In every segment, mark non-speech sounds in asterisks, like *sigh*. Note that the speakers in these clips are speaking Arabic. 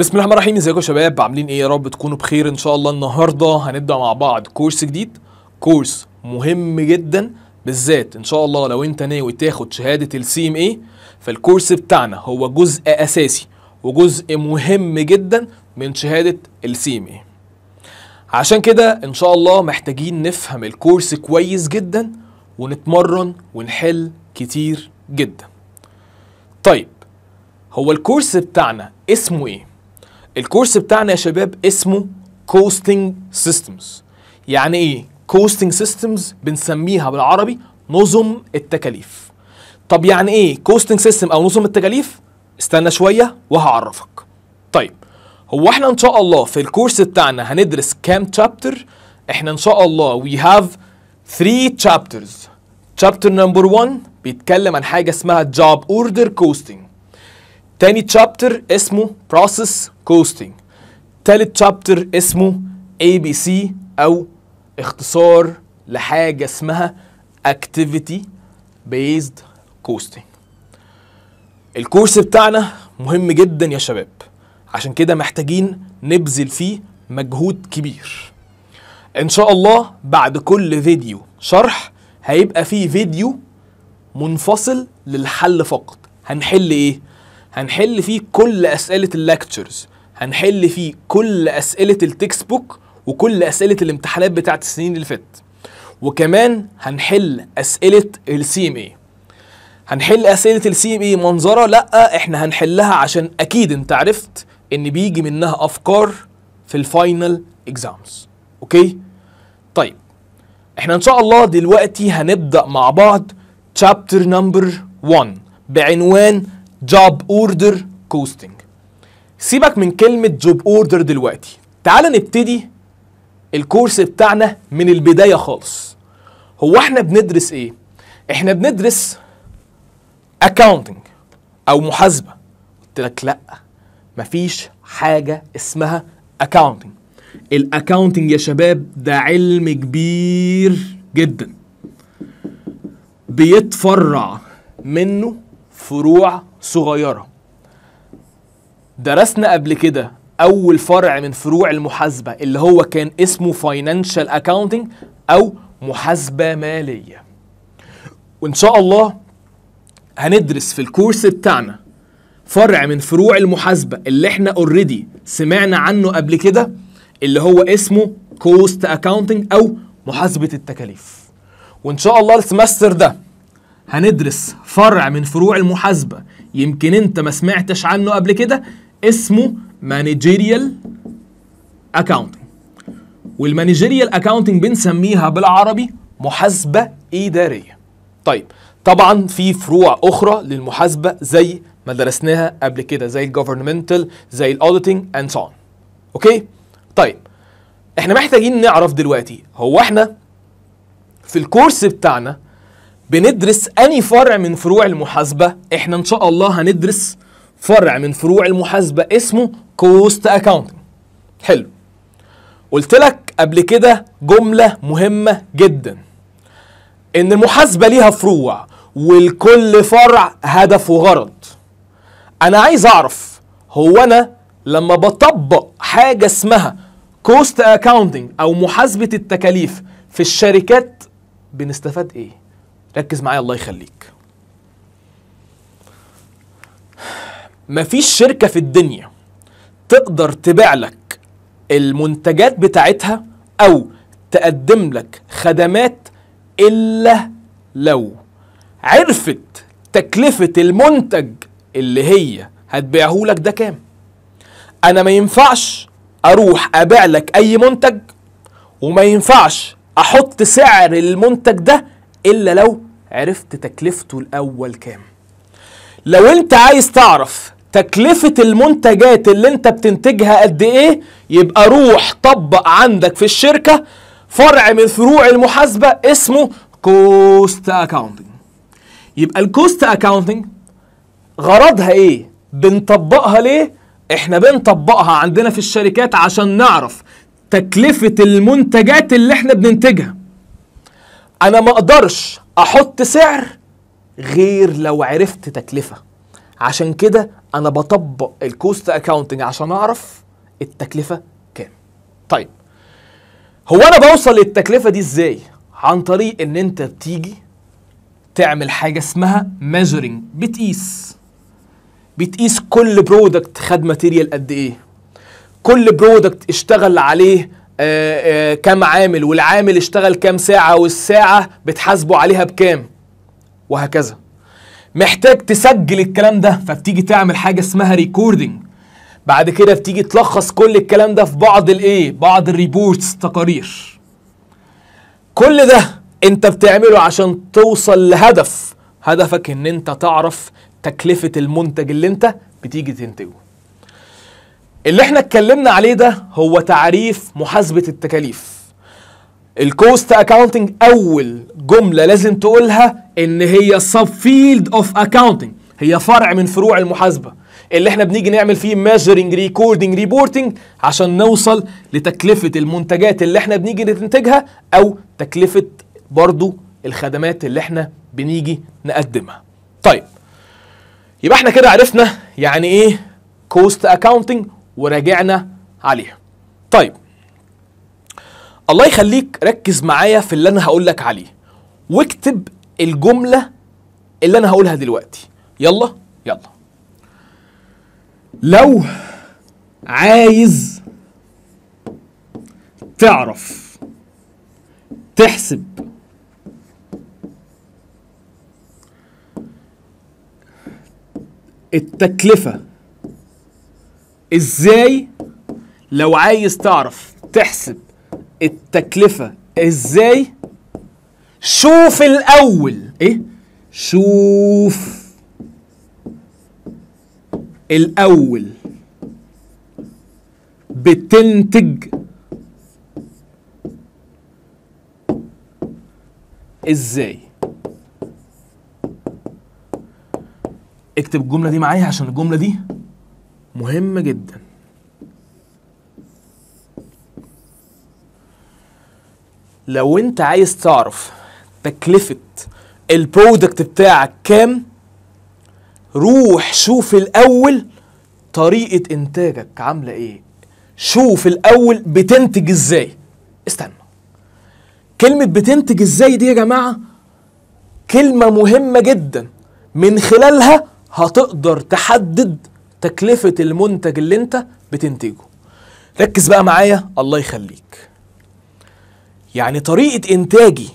بسم الله الرحمن الرحيم ازيكم يا شباب عاملين ايه يا رب تكونوا بخير ان شاء الله النهارده هنبدا مع بعض كورس جديد كورس مهم جدا بالذات ان شاء الله لو انت ناوي تاخد شهاده السي ام اي فالكورس بتاعنا هو جزء اساسي وجزء مهم جدا من شهاده السي ام اي عشان كده ان شاء الله محتاجين نفهم الكورس كويس جدا ونتمرن ونحل كتير جدا طيب هو الكورس بتاعنا اسمه ايه الكورس بتاعنا يا شباب اسمه كوستنج سيستمز يعني ايه كوستنج سيستمز بنسميها بالعربي نظم التكاليف طب يعني ايه كوستنج سيستم او نظم التكاليف استنى شويه وهعرفك طيب هو احنا ان شاء الله في الكورس بتاعنا هندرس كام تشابتر احنا ان شاء الله وي هاف 3 تشابترز تشابتر نمبر 1 بيتكلم عن حاجه اسمها جوب اوردر كوستنج تاني تشابتر اسمه process كوستنج تالت تشابتر اسمه ABC أو اختصار لحاجة اسمها activity based كوستنج الكورس بتاعنا مهم جدا يا شباب عشان كده محتاجين نبذل فيه مجهود كبير ان شاء الله بعد كل فيديو شرح هيبقى فيه فيديو منفصل للحل فقط هنحل ايه هنحل فيه كل اسئله اللكتشرز هنحل فيه كل اسئله التكست بوك وكل اسئله الامتحانات بتاعه السنين اللي فاتت وكمان هنحل اسئله السي ام اي هنحل اسئله السي ام اي منظره لا احنا هنحلها عشان اكيد انت عرفت ان بيجي منها افكار في الفاينل اكزامز اوكي طيب احنا ان شاء الله دلوقتي هنبدا مع بعض تشابتر نمبر 1 بعنوان جوب اوردر كوستنج سيبك من كلمة جوب اوردر دلوقتي تعال نبتدي الكورس بتاعنا من البداية خالص هو احنا بندرس ايه؟ احنا بندرس اكاونتنج او محاسبة قلت لك لا مفيش حاجة اسمها اكاونتنج الاكاونتنج يا شباب ده علم كبير جدا بيتفرع منه فروع صغيرة درسنا قبل كده أول فرع من فروع المحاسبة اللي هو كان اسمه Financial Accounting أو محاسبة مالية وإن شاء الله هندرس في الكورس بتاعنا فرع من فروع المحاسبة اللي احنا اوريدي سمعنا عنه قبل كده اللي هو اسمه Cost Accounting او محاسبة التكاليف وان شاء الله السمستر ده هندرس فرع من فروع المحاسبة يمكن انت ما سمعتش عنه قبل كده اسمه مانجيريال اكاونتنج والمانجيريال اكاونتنج بنسميها بالعربي محاسبه اداريه طيب طبعا في فروع اخرى للمحاسبه زي ما درسناها قبل كده زي الجوفرمنتال زي الاوديتنج اند سو اوكي طيب احنا محتاجين نعرف دلوقتي هو احنا في الكورس بتاعنا بندرس أني فرع من فروع المحاسبة إحنا إن شاء الله هندرس فرع من فروع المحاسبة اسمه كوست أكاونتنج حلو قلت لك قبل كده جملة مهمة جدا إن المحاسبة ليها فروع ولكل فرع هدف وغرض أنا عايز أعرف هو أنا لما بطبق حاجة اسمها كوست أكاونتنج أو محاسبة التكاليف في الشركات بنستفاد إيه؟ ركز معايا الله يخليك مفيش شركة في الدنيا تقدر تبيع لك المنتجات بتاعتها أو تقدم لك خدمات إلا لو عرفت تكلفة المنتج اللي هي هتبيعه لك ده كام أنا ما ينفعش أروح أبيع لك أي منتج وما ينفعش أحط سعر المنتج ده الا لو عرفت تكلفته الاول كام لو انت عايز تعرف تكلفة المنتجات اللي انت بتنتجها قد ايه يبقى روح طبق عندك في الشركة فرع من فروع المحاسبة اسمه كوست اكاونتنج يبقى الكوست اكاونتنج غرضها ايه بنطبقها ليه احنا بنطبقها عندنا في الشركات عشان نعرف تكلفة المنتجات اللي احنا بننتجها انا ما اقدرش احط سعر غير لو عرفت تكلفه عشان كده انا بطبق الكوست اكاونتنج عشان اعرف التكلفه كام طيب هو انا بوصل للتكلفه دي ازاي عن طريق ان انت بتيجي تعمل حاجه اسمها ميجرنج بتقيس بتقيس كل برودكت خد ماتيريال قد ايه كل برودكت اشتغل عليه آه، آه، كام عامل والعامل اشتغل كام ساعة والساعة بتحاسبه عليها بكام وهكذا محتاج تسجل الكلام ده فبتيجي تعمل حاجة اسمها ريكوردينج بعد كده بتيجي تلخص كل الكلام ده في بعض الايه بعض الريبورتس تقارير كل ده انت بتعمله عشان توصل لهدف هدفك ان انت تعرف تكلفة المنتج اللي انت بتيجي تنتجه اللي احنا اتكلمنا عليه ده هو تعريف محاسبة التكاليف الكوست اكاونتنج اول جملة لازم تقولها ان هي سب فيلد اوف اكاونتنج هي فرع من فروع المحاسبة اللي احنا بنيجي نعمل فيه ميجرنج ريكوردنج ريبورتنج عشان نوصل لتكلفة المنتجات اللي احنا بنيجي ننتجها او تكلفة برضو الخدمات اللي احنا بنيجي نقدمها طيب يبقى احنا كده عرفنا يعني ايه كوست اكاونتنج وراجعنا عليها طيب الله يخليك ركز معايا في اللي انا هقول لك عليه واكتب الجمله اللي انا هقولها دلوقتي يلا يلا لو عايز تعرف تحسب التكلفه ازاي لو عايز تعرف تحسب التكلفة ازاي شوف الاول ايه شوف الاول بتنتج ازاي اكتب الجمله دي معايا عشان الجمله دي مهمة جدا لو انت عايز تعرف تكلفة البرودكت بتاعك كام روح شوف الاول طريقة انتاجك عاملة ايه شوف الاول بتنتج ازاي استنى كلمة بتنتج ازاي دي يا جماعة كلمة مهمة جدا من خلالها هتقدر تحدد تكلفة المنتج اللي انت بتنتجه ركز بقى معايا الله يخليك يعني طريقة انتاجي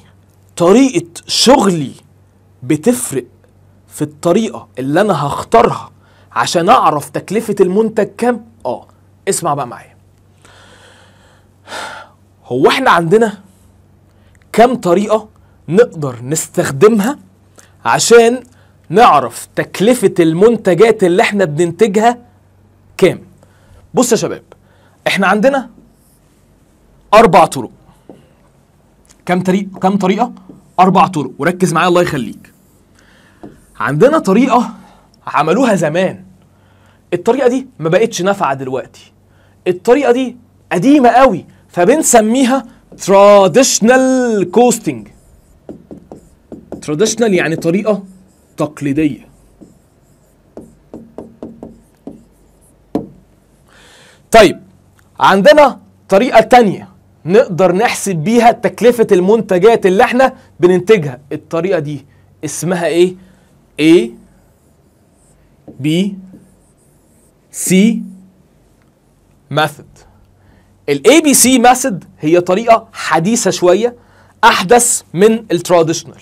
طريقة شغلي بتفرق في الطريقة اللي انا هختارها عشان اعرف تكلفة المنتج كام اه اسمع بقى معايا هو احنا عندنا كام طريقة نقدر نستخدمها عشان نعرف تكلفة المنتجات اللي احنا بننتجها كام بص يا شباب احنا عندنا اربع طرق كم طريق كم طريقة اربع طرق وركز معايا الله يخليك عندنا طريقة عملوها زمان الطريقة دي ما بقتش نافعة دلوقتي الطريقة دي قديمة قوي فبنسميها تراديشنال كوستنج تراديشنال يعني طريقة تقليدية طيب عندنا طريقة تانية نقدر نحسب بيها تكلفة المنتجات اللي احنا بننتجها الطريقة دي اسمها ايه؟ A B C method ال ABC method هي طريقة حديثة شوية أحدث من التراديشنال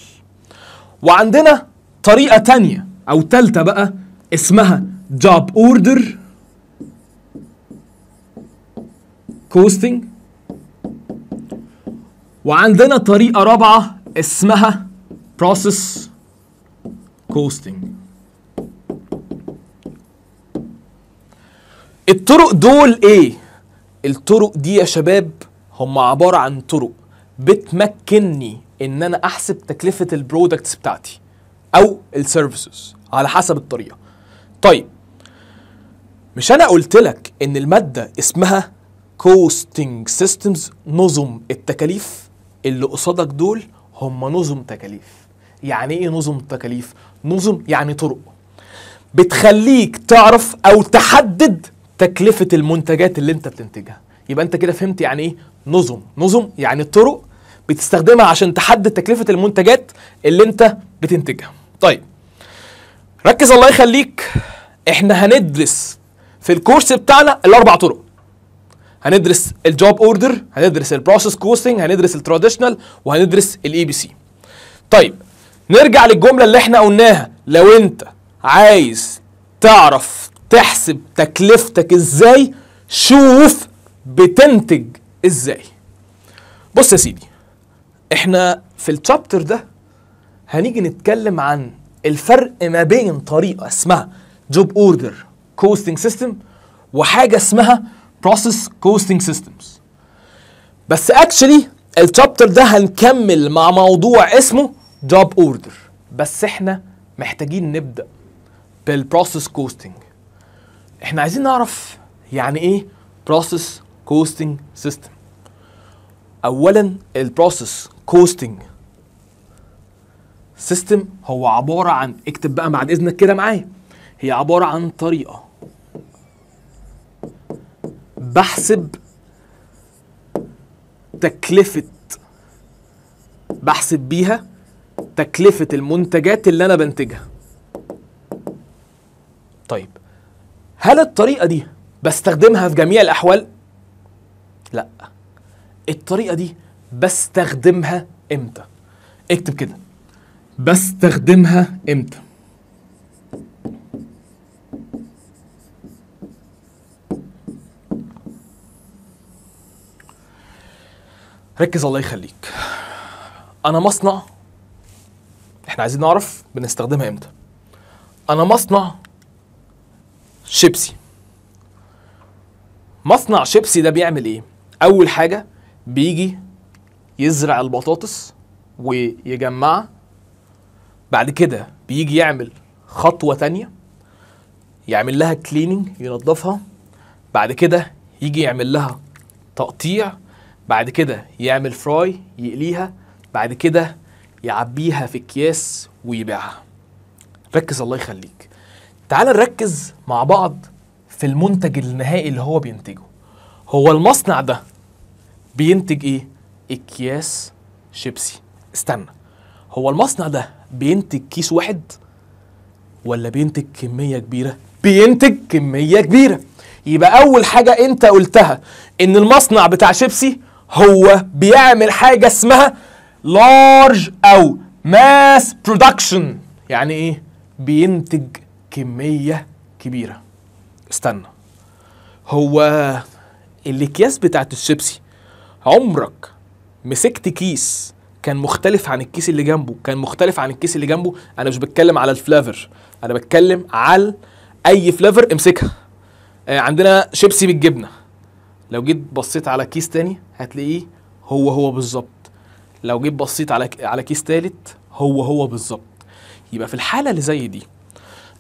وعندنا طريقة تانية أو تالتة بقى اسمها job order costing وعندنا طريقة رابعة اسمها process costing الطرق دول ايه؟ الطرق دي يا شباب هم عبارة عن طرق بتمكنني ان انا احسب تكلفة البرودكتس بتاعتي او السيرفيسز على حسب الطريقه طيب مش انا قلت لك ان الماده اسمها كوستنج سيستمز نظم التكاليف اللي قصادك دول هم نظم تكاليف يعني ايه نظم تكاليف نظم يعني طرق بتخليك تعرف او تحدد تكلفه المنتجات اللي انت بتنتجها يبقى انت كده فهمت يعني ايه نظم نظم يعني طرق بتستخدمها عشان تحدد تكلفه المنتجات اللي انت بتنتجها طيب ركز الله يخليك احنا هندرس في الكورس بتاعنا الاربع طرق هندرس الجوب اوردر هندرس البروسيس كوستنج هندرس التراديشنال وهندرس الاي بي e سي طيب نرجع للجمله اللي احنا قلناها لو انت عايز تعرف تحسب تكلفتك ازاي شوف بتنتج ازاي بص يا سيدي احنا في التشابتر ده هنيجي نتكلم عن الفرق ما بين طريقه اسمها جوب اوردر كوستنج سيستم وحاجه اسمها بروسيس كوستنج سيستمز بس اكشلي الشابتر ده هنكمل مع موضوع اسمه جوب اوردر بس احنا محتاجين نبدا بالبروسيس كوستنج احنا عايزين نعرف يعني ايه بروسيس كوستنج سيستم اولا البروسيس كوستنج سيستم هو عباره عن اكتب بقى بعد اذنك كده معايا هي عباره عن طريقه بحسب تكلفه بحسب بيها تكلفه المنتجات اللي انا بنتجها طيب هل الطريقه دي بستخدمها في جميع الاحوال لا الطريقه دي بستخدمها امتى اكتب كده بستخدمها امتى ركز الله يخليك انا مصنع احنا عايزين نعرف بنستخدمها امتى انا مصنع شيبسي مصنع شيبسي ده بيعمل ايه اول حاجه بيجي يزرع البطاطس ويجمعها بعد كده بيجي يعمل خطوه تانية يعمل لها كليننج ينظفها بعد كده يجي يعمل لها تقطيع بعد كده يعمل فراي يقليها بعد كده يعبيها في اكياس ويبيعها ركز الله يخليك تعال نركز مع بعض في المنتج النهائي اللي هو بينتجه هو المصنع ده بينتج ايه اكياس شيبسي استنى هو المصنع ده بينتج كيس واحد ولا بينتج كميه كبيره بينتج كميه كبيره يبقى اول حاجه انت قلتها ان المصنع بتاع شيبسي هو بيعمل حاجه اسمها لارج او ماس برودكشن يعني ايه بينتج كميه كبيره استنى هو الاكياس بتاعت الشيبسي عمرك مسكت كيس كان مختلف عن الكيس اللي جنبه كان مختلف عن الكيس اللي جنبه انا مش بتكلم على الفلافر انا بتكلم على اي فلافر امسكها آه عندنا شيبسي بالجبنه لو جيت بصيت على كيس تاني هتلاقيه هو هو بالظبط لو جيت بصيت على على كيس تالت هو هو بالظبط يبقى في الحاله اللي زي دي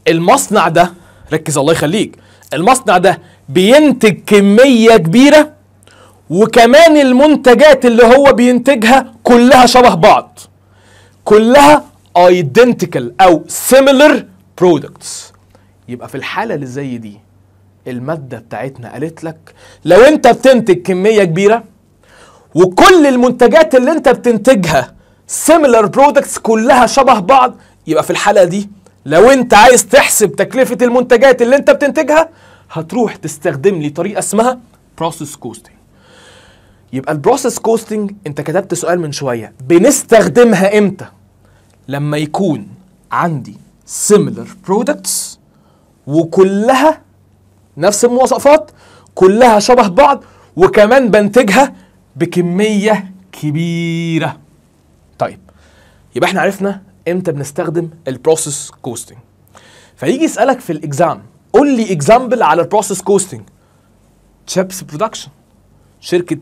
المصنع ده ركز الله يخليك المصنع ده بينتج كميه كبيره وكمان المنتجات اللي هو بينتجها كلها شبه بعض كلها ايدنتيكال او similar برودكتس يبقى في الحاله اللي زي دي الماده بتاعتنا قالت لك لو انت بتنتج كميه كبيره وكل المنتجات اللي انت بتنتجها similar برودكتس كلها شبه بعض يبقى في الحاله دي لو انت عايز تحسب تكلفه المنتجات اللي انت بتنتجها هتروح تستخدم لي طريقه اسمها process كوستنج يبقى البروسيس كوستنج انت كتبت سؤال من شويه بنستخدمها امتى لما يكون عندي similar products وكلها نفس المواصفات كلها شبه بعض وكمان بنتجها بكميه كبيره طيب يبقى احنا عرفنا امتى بنستخدم البروسيس كوستنج فيجي يسالك في الاكزام قول لي اكزامبل على البروسيس كوستنج شيبس برودكشن شركه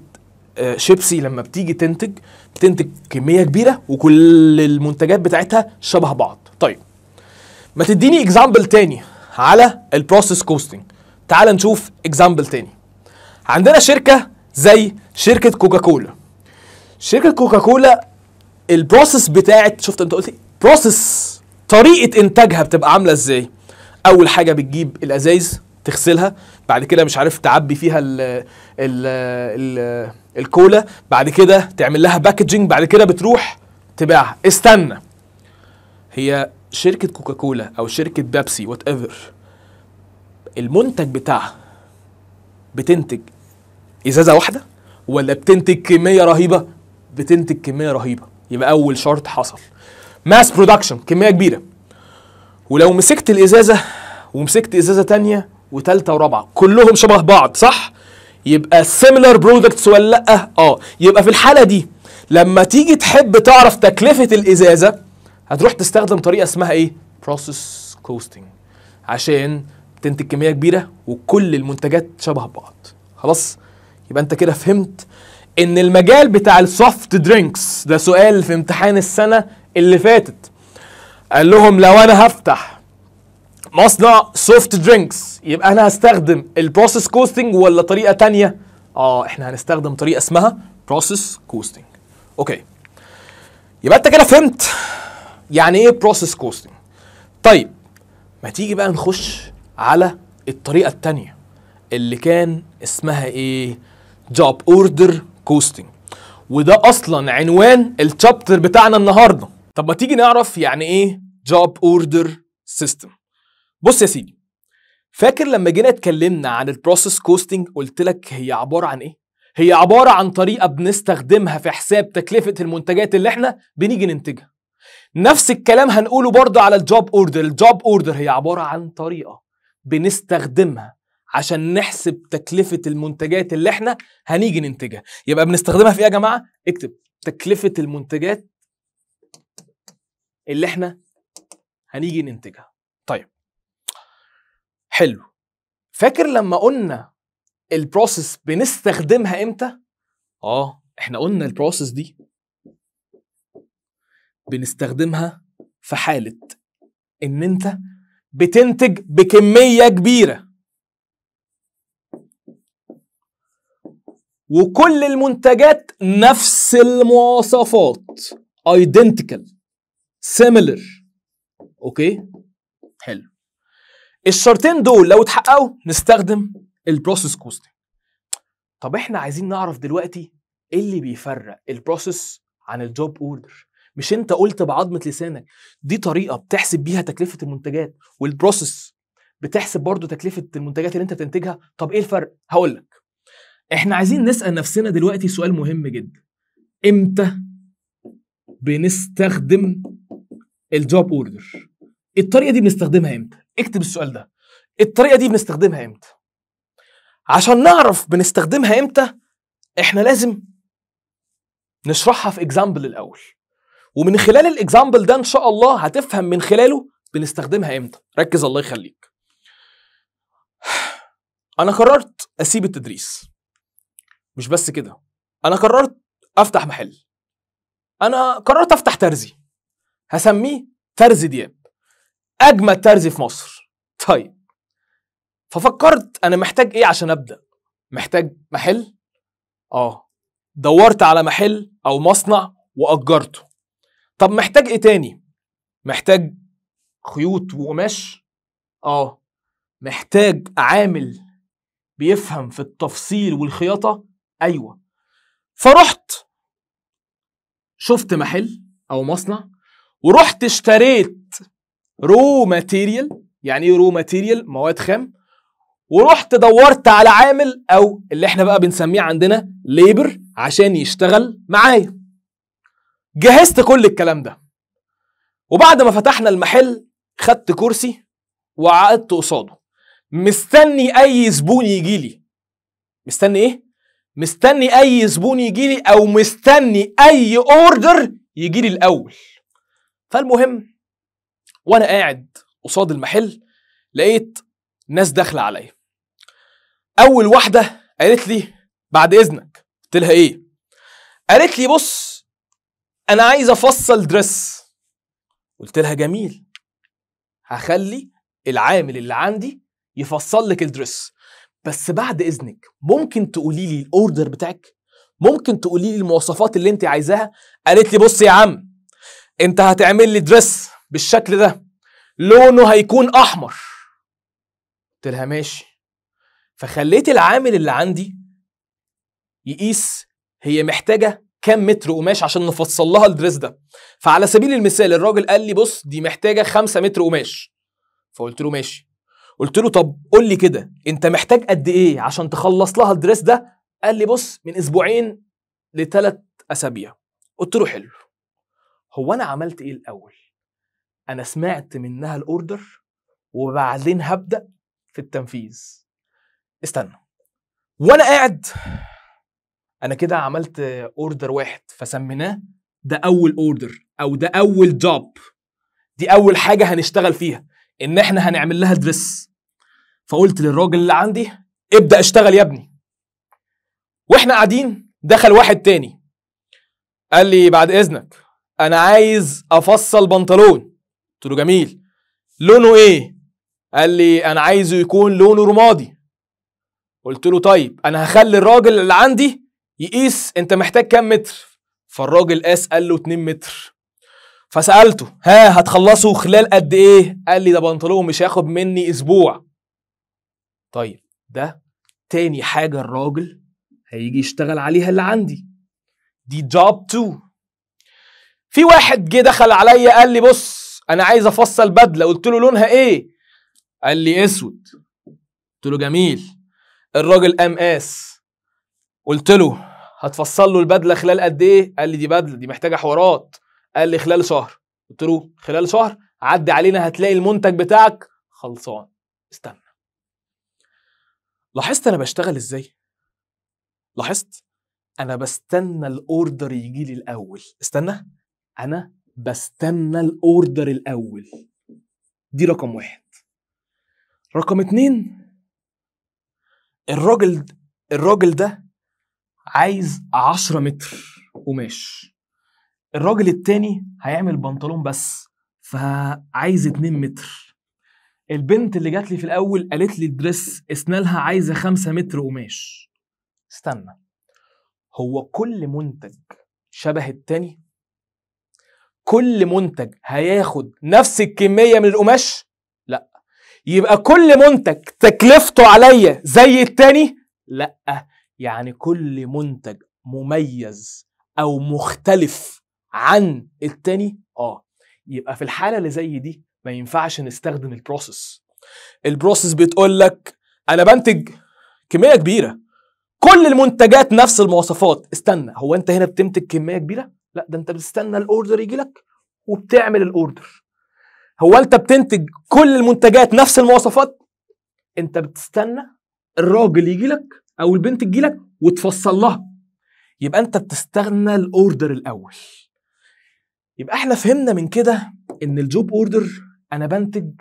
آه، شيبسي لما بتيجي تنتج بتنتج كميه كبيره وكل المنتجات بتاعتها شبه بعض طيب ما تديني اكزامبل تاني على البروسيس كوستنج تعال نشوف اكزامبل تاني عندنا شركه زي شركه كوكاكولا شركه كوكاكولا البروسيس بتاعت شفت انت قلت بروسيس إيه؟ طريقه انتاجها بتبقى عامله ازاي اول حاجه بتجيب الازايز تغسلها بعد كده مش عارف تعبي فيها ال ال الكولا بعد كده تعمل لها باكجينج بعد كده بتروح تباعها استنى هي شركه كوكاكولا او شركه بيبسي وات ايفر المنتج بتاعها بتنتج ازازه واحده ولا بتنتج كميه رهيبه بتنتج كميه رهيبه يبقى اول شرط حصل ماس برودكشن كميه كبيره ولو مسكت الازازه ومسكت ازازه تانية وتالتة ورابعه كلهم شبه بعض صح يبقى سيميلر برودكتس ولا لا اه يبقى في الحاله دي لما تيجي تحب تعرف تكلفه الازازه هتروح تستخدم طريقه اسمها ايه بروسيس كوستنج عشان تنتج كميه كبيره وكل المنتجات شبه بعض خلاص يبقى انت كده فهمت ان المجال بتاع السوفت درينكس ده سؤال في امتحان السنه اللي فاتت قال لهم لو انا هفتح مصنع سوفت درينكس يبقى انا هستخدم البروسيس كوستنج ولا طريقه ثانيه اه احنا هنستخدم طريقه اسمها بروسيس كوستنج اوكي يبقى انت كده فهمت يعني ايه بروسيس كوستنج طيب ما تيجي بقى نخش على الطريقه الثانيه اللي كان اسمها ايه جوب اوردر كوستنج وده اصلا عنوان التشابتر بتاعنا النهارده طب ما تيجي نعرف يعني ايه جوب اوردر سيستم بص يا سيدي فاكر لما جينا اتكلمنا عن البروسيس كوستنج قلت لك هي عباره عن ايه هي عباره عن طريقه بنستخدمها في حساب تكلفه المنتجات اللي احنا بنيجي ننتجها نفس الكلام هنقوله برضه على الجوب اوردر الجوب اوردر هي عباره عن طريقه بنستخدمها عشان نحسب تكلفه المنتجات اللي احنا هنيجي ننتجها يبقى بنستخدمها في ايه يا جماعه اكتب تكلفه المنتجات اللي احنا هنيجي ننتجها حلو فاكر لما قلنا البروسيس بنستخدمها امتى اه احنا قلنا البروسيس دي بنستخدمها في حاله ان انت بتنتج بكميه كبيره وكل المنتجات نفس المواصفات identical similar اوكي حلو الشرطين دول لو اتحققوا نستخدم البروسيس كوستنج طب احنا عايزين نعرف دلوقتي ايه اللي بيفرق البروسيس عن الجوب اوردر مش انت قلت بعظمه لسانك دي طريقه بتحسب بيها تكلفه المنتجات والبروسيس بتحسب برضو تكلفه المنتجات اللي انت بتنتجها طب ايه الفرق هقول لك احنا عايزين نسال نفسنا دلوقتي سؤال مهم جدا امتى بنستخدم الجوب اوردر الطريقه دي بنستخدمها امتى اكتب السؤال ده الطريقه دي بنستخدمها امتى عشان نعرف بنستخدمها امتى احنا لازم نشرحها في اكزامبل الاول ومن خلال الاكزامبل ده ان شاء الله هتفهم من خلاله بنستخدمها امتى ركز الله يخليك انا قررت اسيب التدريس مش بس كده انا قررت افتح محل انا قررت افتح ترزي هسميه ترزي دياب اجمد ترزي في مصر طيب ففكرت انا محتاج ايه عشان ابدا محتاج محل اه دورت على محل او مصنع واجرته طب محتاج ايه تاني محتاج خيوط وقماش اه محتاج عامل بيفهم في التفصيل والخياطه ايوه فرحت شفت محل او مصنع ورحت اشتريت رو ماتيريال يعني ايه رو ماتيريال مواد خام ورحت دورت على عامل او اللي احنا بقى بنسميه عندنا ليبر عشان يشتغل معايا جهزت كل الكلام ده وبعد ما فتحنا المحل خدت كرسي وقعدت قصاده مستني اي زبون يجي لي مستني ايه مستني اي زبون يجي لي او مستني اي اوردر يجي لي الاول فالمهم وانا قاعد قصاد المحل لقيت ناس داخله عليا اول واحده قالت لي بعد اذنك قلت لها ايه قالت لي بص انا عايز افصل دريس قلت لها جميل هخلي العامل اللي عندي يفصل لك الدريس بس بعد اذنك ممكن تقولي لي الاوردر بتاعك ممكن تقولي لي المواصفات اللي انت عايزاها قالت لي بص يا عم انت هتعمل لي دريس بالشكل ده لونه هيكون احمر قلت لها ماشي فخليت العامل اللي عندي يقيس هي محتاجه كام متر قماش عشان نفصل لها الدريس ده فعلى سبيل المثال الراجل قال لي بص دي محتاجه 5 متر قماش فقلت له ماشي قلت له طب قول لي كده انت محتاج قد ايه عشان تخلص لها الدريس ده قال لي بص من اسبوعين لثلاث اسابيع قلت له حلو هو انا عملت ايه الاول انا سمعت منها الاوردر وبعدين هبدا في التنفيذ استنى وانا قاعد انا كده عملت اوردر واحد فسميناه ده اول اوردر او ده اول جوب دي اول حاجه هنشتغل فيها ان احنا هنعمل لها دريس فقلت للراجل اللي عندي ابدا اشتغل يا ابني واحنا قاعدين دخل واحد تاني قال لي بعد اذنك انا عايز افصل بنطلون قلت له جميل لونه ايه قال لي انا عايزه يكون لونه رمادي قلت له طيب انا هخلي الراجل اللي عندي يقيس انت محتاج كام متر فالراجل قاس قال له 2 متر فسالته ها هتخلصه خلال قد ايه قال لي ده بنطلون مش هياخد مني اسبوع طيب ده تاني حاجه الراجل هيجي يشتغل عليها اللي عندي دي جوب 2 في واحد جه دخل عليا قال لي بص انا عايز افصل بدله قلت له لونها ايه قال لي اسود قلت له جميل الراجل قام قاس قلت له هتفصل له البدله خلال قد ايه قال لي دي بدله دي محتاجه حوارات قال لي خلال شهر قلت له خلال شهر عدي علينا هتلاقي المنتج بتاعك خلصان استنى لاحظت انا بشتغل ازاي لاحظت انا بستنى الاوردر يجي لي الاول استنى انا بستنى الاوردر الاول دي رقم واحد رقم اتنين الراجل الراجل ده عايز عشرة متر قماش الراجل التاني هيعمل بنطلون بس فعايز اتنين متر البنت اللي جات لي في الاول قالت لي الدريس اسنانها عايزه خمسة متر قماش استنى هو كل منتج شبه التاني كل منتج هياخد نفس الكميه من القماش لا يبقى كل منتج تكلفته عليا زي التاني لا يعني كل منتج مميز او مختلف عن التاني اه يبقى في الحاله اللي زي دي ما ينفعش نستخدم البروسيس البروسيس بتقول لك انا بنتج كميه كبيره كل المنتجات نفس المواصفات استنى هو انت هنا بتنتج كميه كبيره لا ده انت بتستنى الاوردر يجي لك وبتعمل الاوردر هو انت بتنتج كل المنتجات نفس المواصفات انت بتستنى الراجل يجي لك او البنت تجي لك وتفصل لها يبقى انت بتستنى الاوردر الاول يبقى احنا فهمنا من كده ان الجوب اوردر انا بنتج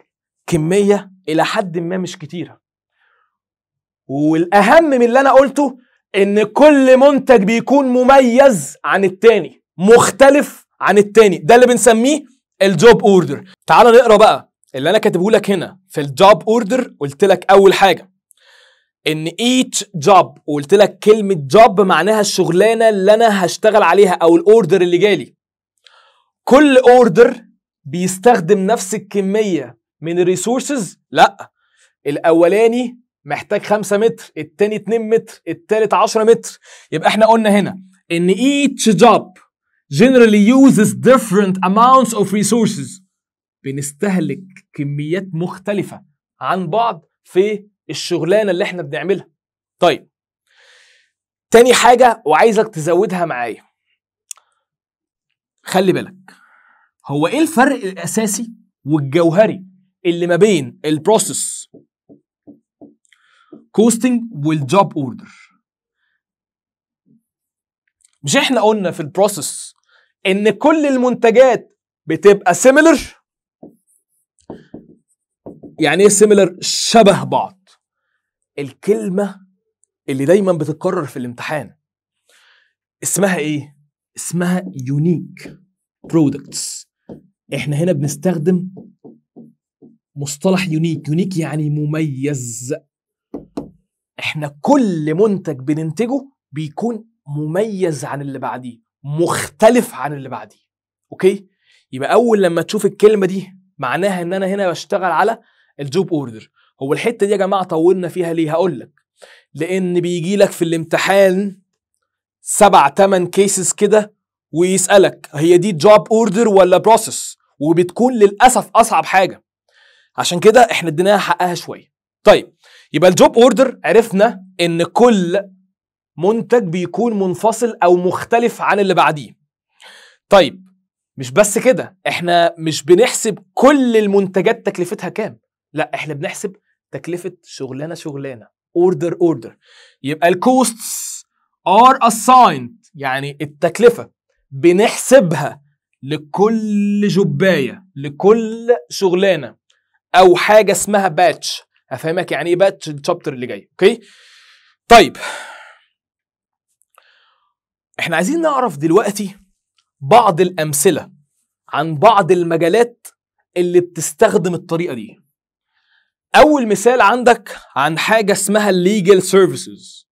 كميه الى حد ما مش كتيره والاهم من اللي انا قلته ان كل منتج بيكون مميز عن التاني مختلف عن التاني ده اللي بنسميه الجوب اوردر تعال نقرا بقى اللي انا كاتبه لك هنا في الجوب اوردر قلت لك اول حاجه ان each job وقلت لك كلمه job معناها الشغلانه اللي انا هشتغل عليها او الاوردر اللي جالي كل اوردر بيستخدم نفس الكميه من الريسورسز لا الاولاني محتاج 5 متر التاني 2 متر التالت 10 متر يبقى احنا قلنا هنا ان each job generally uses different amounts of resources بنستهلك كميات مختلفة عن بعض في الشغلانة اللي احنا بنعملها طيب تاني حاجة وعايزك تزودها معايا خلي بالك هو ايه الفرق الاساسي والجوهري اللي ما بين البروسيس كوستنج والجوب اوردر مش احنا قلنا في البروسيس ان كل المنتجات بتبقى سيميلر يعني ايه سيميلر شبه بعض الكلمه اللي دايما بتتكرر في الامتحان اسمها ايه اسمها يونيك برودكتس احنا هنا بنستخدم مصطلح يونيك يونيك يعني مميز احنا كل منتج بننتجه بيكون مميز عن اللي بعديه مختلف عن اللي بعديه اوكي يبقى اول لما تشوف الكلمه دي معناها ان انا هنا بشتغل على الجوب اوردر هو الحته دي يا جماعه طولنا فيها ليه هقول لك لان بيجي لك في الامتحان سبع تمن كيسز كده ويسالك هي دي جوب اوردر ولا بروسس وبتكون للاسف اصعب حاجه عشان كده احنا اديناها حقها شويه طيب يبقى الجوب اوردر عرفنا ان كل منتج بيكون منفصل او مختلف عن اللي بعديه طيب مش بس كده احنا مش بنحسب كل المنتجات تكلفتها كام لا احنا بنحسب تكلفه شغلانه شغلانه اوردر اوردر يبقى الكوستس ار اسايند يعني التكلفه بنحسبها لكل جبايه لكل شغلانه او حاجه اسمها باتش هفهمك يعني ايه باتش الشابتر اللي جاي اوكي طيب احنا عايزين نعرف دلوقتي بعض الامثله عن بعض المجالات اللي بتستخدم الطريقه دي اول مثال عندك عن حاجه اسمها legal سيرفيسز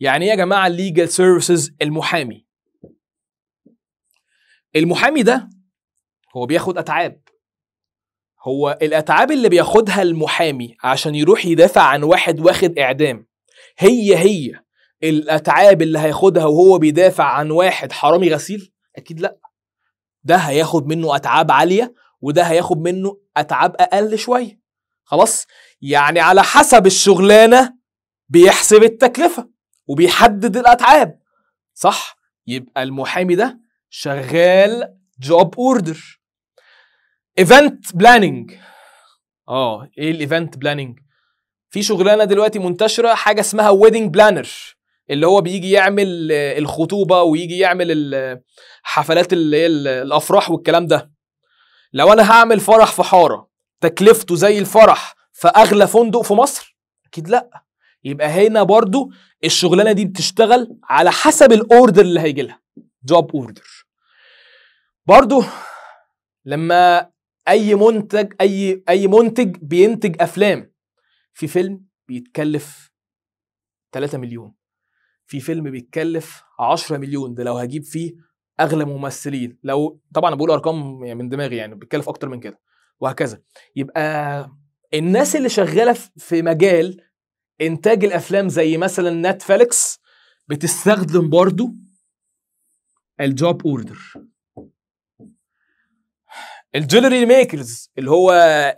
يعني ايه يا جماعه legal سيرفيسز المحامي المحامي ده هو بياخد اتعاب هو الاتعاب اللي بياخدها المحامي عشان يروح يدافع عن واحد واخد اعدام هي هي الاتعاب اللي هياخدها وهو بيدافع عن واحد حرامي غسيل اكيد لا ده هياخد منه اتعاب عاليه وده هياخد منه اتعاب اقل شويه خلاص يعني على حسب الشغلانه بيحسب التكلفه وبيحدد الاتعاب صح يبقى المحامي ده شغال جوب اوردر ايفنت بلاننج اه ايه الايفنت بلاننج في شغلانه دلوقتي منتشره حاجه اسمها ويدنج بلانر اللي هو بيجي يعمل آه، الخطوبه ويجي يعمل آه، حفلات اللي هي الافراح والكلام ده لو انا هعمل فرح في حاره تكلفته زي الفرح في اغلى فندق في مصر اكيد لا يبقى هنا برضو الشغلانه دي بتشتغل على حسب الاوردر اللي هيجي لها جوب اوردر برضو لما اي منتج اي اي منتج بينتج افلام في فيلم بيتكلف 3 مليون في فيلم بيتكلف 10 مليون ده لو هجيب فيه اغلى ممثلين لو طبعا انا بقول ارقام يعني من دماغي يعني بيتكلف اكتر من كده وهكذا يبقى الناس اللي شغاله في مجال انتاج الافلام زي مثلا نتفليكس بتستخدم برضو الجوب اوردر الجولري ميكرز اللي هو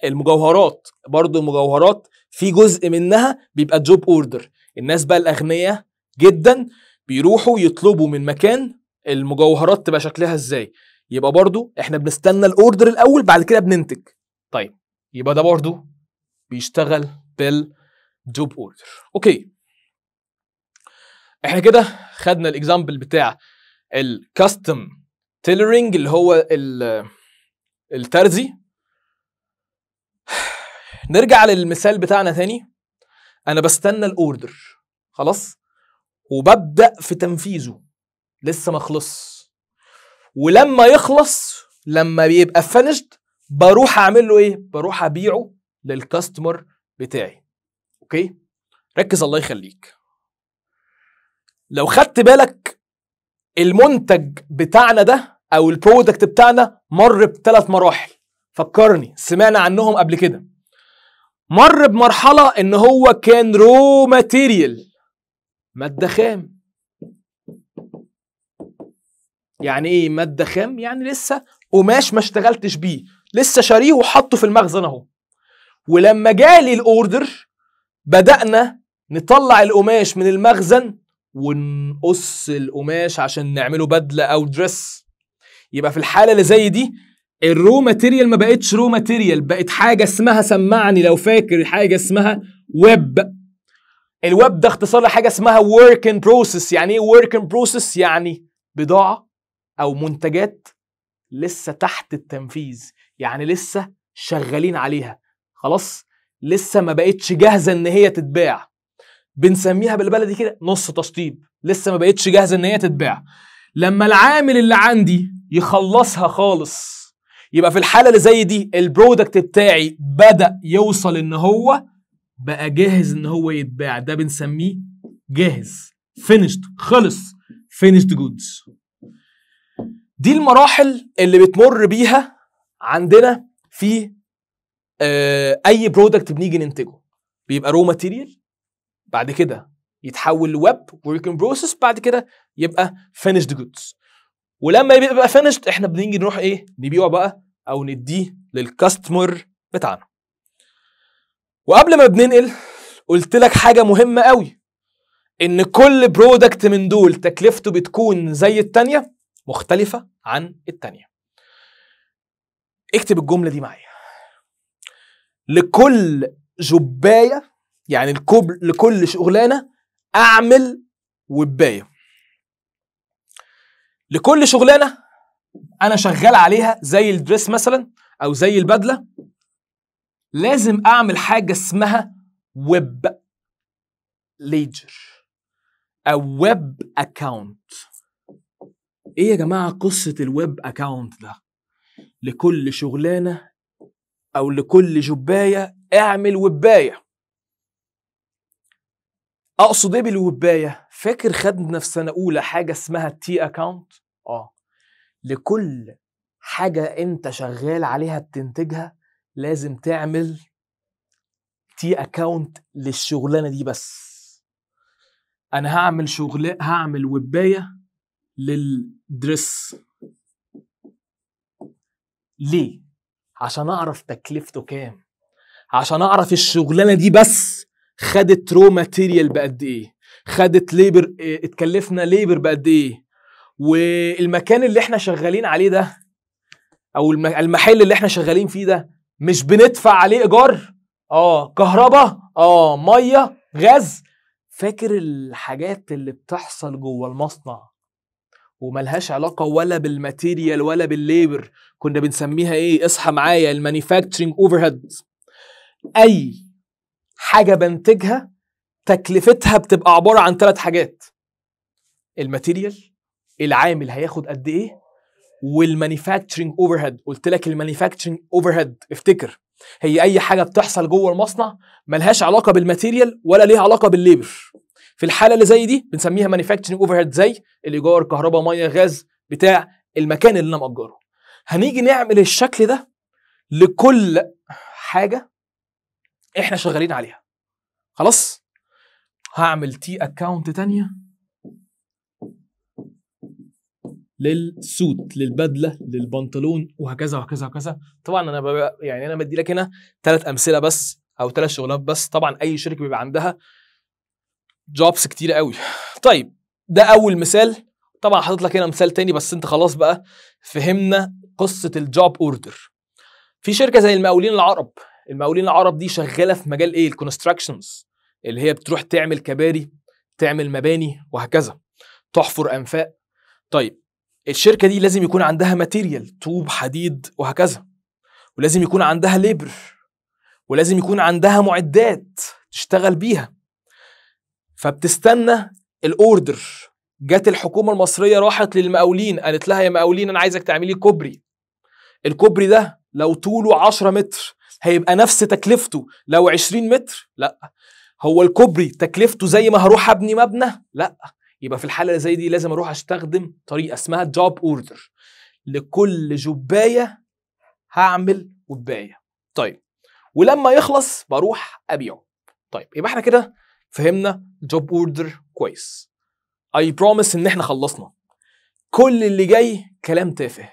المجوهرات برضو المجوهرات في جزء منها بيبقى جوب اوردر الناس بقى الاغنياء جدا بيروحوا يطلبوا من مكان المجوهرات تبقى شكلها ازاي يبقى برضو احنا بنستنى الاوردر الاول بعد كده بننتج طيب يبقى ده برضو بيشتغل بالجوب اوردر اوكي احنا كده خدنا الاكزامبل بتاع الكاستم تيلرينج اللي هو الترزي *sighs* نرجع للمثال بتاعنا تاني انا بستنى الاوردر خلاص وببدا في تنفيذه لسه ما خلصش ولما يخلص لما بيبقى فنشت بروح اعمل له ايه بروح ابيعه للكاستمر بتاعي اوكي ركز الله يخليك لو خدت بالك المنتج بتاعنا ده او البرودكت بتاعنا مر بثلاث مراحل فكرني سمعنا عنهم قبل كده مر بمرحله ان هو كان رو ماتيريال مادة خام يعني ايه مادة خام يعني لسه قماش ما اشتغلتش بيه لسه شاريه وحطه في المخزن اهو ولما جالي الاوردر بدأنا نطلع القماش من المخزن ونقص القماش عشان نعمله بدلة او دريس يبقى في الحالة اللي زي دي الرو ماتيريال ما بقتش رو ماتيريال بقت حاجة اسمها سمعني لو فاكر حاجة اسمها ويب الويب ده اختصار لحاجه اسمها ورك ان بروسيس يعني ايه ورك ان بروسيس يعني بضاعه او منتجات لسه تحت التنفيذ يعني لسه شغالين عليها خلاص لسه ما بقتش جاهزه ان هي تتباع بنسميها بالبلدي كده نص تشطيب لسه ما بقتش جاهزه ان هي تتباع لما العامل اللي عندي يخلصها خالص يبقى في الحاله اللي زي دي البرودكت بتاعي بدا يوصل ان هو بقى جاهز ان هو يتباع ده بنسميه جاهز فينيشد خلص فينيشد جودز دي المراحل اللي بتمر بيها عندنا في آه، اي برودكت بنيجي ننتجه بيبقى رو ماتيريال بعد كده يتحول لويب وركن بروسيس بعد كده يبقى فينيشد جودز ولما يبقى فينيشد احنا بنيجي نروح ايه نبيعه بقى او نديه للكاستمر بتاعنا وقبل ما بننقل قلت لك حاجه مهمه قوي ان كل برودكت من دول تكلفته بتكون زي التانية مختلفه عن التانية اكتب الجمله دي معايا لكل جبايه يعني الكوب لكل شغلانه اعمل وبايه لكل شغلانه انا شغال عليها زي الدريس مثلا او زي البدله لازم اعمل حاجه اسمها ويب ليجر او ويب اكاونت ايه يا جماعه قصه الويب اكاونت ده لكل شغلانه او لكل جبايه اعمل وبايه اقصد ايه بالوبايه فاكر خدنا في سنه اولى حاجه اسمها تي اكاونت اه لكل حاجه انت شغال عليها بتنتجها لازم تعمل تي اكاونت للشغلانه دي بس انا هعمل شغل هعمل وبايه للدرس ليه عشان اعرف تكلفته كام عشان اعرف الشغلانه دي بس خدت رو ماتيريال بقد ايه خدت ليبر إيه اتكلفنا ليبر بقد ايه والمكان اللي احنا شغالين عليه ده او المحل اللي احنا شغالين فيه ده مش بندفع عليه ايجار اه كهرباء اه ميه غاز فاكر الحاجات اللي بتحصل جوه المصنع وملهاش علاقه ولا بالماتيريال ولا بالليبر كنا بنسميها ايه اصحى معايا المانيفاكتشرنج اوفر اي حاجه بنتجها تكلفتها بتبقى عباره عن ثلاث حاجات الماتيريال العامل هياخد قد ايه والمانيفاكتشرنج اوفر هيد قلت لك المانيفاكتشرنج اوفر هيد افتكر هي اي حاجه بتحصل جوه المصنع ملهاش علاقه بالماتيريال ولا ليها علاقه بالليبر في الحاله اللي زي دي بنسميها مانيفاكتشرنج اوفر هيد زي الايجار كهرباء ميه غاز بتاع المكان اللي انا مأجره هنيجي نعمل الشكل ده لكل حاجه احنا شغالين عليها خلاص هعمل تي اكونت تانيه للسوت للبدله للبنطلون وهكذا وهكذا وهكذا طبعا انا يعني انا مدي لك هنا ثلاث امثله بس او ثلاث شغلات بس طبعا اي شركه بيبقى عندها جوبس كتير قوي طيب ده اول مثال طبعا حاطط لك هنا مثال تاني بس انت خلاص بقى فهمنا قصه الجوب اوردر في شركه زي المقاولين العرب المقاولين العرب دي شغاله في مجال ايه الكونستراكشنز اللي هي بتروح تعمل كباري تعمل مباني وهكذا تحفر انفاق طيب الشركه دي لازم يكون عندها ماتيريال طوب حديد وهكذا ولازم يكون عندها ليبر ولازم يكون عندها معدات تشتغل بيها فبتستنى الاوردر جت الحكومه المصريه راحت للمقاولين قالت لها يا مقاولين انا عايزك تعملي كوبري الكوبري ده لو طوله 10 متر هيبقى نفس تكلفته لو 20 متر لا هو الكوبري تكلفته زي ما هروح ابني مبنى لا يبقى في الحاله اللي زي دي لازم اروح استخدم طريقه اسمها جوب اوردر لكل جبايه هعمل كوبايه طيب ولما يخلص بروح ابيعه طيب يبقى احنا كده فهمنا جوب اوردر كويس اي بروميس ان احنا خلصنا كل اللي جاي كلام تافه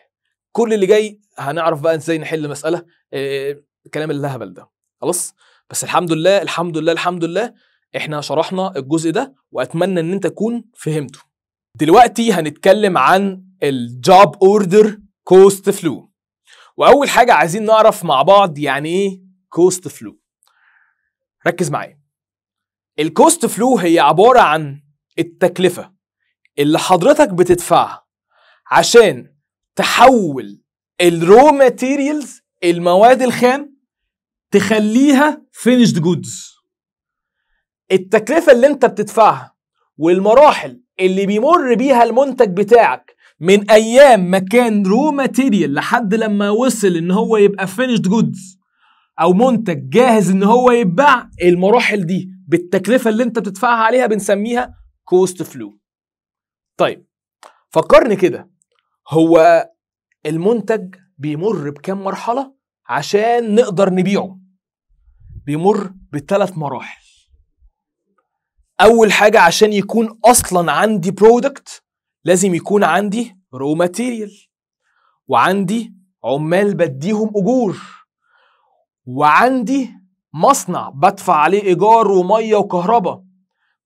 كل اللي جاي هنعرف بقى ازاي نحل مساله الكلام آه، إيه ده خلاص بس الحمد لله الحمد لله الحمد لله احنا شرحنا الجزء ده واتمنى ان انت تكون فهمته دلوقتي هنتكلم عن الجوب اوردر كوست فلو واول حاجه عايزين نعرف مع بعض يعني ايه كوست فلو ركز معايا الكوست فلو هي عباره عن التكلفه اللي حضرتك بتدفعها عشان تحول الرو ماتيريالز المواد الخام تخليها فينيشد جودز التكلفة اللي انت بتدفعها والمراحل اللي بيمر بيها المنتج بتاعك من ايام ما كان رو ماتيريال لحد لما وصل ان هو يبقى فينيشد جودز او منتج جاهز ان هو يتباع المراحل دي بالتكلفه اللي انت بتدفعها عليها بنسميها كوست فلو طيب فكرني كده هو المنتج بيمر بكام مرحله عشان نقدر نبيعه بيمر بثلاث مراحل اول حاجه عشان يكون اصلا عندي برودكت لازم يكون عندي رو ماتيريال وعندي عمال بديهم اجور وعندي مصنع بدفع عليه ايجار وميه وكهرباء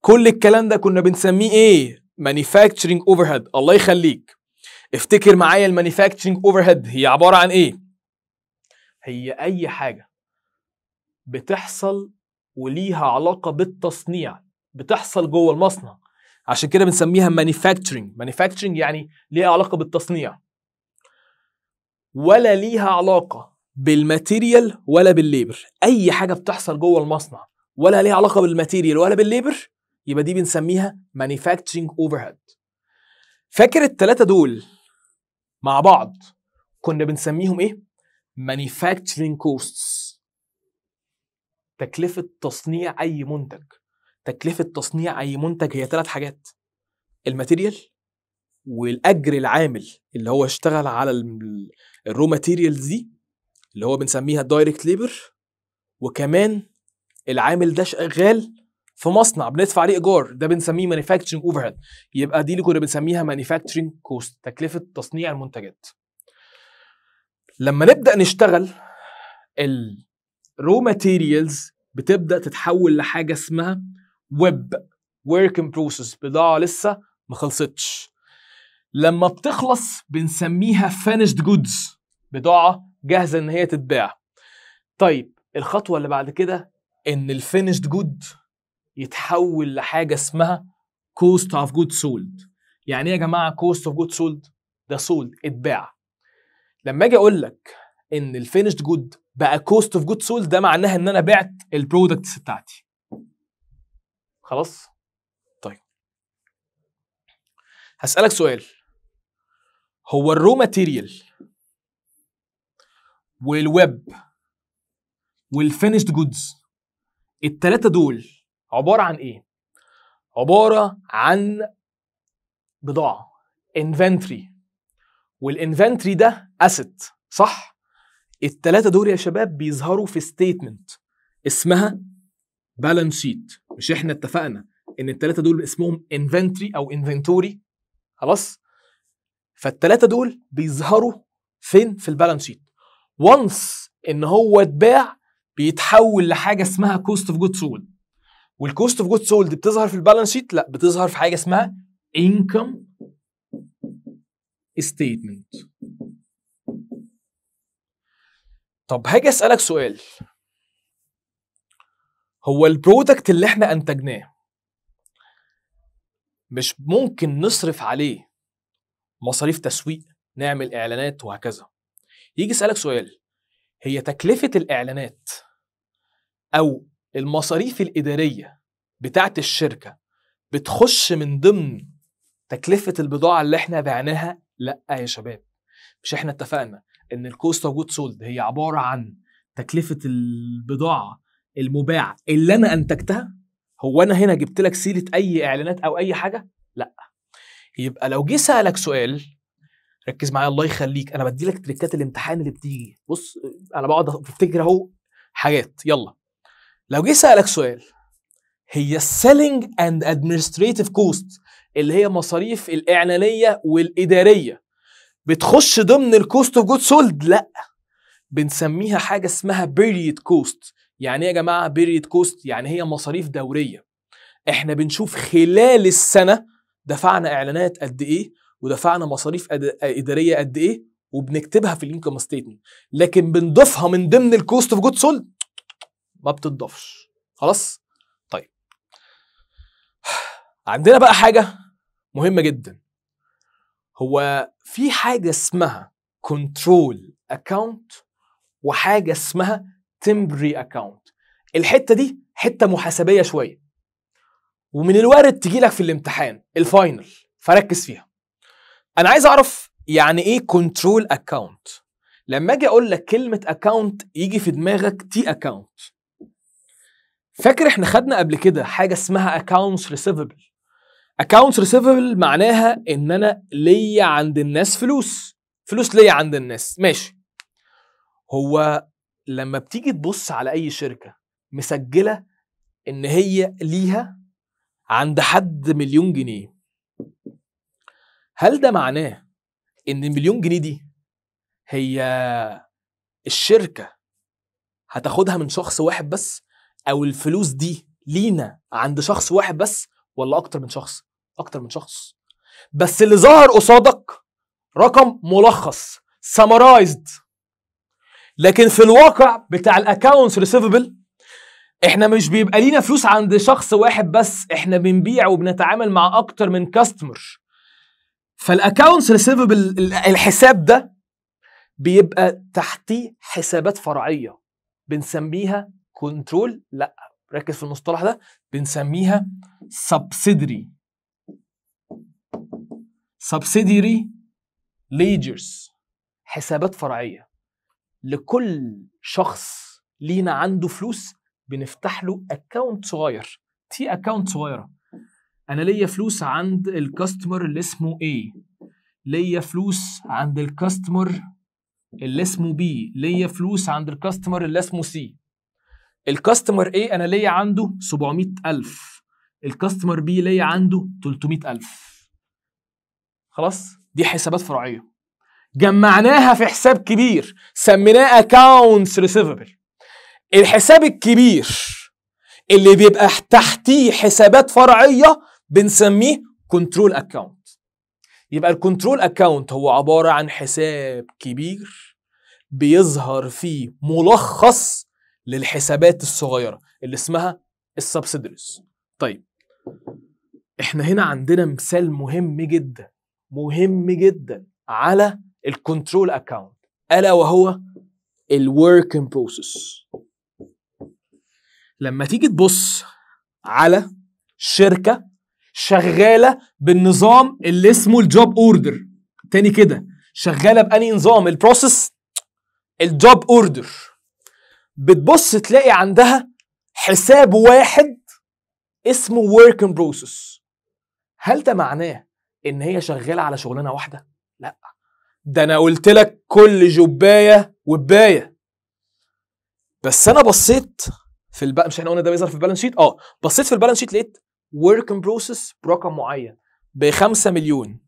كل الكلام ده كنا بنسميه ايه مانيفاكتشرنج اوفرهيد الله يخليك افتكر معايا المانيفاكتشرنج اوفرهيد هي عباره عن ايه هي اي حاجه بتحصل وليها علاقه بالتصنيع بتحصل جوه المصنع عشان كده بنسميها مانيفاكتشرنج مانيفاكتشرنج يعني ليها علاقه بالتصنيع ولا ليها علاقه بالماتيريال ولا بالليبر اي حاجه بتحصل جوه المصنع ولا ليها علاقه بالماتيريال ولا بالليبر يبقى دي بنسميها مانيفاكتشرنج اوفرهيد فاكر الثلاثه دول مع بعض كنا بنسميهم ايه مانيفاكتشرنج كوستس تكلفه تصنيع اي منتج تكلفه تصنيع اي منتج هي ثلاث حاجات الماتيريال والاجر العامل اللي هو اشتغل على الرو ماتيريالز دي اللي هو بنسميها دايركت ليبر وكمان العامل ده شغال في مصنع بندفع عليه ايجار ده بنسميه مانيفاكتشرنج اوفر هيد يبقى دي اللي كنا بنسميها مانيفاكتشرنج كوست تكلفه تصنيع المنتجات لما نبدا نشتغل الرو ماتيريالز بتبدا تتحول لحاجه اسمها ويب ورك ان بروسس بضاعة لسه ما خلصتش لما بتخلص بنسميها finished goods بضاعة جاهزة إن هي تتباع طيب الخطوة اللي بعد كده إن الفينشد جود يتحول لحاجة اسمها كوست اوف جود سولد يعني ايه يا جماعة كوست اوف جود سولد ده سولد اتباع لما اجي اقول لك ان الفينشد جود بقى كوست اوف جود سولد ده معناها ان انا بعت البرودكتس بتاعتي خلاص طيب هسألك سؤال هو الرو ماتيريال والويب والفينيشد جودز التلاتة دول عبارة عن ايه؟ عبارة عن بضاعة انفنتري والانفنتري ده اسيت صح؟ التلاتة دول يا شباب بيظهروا في ستيتمنت اسمها بالانس شيت مش احنا اتفقنا ان الثلاثه دول اسمهم انفنتوري او انفنتوري خلاص فالثلاثه دول بيظهروا فين في البالانس شيت وانس ان هو اتباع بيتحول لحاجه اسمها كوست اوف جود سولد والكوست اوف جود سولد بتظهر في البالانس شيت لا بتظهر في حاجه اسمها انكم ستيتمنت طب هاجي اسالك سؤال هو البرودكت اللي احنا انتجناه مش ممكن نصرف عليه مصاريف تسويق نعمل اعلانات وهكذا يجي يسالك سؤال هي تكلفه الاعلانات او المصاريف الاداريه بتاعه الشركه بتخش من ضمن تكلفه البضاعه اللي احنا بعناها لا يا شباب مش احنا اتفقنا ان الكوست اوف جود سولد هي عباره عن تكلفه البضاعه المباع اللي انا انتجتها هو انا هنا جبت لك سيره اي اعلانات او اي حاجه لا يبقى لو جه سالك سؤال ركز معايا الله يخليك انا بدي لك تريكات الامتحان اللي بتيجي بص انا بقعد افتكر اهو حاجات يلا لو جه سالك سؤال هي السيلينج اند ادمنستريتيف كوست اللي هي مصاريف الاعلانيه والاداريه بتخش ضمن الكوست اوف جود سولد لا بنسميها حاجه اسمها بيريد كوست يعني ايه يا جماعه بيريد كوست يعني هي مصاريف دوريه احنا بنشوف خلال السنه دفعنا اعلانات قد ايه ودفعنا مصاريف اداريه قد ايه وبنكتبها في الانكم ستيتمنت لكن بنضيفها من ضمن الكوست اوف جود سولد ما بتضافش خلاص طيب عندنا بقى حاجه مهمه جدا هو في حاجه اسمها كنترول اكاونت وحاجه اسمها تمبري اكونت الحته دي حته محاسبيه شويه ومن الوارد تجي لك في الامتحان الفاينل فركز فيها انا عايز اعرف يعني ايه كنترول اكونت لما اجي اقول لك كلمه اكونت يجي في دماغك تي اكونت فاكر احنا خدنا قبل كده حاجه اسمها اكونتس ريسيفبل اكونتس ريسيفبل معناها ان انا ليا عند الناس فلوس فلوس ليا عند الناس ماشي هو لما بتيجي تبص على اي شركه مسجله ان هي ليها عند حد مليون جنيه هل ده معناه ان المليون جنيه دي هي الشركه هتاخدها من شخص واحد بس او الفلوس دي لينا عند شخص واحد بس ولا اكتر من شخص اكتر من شخص بس اللي ظهر قصادك رقم ملخص سمرايزد لكن في الواقع بتاع الاكونتس ريسيفبل احنا مش بيبقى لينا فلوس عند شخص واحد بس احنا بنبيع وبنتعامل مع اكتر من كاستمر فالاكونتس ريسيفبل الحساب ده بيبقى تحتيه حسابات فرعيه بنسميها كنترول لا ركز في المصطلح ده بنسميها سبسيدري سبسيدري ليجرز حسابات فرعيه لكل شخص لينا عنده فلوس بنفتح له اكونت صغير تي اكونت صغيره انا ليا فلوس عند الكاستمر اللي اسمه اي ليا فلوس عند الكاستمر اللي اسمه بي ليا فلوس عند الكاستمر اللي اسمه سي الكاستمر اي انا ليا عنده 700000 الكاستمر بي ليا عنده 300000 خلاص دي حسابات فرعيه جمعناها في حساب كبير سميناه accounts receivable الحساب الكبير اللي بيبقى تحتيه حسابات فرعيه بنسميه كنترول account يبقى الكنترول account هو عباره عن حساب كبير بيظهر فيه ملخص للحسابات الصغيره اللي اسمها السبسيدريز طيب احنا هنا عندنا مثال مهم جدا مهم جدا على الكنترول اكاونت الا وهو الورك ان بروسيس لما تيجي تبص على شركه شغاله بالنظام اللي اسمه الجوب اوردر تاني كده شغاله باني نظام البروسيس الجوب اوردر بتبص تلاقي عندها حساب واحد اسمه ورك ان بروسيس هل ده معناه ان هي شغاله على شغلانه واحده لا ده انا قلت لك كل جبايه وبايه بس انا بصيت في الب... مش احنا قلنا ده بيظهر في البالانس شيت اه بصيت في البالانس شيت لقيت ورك ان بروسس برقم معين ب 5 مليون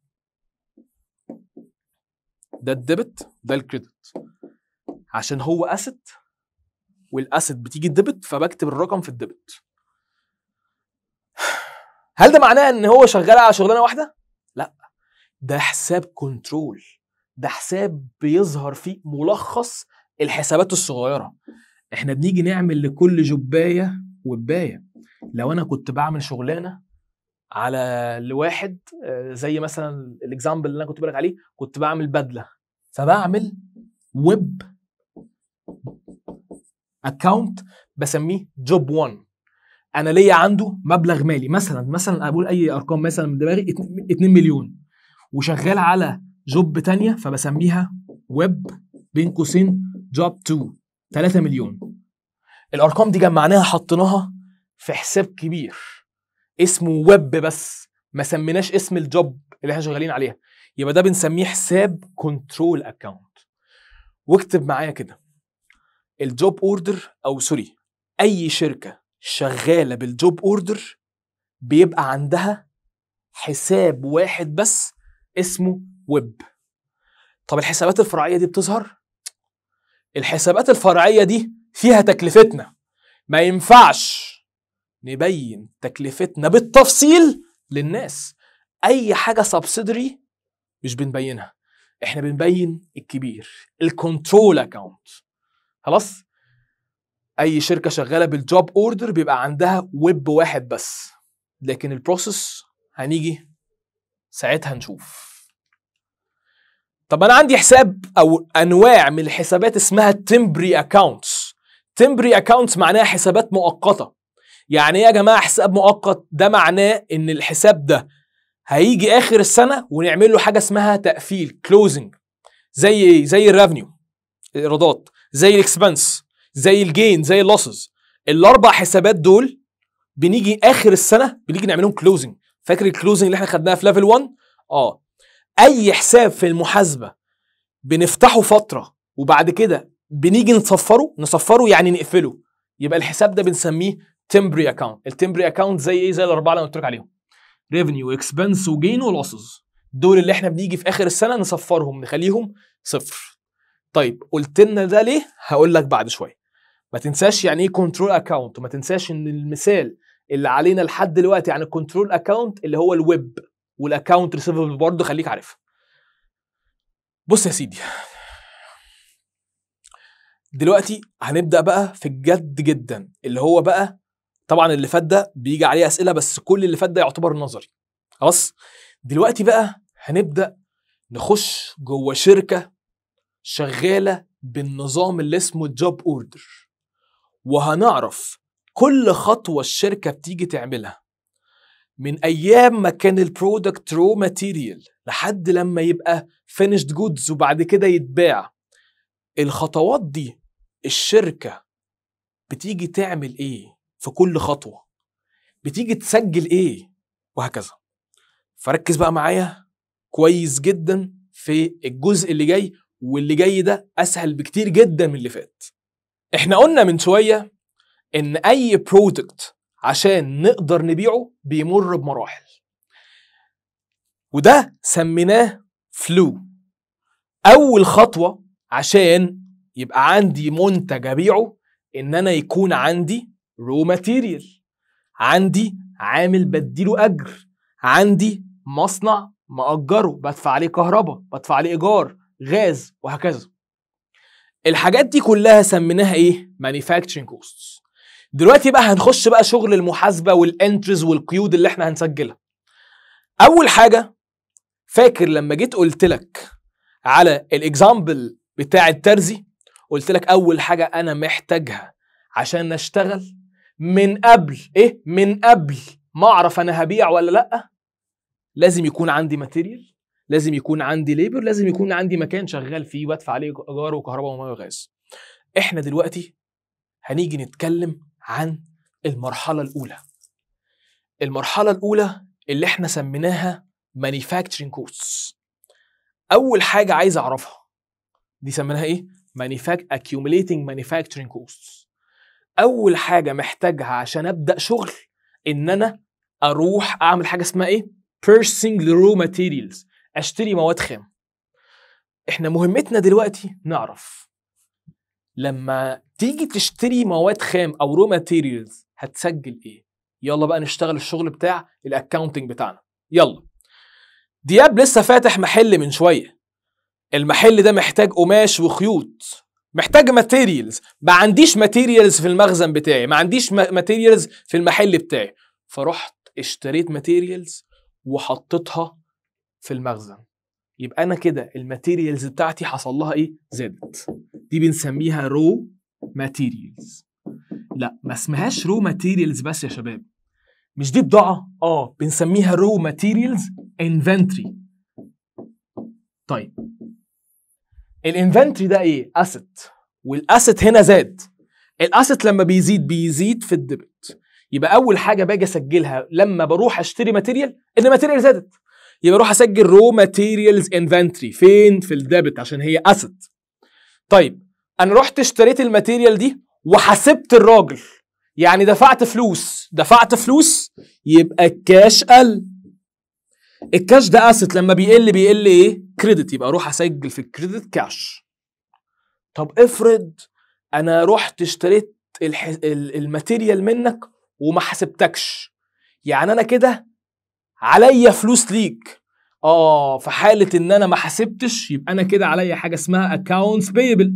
ده الديبت ده الكريدت عشان هو اسيت والاسيت بتيجي الديبت فبكتب الرقم في الديبت هل ده معناه ان هو شغال على شغلانه واحده لا ده حساب كنترول ده حساب بيظهر فيه ملخص الحسابات الصغيره احنا بنيجي نعمل لكل جبايه وبايه لو انا كنت بعمل شغلانه على لواحد آه، زي مثلا الاكزامبل اللي انا كنت بقولك عليه كنت بعمل بدله فبعمل ويب اكونت بسميه جوب 1 انا ليا عنده مبلغ مالي مثلا مثلا اقول اي ارقام مثلا من دماغي 2 مليون وشغال على جوب تانية فبسميها ويب بين قوسين جوب 2 3 مليون الارقام دي جمعناها حطيناها في حساب كبير اسمه ويب بس ما سميناش اسم الجوب اللي احنا شغالين عليها يبقى ده بنسميه حساب كنترول اكونت واكتب معايا كده الجوب اوردر او سوري اي شركه شغاله بالجوب اوردر بيبقى عندها حساب واحد بس اسمه ويب طب الحسابات الفرعيه دي بتظهر الحسابات الفرعيه دي فيها تكلفتنا ما ينفعش نبين تكلفتنا بالتفصيل للناس اي حاجه سبسيدري مش بنبينها احنا بنبين الكبير الكنترول اكاونت خلاص اي شركه شغاله بالجوب اوردر بيبقى عندها ويب واحد بس لكن البروسيس هنيجي ساعتها نشوف طب انا عندي حساب او انواع من الحسابات اسمها تمبري اكونتس تمبري اكونتس معناها حسابات مؤقته يعني ايه يا جماعه حساب مؤقت ده معناه ان الحساب ده هيجي اخر السنه ونعمل له حاجه اسمها تقفيل كلوزنج زي ايه زي الريفنيو الايرادات زي الاكسبنس زي الجين زي اللوسز الاربع حسابات دول بنيجي اخر السنه بنيجي نعملهم كلوزنج فاكر الكلوزنج اللي احنا خدناها في ليفل 1 اه اي حساب في المحاسبه بنفتحه فتره وبعد كده بنيجي نصفره نصفره يعني نقفله يبقى الحساب ده بنسميه تمبري اكونت التمبري اكونت زي ايه زي الاربعه اللي انا قلت لك عليهم ريفينيو اكسبنس وجين ولوسز دول اللي احنا بنيجي في اخر السنه نصفرهم نخليهم صفر طيب قلت لنا ده ليه هقول لك بعد شويه ما تنساش يعني ايه كنترول اكونت وما تنساش ان المثال اللي علينا لحد دلوقتي عن الكنترول اكونت اللي هو الويب والاكونت ريسيفبل برضه خليك عارفها بص يا سيدي دلوقتي هنبدا بقى في الجد جدا اللي هو بقى طبعا اللي فات ده بيجي عليه اسئله بس كل اللي فات ده يعتبر نظري خلاص دلوقتي بقى هنبدا نخش جوه شركه شغاله بالنظام اللي اسمه جوب اوردر وهنعرف كل خطوه الشركه بتيجي تعملها من ايام ما كان البرودكت رو ماتيريال لحد لما يبقى فينيشد جودز وبعد كده يتباع الخطوات دي الشركه بتيجي تعمل ايه في كل خطوه بتيجي تسجل ايه وهكذا فركز بقى معايا كويس جدا في الجزء اللي جاي واللي جاي ده اسهل بكتير جدا من اللي فات احنا قلنا من شويه ان اي برودكت عشان نقدر نبيعه بيمر بمراحل وده سميناه فلو اول خطوه عشان يبقى عندي منتج ابيعه ان انا يكون عندي رو ماتيريال عندي عامل بديله اجر عندي مصنع مأجره بدفع عليه كهرباء بدفع عليه ايجار غاز وهكذا الحاجات دي كلها سميناها ايه مانيفاكتشرنج كوستس دلوقتي بقى هنخش بقى شغل المحاسبه والانترز والقيود اللي احنا هنسجلها اول حاجه فاكر لما جيت قلت لك على الاكزامبل بتاع الترزي قلت لك اول حاجه انا محتاجها عشان اشتغل من قبل ايه من قبل ما اعرف انا هبيع ولا لا لازم يكون عندي ماتيريال لازم يكون عندي ليبر لازم يكون عندي مكان شغال فيه وادفع عليه ايجار وكهرباء وميه وغاز احنا دلوقتي هنيجي نتكلم عن المرحلة الأولى المرحلة الأولى اللي احنا سميناها manufacturing costs أول حاجة عايز أعرفها دي سميناها إيه؟ Manufact accumulating manufacturing costs أول حاجة محتاجها عشان أبدأ شغل إن أنا أروح أعمل حاجة اسمها إيه؟ purchasing raw materials أشتري مواد خام احنا مهمتنا دلوقتي نعرف لما تيجي تشتري مواد خام او رو ماتيريالز هتسجل ايه يلا بقى نشتغل الشغل بتاع الاكونتنج بتاعنا يلا دياب لسه فاتح محل من شويه المحل ده محتاج قماش وخيوط محتاج ماتيريالز ما عنديش ماتيريالز في المخزن بتاعي ما عنديش ماتيريالز في المحل بتاعي فرحت اشتريت ماتيريالز وحطيتها في المخزن يبقى انا كده الماتيريالز بتاعتي حصل لها ايه زادت دي بنسميها رو ماتيريالز لا ما اسمهاش رو ماتيريالز بس يا شباب مش دي بضاعه اه بنسميها رو ماتيريالز انفنتري طيب الانفنتري ده ايه اسيت والاسيت هنا زاد الاسيت لما بيزيد بيزيد في الديبت يبقى اول حاجه باجي اسجلها لما بروح اشتري ماتيريال ان الماتيريال زادت يبقى اروح اسجل رو ماتيريالز انفنتوري فين في الديبت عشان هي اسد طيب انا رحت اشتريت الماتيريال دي وحاسبت الراجل يعني دفعت فلوس دفعت فلوس يبقى الكاش قل الكاش ده اسيت لما بيقل بيقل ايه كريدت يبقى اروح اسجل في الكريدت كاش طب افرض انا رحت اشتريت الماتيريال منك وما حسبتكش يعني انا كده عليا فلوس ليك اه في حاله ان انا ما حسبتش يبقى انا كده عليا حاجه اسمها اكاونتس بيبل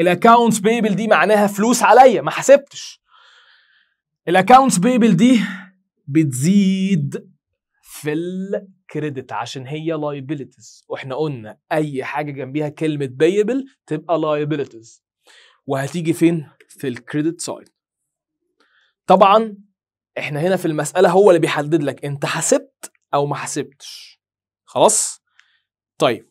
الاكاونتس بيبل دي معناها فلوس عليا ما حسبتش الاكاونتس بيبل دي بتزيد في الكريدت عشان هي لايبيليتيز واحنا قلنا اي حاجه جنبيها كلمه بيبل تبقى لايبيليتيز وهتيجي فين في الكريدت سايد طبعا احنا هنا في المساله هو اللي بيحدد لك انت حسبت او ما حسبتش خلاص طيب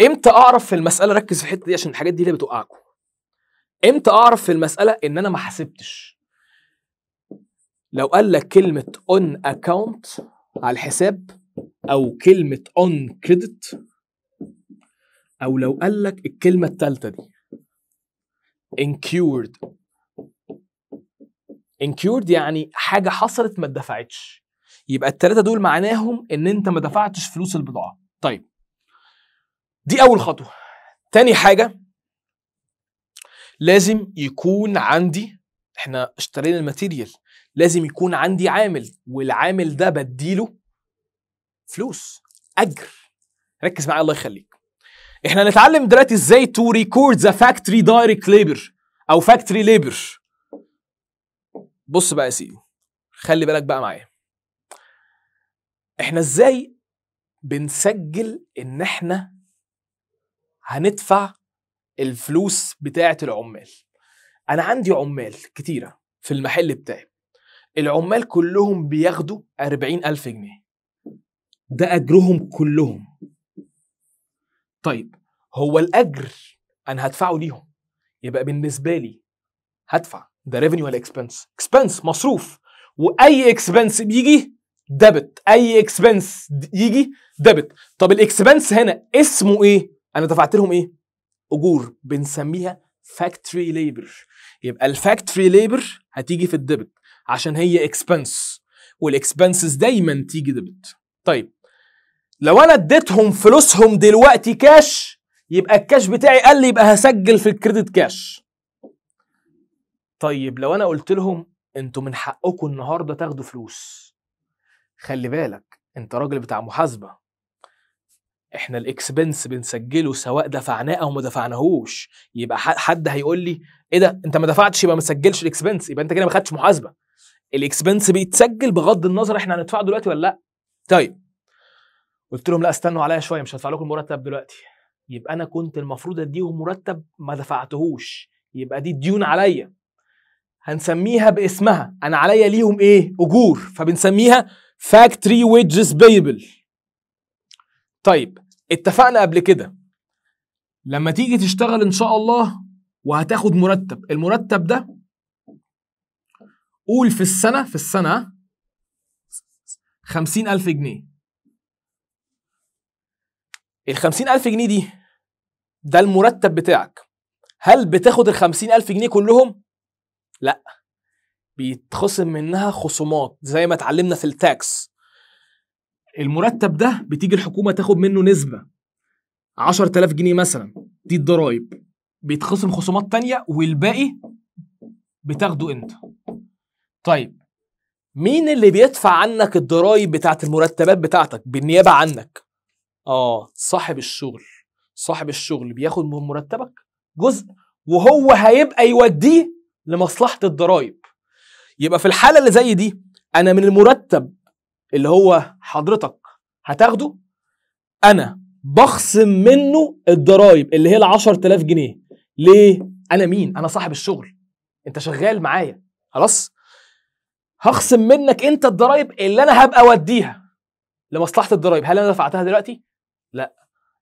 امتى اعرف في المساله ركز في الحته دي عشان الحاجات دي اللي بتوقعكم امتى اعرف في المساله ان انا ما حسبتش لو قال لك كلمه اون account على الحساب او كلمه اون كريدت او لو قال لك الكلمه الثالثه دي incurred انكيورد يعني حاجه حصلت ما اتدفعتش يبقى الثلاثه دول معناهم ان انت ما دفعتش فلوس البضاعه طيب دي اول خطوه تاني حاجه لازم يكون عندي احنا اشترينا الماتيريال لازم يكون عندي عامل والعامل ده بديله فلوس اجر ركز معايا الله يخليك احنا هنتعلم دلوقتي ازاي تو ريكورد ذا فاكتوري دايركت ليبر او فاكتوري ليبر بص بقى يا سيدي خلي بالك بقى معايا احنا ازاي بنسجل ان احنا هندفع الفلوس بتاعه العمال انا عندي عمال كتيره في المحل بتاعي العمال كلهم بياخدوا 40000 جنيه ده اجرهم كلهم طيب هو الاجر انا هدفعه ليهم يبقى بالنسبه لي هدفع ده ريفينيو ولا اكسبنس اكسبنس مصروف واي اكسبنس بيجي ديبت اي اكسبنس يجي ديبت طب الاكسبنس هنا اسمه ايه انا دفعت لهم ايه اجور بنسميها فاكتوري ليبر يبقى الفاكتوري ليبر هتيجي في الديبت عشان هي اكسبنس والاكسبنسز دايما تيجي ديبت طيب لو انا اديتهم فلوسهم دلوقتي كاش يبقى الكاش بتاعي قال لي يبقى هسجل في الكريدت كاش طيب لو انا قلت لهم انتوا من حقكم النهارده تاخدوا فلوس خلي بالك انت راجل بتاع محاسبه احنا الاكسبنس بنسجله سواء دفعناه او ما دفعناهوش يبقى حد هيقول لي ايه ده انت ما دفعتش يبقى ما تسجلش الاكسبنس يبقى انت كده ما خدتش محاسبه الاكسبنس بيتسجل بغض النظر احنا هندفعه دلوقتي ولا لا طيب قلت لهم لا استنوا عليا شويه مش هدفع لكم المرتب دلوقتي يبقى انا كنت المفروض اديهم مرتب ما دفعتهوش يبقى دي ديون عليا هنسميها باسمها انا عليا ليهم ايه اجور فبنسميها فاكتوري ويجز بيبل طيب اتفقنا قبل كده لما تيجي تشتغل ان شاء الله وهتاخد مرتب المرتب ده قول في السنه في السنه خمسين ألف جنيه ال ألف جنيه دي ده المرتب بتاعك هل بتاخد ال ألف جنيه كلهم لا بيتخصم منها خصومات زي ما اتعلمنا في التاكس المرتب ده بتيجي الحكومه تاخد منه نسبه 10000 جنيه مثلا دي الضرايب بيتخصم خصومات تانية والباقي بتاخده انت طيب مين اللي بيدفع عنك الضرايب بتاعت المرتبات بتاعتك بالنيابه عنك اه صاحب الشغل صاحب الشغل بياخد من مرتبك جزء وهو هيبقى يوديه لمصلحه الضرايب يبقى في الحاله اللي زي دي انا من المرتب اللي هو حضرتك هتاخده انا بخصم منه الضرايب اللي هي ال 10000 جنيه ليه انا مين انا صاحب الشغل انت شغال معايا خلاص هخصم منك انت الضرايب اللي انا هبقى اوديها لمصلحه الضرايب هل انا دفعتها دلوقتي لا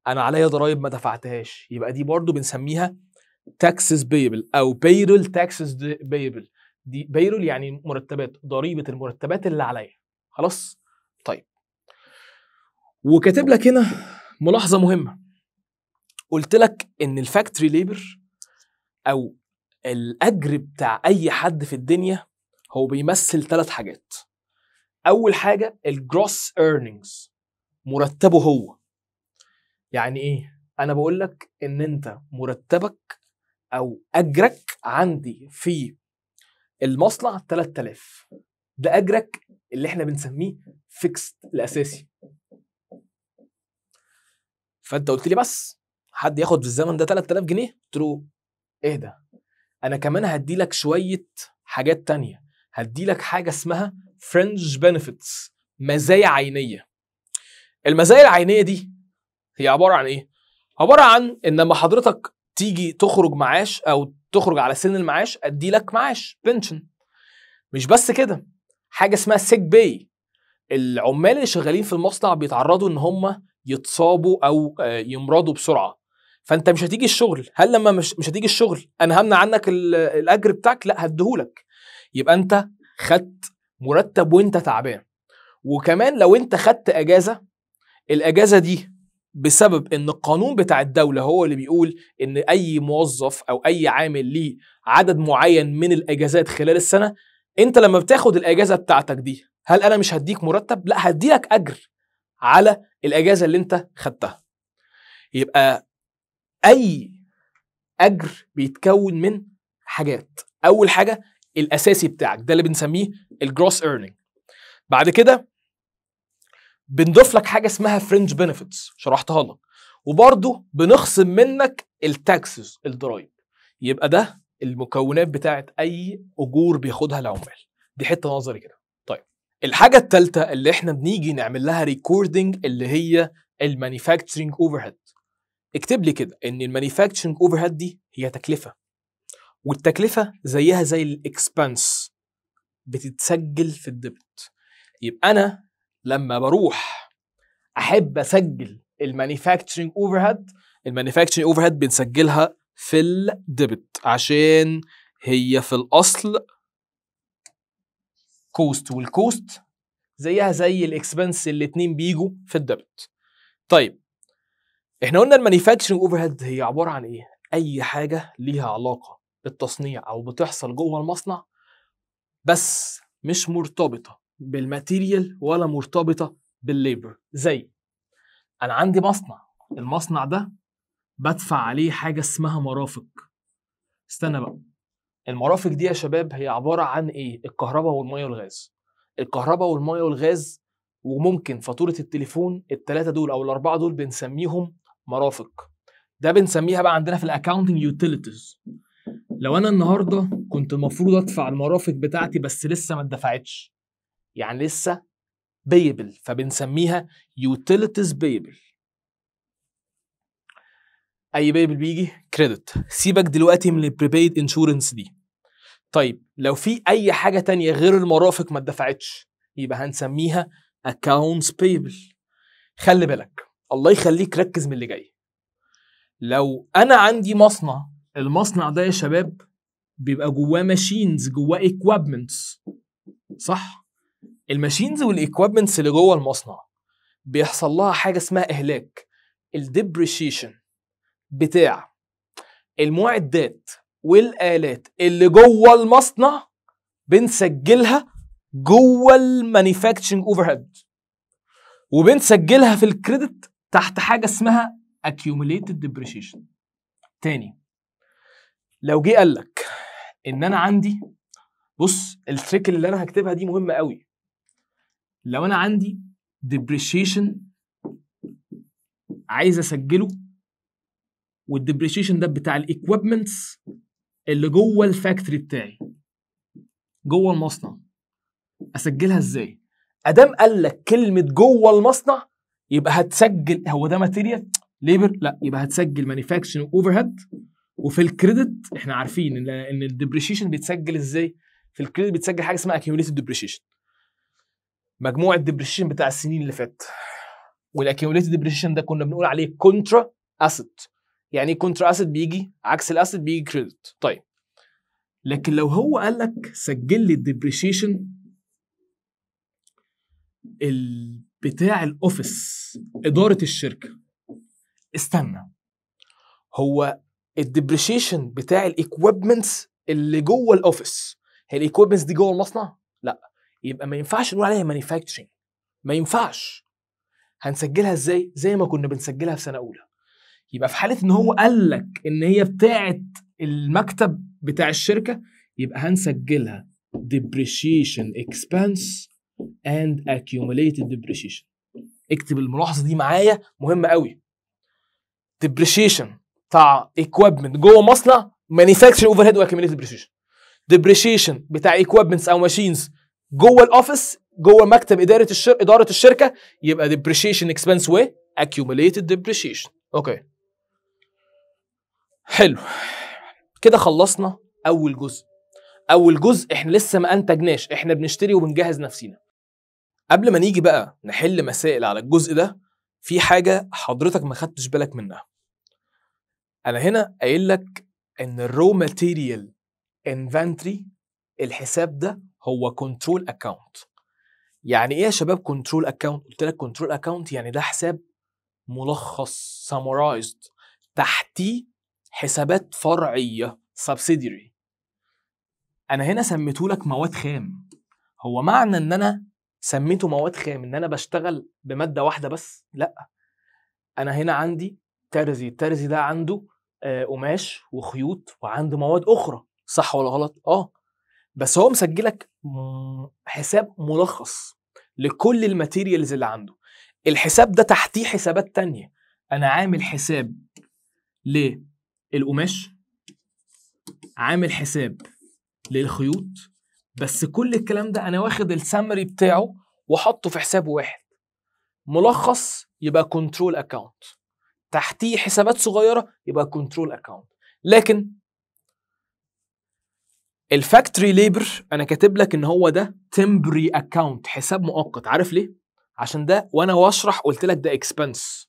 انا عليا ضرايب ما دفعتهاش يبقى دي برضو بنسميها تاكسز بيبل او بيرول تاكسز بيبل دي بيرول يعني مرتبات ضريبه المرتبات اللي عليا خلاص طيب وكاتب لك هنا ملاحظه مهمه قلت لك ان الفاكتوري ليبر او الاجر بتاع اي حد في الدنيا هو بيمثل ثلاث حاجات اول حاجه الجروس ايرنينجز مرتبه هو يعني ايه انا بقول لك ان انت مرتبك او اجرك عندي في المصنع 3000 ده اجرك اللي احنا بنسميه فيكست الاساسي فانت قلت لي بس حد ياخد في الزمن ده 3000 جنيه قلت له إيه ده انا كمان هدي لك شويه حاجات تانية هدي لك حاجه اسمها فرنج بنفيتس مزايا عينيه المزايا العينيه دي هي عباره عن ايه عباره عن ان لما حضرتك تيجي تخرج معاش او تخرج على سن المعاش ادي لك معاش بنشن مش بس كده حاجه اسمها سيك باي العمال اللي شغالين في المصنع بيتعرضوا ان هم يتصابوا او آه، يمرضوا بسرعه فانت مش هتيجي الشغل هل لما مش, مش هتيجي الشغل انا همنع عنك الاجر بتاعك لا هديهولك يبقى انت خدت مرتب وانت تعبان وكمان لو انت خدت اجازه الاجازه دي بسبب ان القانون بتاع الدوله هو اللي بيقول ان اي موظف او اي عامل ليه عدد معين من الاجازات خلال السنه انت لما بتاخد الاجازه بتاعتك دي هل انا مش هديك مرتب لا هديلك اجر على الاجازه اللي انت خدتها يبقى اي اجر بيتكون من حاجات اول حاجه الاساسي بتاعك ده اللي بنسميه الجروس ايرنينج بعد كده بنضيف لك حاجه اسمها فرنج بنفيتس شرحتها لك وبرده بنخصم منك التاكسز الضرايب يبقى ده المكونات بتاعه اي اجور بياخدها العمال دي حته نظري كده طيب الحاجه الثالثه اللي احنا بنيجي نعمل لها ريكوردنج اللي هي المانيفاكتشرنج اوفر هيد اكتب لي كده ان المانيفاكتشرنج اوفر هيد دي هي تكلفه والتكلفه زيها زي الاكسبنس بتتسجل في الديبت يبقى انا لما بروح احب اسجل المانيفاكتشرنج اوفر هيد المانيفاكتشرنج اوفر هيد بنسجلها في الديبت عشان هي في الاصل كوست والكوست زيها زي الاكسبنس الاتنين بيجوا في الديبت طيب احنا قلنا المانيفاكتشرنج اوفر هيد هي عباره عن ايه اي حاجه ليها علاقه بالتصنيع او بتحصل جوه المصنع بس مش مرتبطه بالماتيريال ولا مرتبطه بالليبر زي انا عندي مصنع المصنع ده بدفع عليه حاجه اسمها مرافق استنى بقى المرافق دي يا شباب هي عباره عن ايه الكهرباء والميه والغاز الكهرباء والميه والغاز وممكن فاتوره التليفون الثلاثه دول او الاربعه دول بنسميهم مرافق ده بنسميها بقى عندنا في الاكاونتنج يوتيليتيز لو انا النهارده كنت المفروض ادفع المرافق بتاعتي بس لسه ما اتدفعتش يعني لسه بيبل فبنسميها يوتيليتيز بيبل اي بيبل بيجي كريدت سيبك دلوقتي من البريبيد انشورنس دي طيب لو في اي حاجه تانية غير المرافق ما اتدفعتش يبقى هنسميها اكاونتس بيبل خلي بالك الله يخليك ركز من اللي جاي لو انا عندي مصنع المصنع ده يا شباب بيبقى جواه ماشينز جواه اكويبمنتس صح الماشينز والايكويبمنتس اللي جوه المصنع بيحصل لها حاجه اسمها اهلاك الديبريشيشن بتاع المعدات والالات اللي جوه المصنع بنسجلها جوه المانيفاكتشنج اوفر هيد وبنسجلها في الكريدت تحت حاجه اسمها accumulated depreciation تاني لو جه قال لك ان انا عندي بص التريك اللي انا هكتبها دي مهمه قوي لو انا عندي ديبريشيشن عايز اسجله والديبريشيشن ده بتاع الايكويبمنتس اللي جوه الفاكتوري بتاعي جوه المصنع اسجلها ازاي ادام قال لك كلمه جوه المصنع يبقى هتسجل هو ده ماتيريال ليبر لا يبقى هتسجل مانيفاكشن اوفر هيد وفي الكريدت احنا عارفين ان ان الديبريشيشن بيتسجل ازاي في الكريدت بيتسجل حاجه اسمها اكيوميليتد ديبريشيشن مجموع الديبريشن بتاع السنين اللي فاتت والاكيوليتد ديبريشن ده كنا بنقول عليه كونترا اسيت يعني ايه كونترا اسيت بيجي عكس الاسيت بيجي كريدت طيب لكن لو هو قال لك سجل لي الديبريشن بتاع الاوفيس اداره الشركه استنى هو الديبريشن بتاع الايكويبمنتس اللي جوه الاوفيس هي الايكويبمنتس دي جوه المصنع لا يبقى ما ينفعش نقول عليها مانيفاكتشرنج ما ينفعش هنسجلها ازاي زي ما كنا بنسجلها في سنه اولى يبقى في حاله ان هو قال لك ان هي بتاعه المكتب بتاع الشركه يبقى هنسجلها depreciation expense and accumulated depreciation اكتب الملاحظه دي معايا مهمه قوي depreciation بتاع equipment جوه مصنع manufacturing overhead و accumulated depreciation depreciation بتاع ايكويبمنتس او machines جوه الاوفيس جوه مكتب اداره الشر... اداره الشركه يبقى ديبريشيشن اكسبنس و اكيوميليتد ديبريشيشن اوكي حلو كده خلصنا اول جزء اول جزء احنا لسه ما انتجناش احنا بنشتري وبنجهز نفسينا قبل ما نيجي بقى نحل مسائل على الجزء ده في حاجه حضرتك ما خدتش بالك منها انا هنا قايل لك ان الرو ماتيريال انفنتري الحساب ده هو كنترول اكونت يعني ايه يا شباب كنترول اكونت قلت لك كنترول اكونت يعني ده حساب ملخص سامورايزد تحتيه حسابات فرعيه سبسيدري انا هنا سميته لك مواد خام هو معنى ان انا سميته مواد خام ان انا بشتغل بماده واحده بس لا انا هنا عندي ترزي الترزي ده عنده آه، قماش وخيوط وعنده مواد اخرى صح ولا غلط اه بس هو مسجلك حساب ملخص لكل الماتيريالز اللي عنده الحساب ده تحتيه حسابات تانية انا عامل حساب للقماش عامل حساب للخيوط بس كل الكلام ده انا واخد السمري بتاعه وحطه في حساب واحد ملخص يبقى كنترول اكاونت تحتيه حسابات صغيره يبقى كنترول اكاونت لكن الفاكتوري ليبر انا كاتب لك ان هو ده تمبري اكونت حساب مؤقت عارف ليه عشان ده وانا بشرح قلت لك ده اكسبنس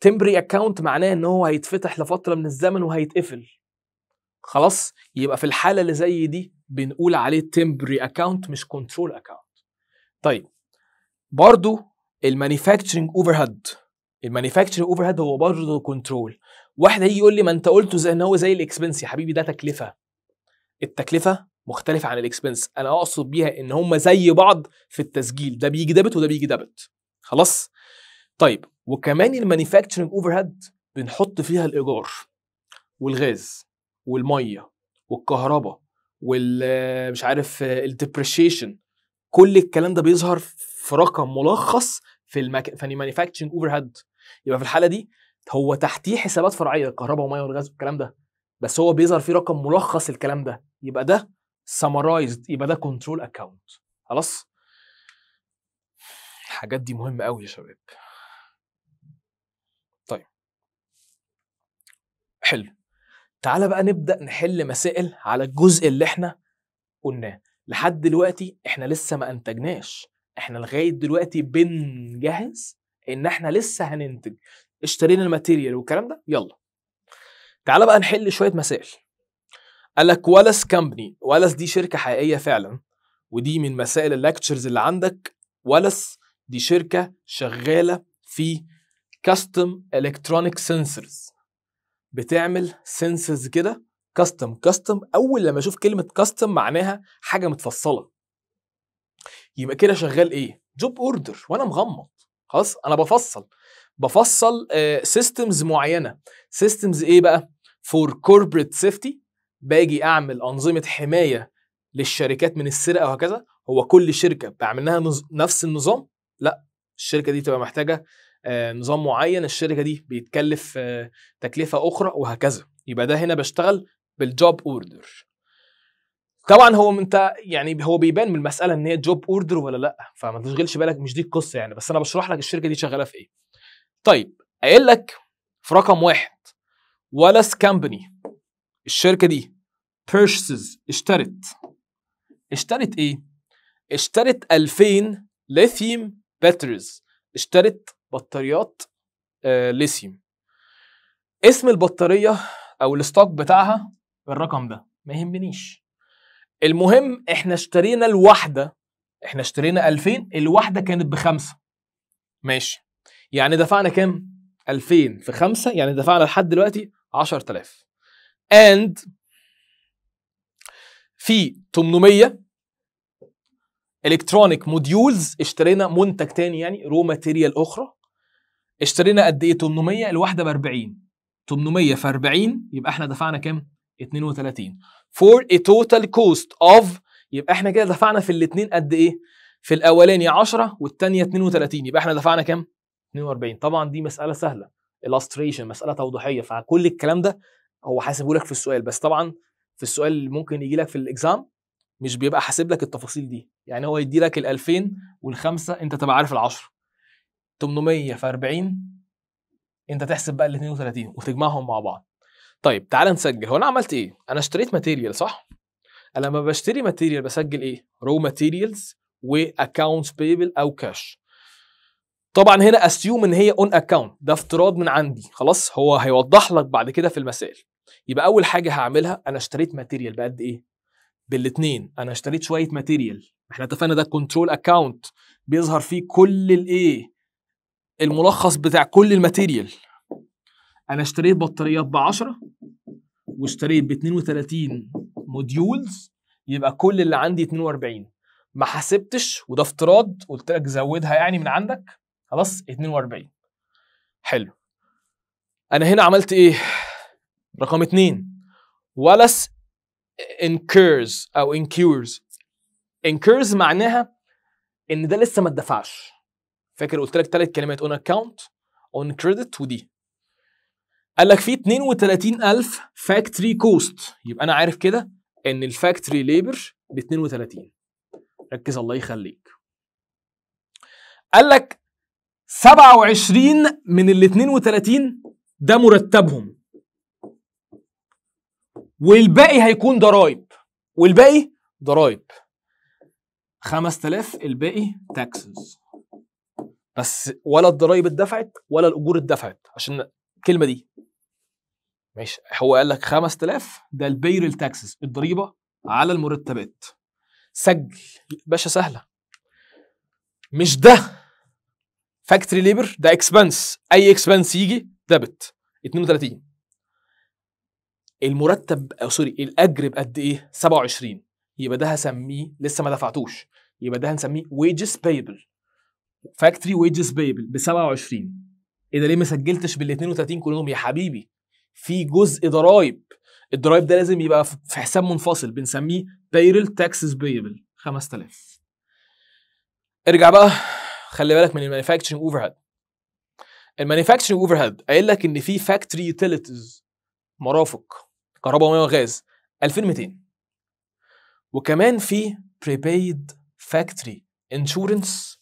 تمبري اكونت معناه ان هو هيتفتح لفتره من الزمن وهيتقفل خلاص يبقى في الحاله اللي زي دي بنقول عليه تمبري اكونت مش كنترول اكونت طيب برضو المانيفاكتشرنج اوفر هيد المانيفاكتشرنج اوفر هيد هو برضه كنترول واحد هيجي يقول لي ما انت قلته زي ان هو زي الاكسبنس يا حبيبي ده تكلفه التكلفه مختلفه عن الاكسبنس انا اقصد بيها ان هم زي بعض في التسجيل ده بيجي دابت وده بيجي دابت خلاص طيب وكمان المانيفاكتشرنج اوفر هيد بنحط فيها الايجار والغاز والميه والكهرباء وال آه، مش عارف آه، الديبريشيشن كل الكلام ده بيظهر في رقم ملخص في المك... في المانيفاكتشرنج اوفر هيد يبقى في الحاله دي هو تحتيه حسابات فرعيه الكهرباء والميه والغاز والكلام ده بس هو بيظهر فيه رقم ملخص الكلام ده يبقى ده سمرايزد يبقى ده كنترول اكونت خلاص الحاجات دي مهمه قوي يا شباب طيب حلو تعالى بقى نبدا نحل مسائل على الجزء اللي احنا قلناه لحد دلوقتي احنا لسه ما انتجناش احنا لغايه دلوقتي بنجهز ان احنا لسه هننتج اشترينا الماتيريال والكلام ده يلا تعال بقى نحل شويه مسائل قال لك ولس كامبني ولس دي شركه حقيقيه فعلا ودي من مسائل اللاكتشرز اللي عندك ولس دي شركه شغاله في كاستم الكترونيك سنسورز بتعمل سنسورز كده كاستم كاستم اول لما اشوف كلمه كاستم معناها حاجه متفصله يبقى كده شغال ايه جوب اوردر وانا مغمض خلاص انا بفصل بفصل سيستمز آه، معينه سيستمز ايه بقى فور كوربريت سيفتي باجي اعمل انظمه حمايه للشركات من السرقه وهكذا هو كل شركه بعمل لها نفس النظام لا الشركه دي تبقى محتاجه آه، نظام معين الشركه دي بيتكلف آه، تكلفه اخرى وهكذا يبقى ده هنا بشتغل بالجوب اوردر طبعا هو انت يعني هو بيبان من المساله ان هي جوب اوردر ولا لا فما تشغلش بالك مش دي القصه يعني بس انا بشرح لك الشركه دي شغاله في ايه طيب قايل لك في رقم واحد ولس كامباني الشركه دي purchases اشترت اشترت ايه؟ اشترت 2000 ليثيوم باتريز اشترت بطاريات آه ليثيوم اسم البطاريه او الستوك بتاعها الرقم ده ما يهمنيش المهم احنا اشترينا الواحده احنا اشترينا 2000 الواحده كانت بخمسه ماشي يعني دفعنا كام 2000 في 5 يعني دفعنا لحد دلوقتي 10000 and في 800 الكترونيك موديولز اشترينا منتج تاني يعني رو ماتيريال اخرى اشترينا قد ايه 800 الواحده ب 40 800 في 40 يبقى احنا دفعنا كام 32 for a total cost of يبقى احنا كده دفعنا في الاثنين قد ايه في الاولاني 10 والثانيه 32 يبقى احنا دفعنا كام 42 طبعا دي مساله سهله illustration مساله توضيحيه فكل الكلام ده هو حاسبه لك في السؤال بس طبعا في السؤال اللي ممكن يجي لك في الاكزام مش بيبقى حاسب لك التفاصيل دي يعني هو يدي لك ال 2000 وال5 انت تبقى عارف ال 10 800 في 40 انت تحسب بقى ال 32 وتجمعهم مع بعض طيب تعال نسجل هو انا عملت ايه انا اشتريت ماتيريال صح انا لما بشتري ماتيريال بسجل ايه رو ماتيريالز واكونتس بيبل او كاش طبعا هنا اسيوم ان هي اون اكونت ده افتراض من عندي خلاص هو هيوضح لك بعد كده في المسائل يبقى اول حاجه هعملها انا اشتريت ماتيريال بقد ايه بالاثنين انا اشتريت شويه ماتيريال احنا اتفقنا ده كنترول اكونت بيظهر فيه كل الايه الملخص بتاع كل الماتيريال انا اشتريت بطاريات ب 10 واشتريت ب 32 موديولز يبقى كل اللي عندي 42 ما حسبتش وده افتراض قلت لك زودها يعني من عندك خلاص 42 حلو انا هنا عملت ايه رقم 2 ولس انكيرز او انكيرز انكيرز معناها ان ده لسه ما اتدفعش فاكر قلت لك ثلاث كلمات اون اكونت اون كريدت ودي قال لك في 32000 فاكتوري كوست يبقى انا عارف كده ان الفاكتوري ليبر ب 32 ركز الله يخليك قال لك 27 من ال 32 ده مرتبهم والباقي هيكون ضرايب والباقي ضرايب 5000 الباقي تاكسز بس ولا الضرايب اتدفعت ولا الاجور اتدفعت عشان الكلمه دي ماشي هو قال لك 5000 ده البيرل تاكسز الضريبه على المرتبات سجل باشا سهله مش ده فاكتوري ليبر ده اكسبنس اي اكسبنس يجي دبت 32 المرتب أو سوري الاجر بقد ايه 27 يبقى ده هسميه لسه ما دفعتوش يبقى ده هنسميه ويجز بايبل فاكتوري ويجز بايبل ب 27 ايه ده ليه ما سجلتش بال 32 كلهم يا حبيبي في جزء ضرايب الضرايب ده لازم يبقى في حساب منفصل بنسميه بايرل تاكسز بايبل 5000 ارجع بقى خلي بالك من المانيفاكتشرنج اوفر هيد المانيفاكتشرنج اوفر هيد قايل لك ان في فاكتوري يوتيليتيز مرافق كهرباء وميه وغاز 2200 وكمان في prepaid فاكتوري انشورنس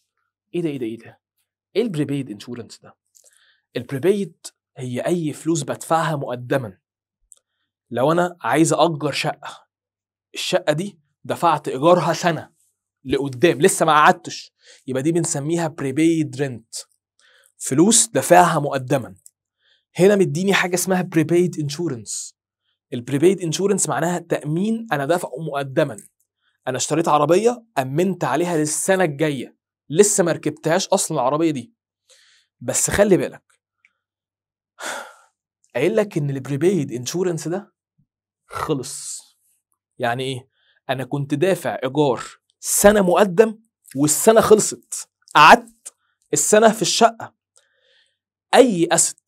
ايه ده ايه ده ايه ده ايه البريبيد انشورنس ده البريبيد هي اي فلوس بدفعها مقدما لو انا عايز اجر شقه الشقه دي دفعت ايجارها سنه لقدام لسه ما قعدتش يبقى دي بنسميها بريبيد رنت فلوس دفعها مقدما هنا مديني حاجه اسمها بريبيد انشورنس البريبيد انشورنس معناها تامين انا دافعه مقدما انا اشتريت عربيه امنت عليها للسنه الجايه لسه ما ركبتهاش اصلا العربيه دي بس خلي بالك قايل لك ان البريبيد انشورنس ده خلص يعني ايه انا كنت دافع ايجار سنه مقدم والسنه خلصت قعدت السنه في الشقه اي اسد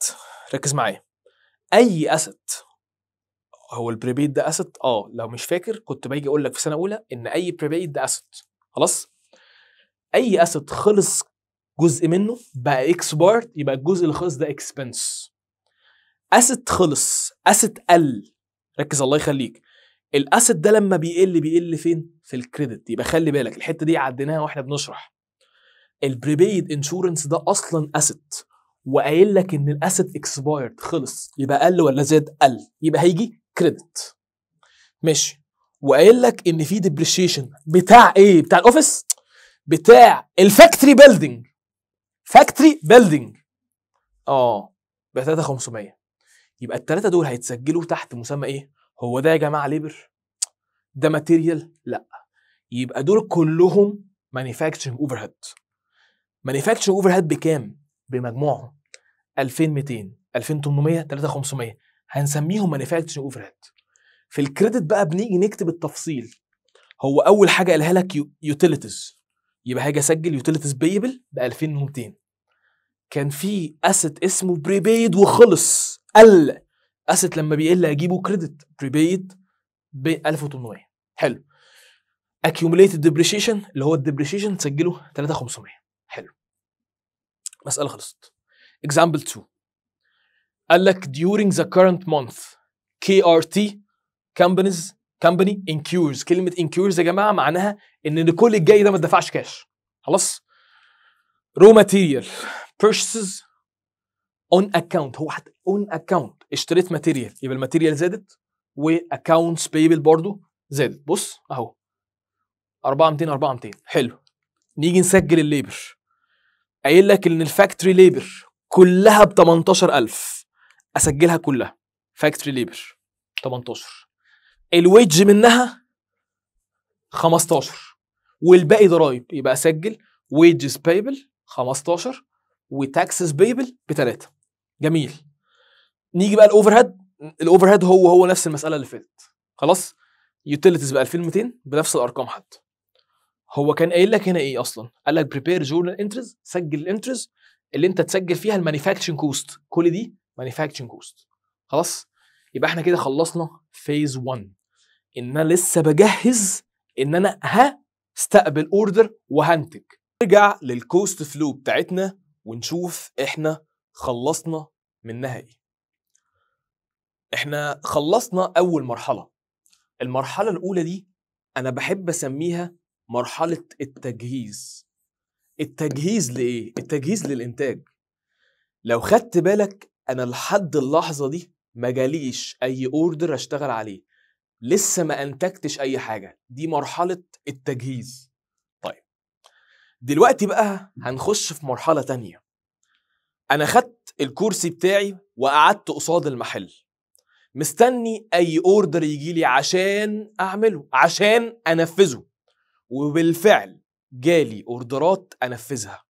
ركز معايا اي اسد هو البريبيد ده اسد اه لو مش فاكر كنت باجي اقول لك في سنه اولى ان اي بريبيد ده اسد خلاص اي اسد خلص جزء منه بقى اكس بارت يبقى الجزء اللي خلص ده اكسبنس اسد خلص اسد قل ركز الله يخليك الاسيت ده لما بيقل بيقل فين في الكريدت يبقى خلي بالك الحته دي عديناها واحنا بنشرح البريبيد انشورنس ده اصلا اسيت وقايل لك ان الاسيت اكسبايرد خلص يبقى قل ولا زاد قل يبقى هيجي كريدت ماشي وقايل لك ان في ديبريشيشن بتاع ايه بتاع الاوفيس بتاع الفاكتوري بيلدينج فاكتوري بيلدينج اه ب 3500 يبقى الثلاثه دول هيتسجلوا تحت مسمى ايه هو ده يا جماعه ليبر ده ماتيريال لا يبقى دول كلهم مانيفاكتشرنج اوفر هيد مانيفاكتشرنج اوفر هيد بكام بمجموعهم 2200 2800 3500 هنسميهم مانيفاكتشرنج اوفر هيد في الكريدت بقى بنيجي نكتب التفصيل هو اول حاجه قالها لك يوتيليتيز يبقى هاجي اسجل يوتيليتيز بيبل ب 2200 كان في اسيت اسمه بريبيد وخلص قل اسيت لما بيقل اجيبه كريدت بريبيد ب 1800 حلو اكيوميليتد ديبريشيشن اللي هو الديبريشيشن تسجله 3500 حلو مساله خلصت اكزامبل 2 قال لك during the current month KRT companies company انكيورز كلمه انكيورز يا جماعه معناها ان كل الجاي ده ما تدفعش كاش خلاص رو ماتيريال purchases اون اكونت هو حتى اون اكونت اشتريت ماتيريال يبقى الماتيريال زادت واكونتس بيبل برضو زادت بص اهو 4 200 4 200 حلو نيجي نسجل الليبر قايل لك ان الفاكتوري ليبر كلها ب 18000 اسجلها كلها فاكتوري ليبر 18 الويج منها 15 والباقي ضرايب يبقى اسجل ويجز بيبل 15 وتاكسز ب 3 جميل نيجي بقى الاوفر هيد الاوفر هيد هو هو نفس المساله اللي فاتت خلاص يوتيليتيز بقى 2200 بنفس الارقام حتى هو كان قايل لك هنا ايه اصلا قال لك بريبير جورنال انترست سجل الانترست اللي انت تسجل فيها المانيفاكتشن كوست كل دي مانيفاكتشن كوست خلاص يبقى احنا كده خلصنا فيز 1 ان انا لسه بجهز ان انا استقبل اوردر وهنتج نرجع للكوست فلو بتاعتنا ونشوف احنا خلصنا منها ايه احنا خلصنا اول مرحله المرحله الاولى دي انا بحب اسميها مرحله التجهيز التجهيز لايه التجهيز للانتاج لو خدت بالك انا لحد اللحظه دي ما جاليش اي اوردر اشتغل عليه لسه ما انتجتش اي حاجه دي مرحله التجهيز طيب دلوقتي بقى هنخش في مرحله تانية انا خدت الكرسي بتاعي وقعدت قصاد المحل مستني اي اوردر يجي لي عشان اعمله عشان انفذه وبالفعل جالي اوردرات انفذها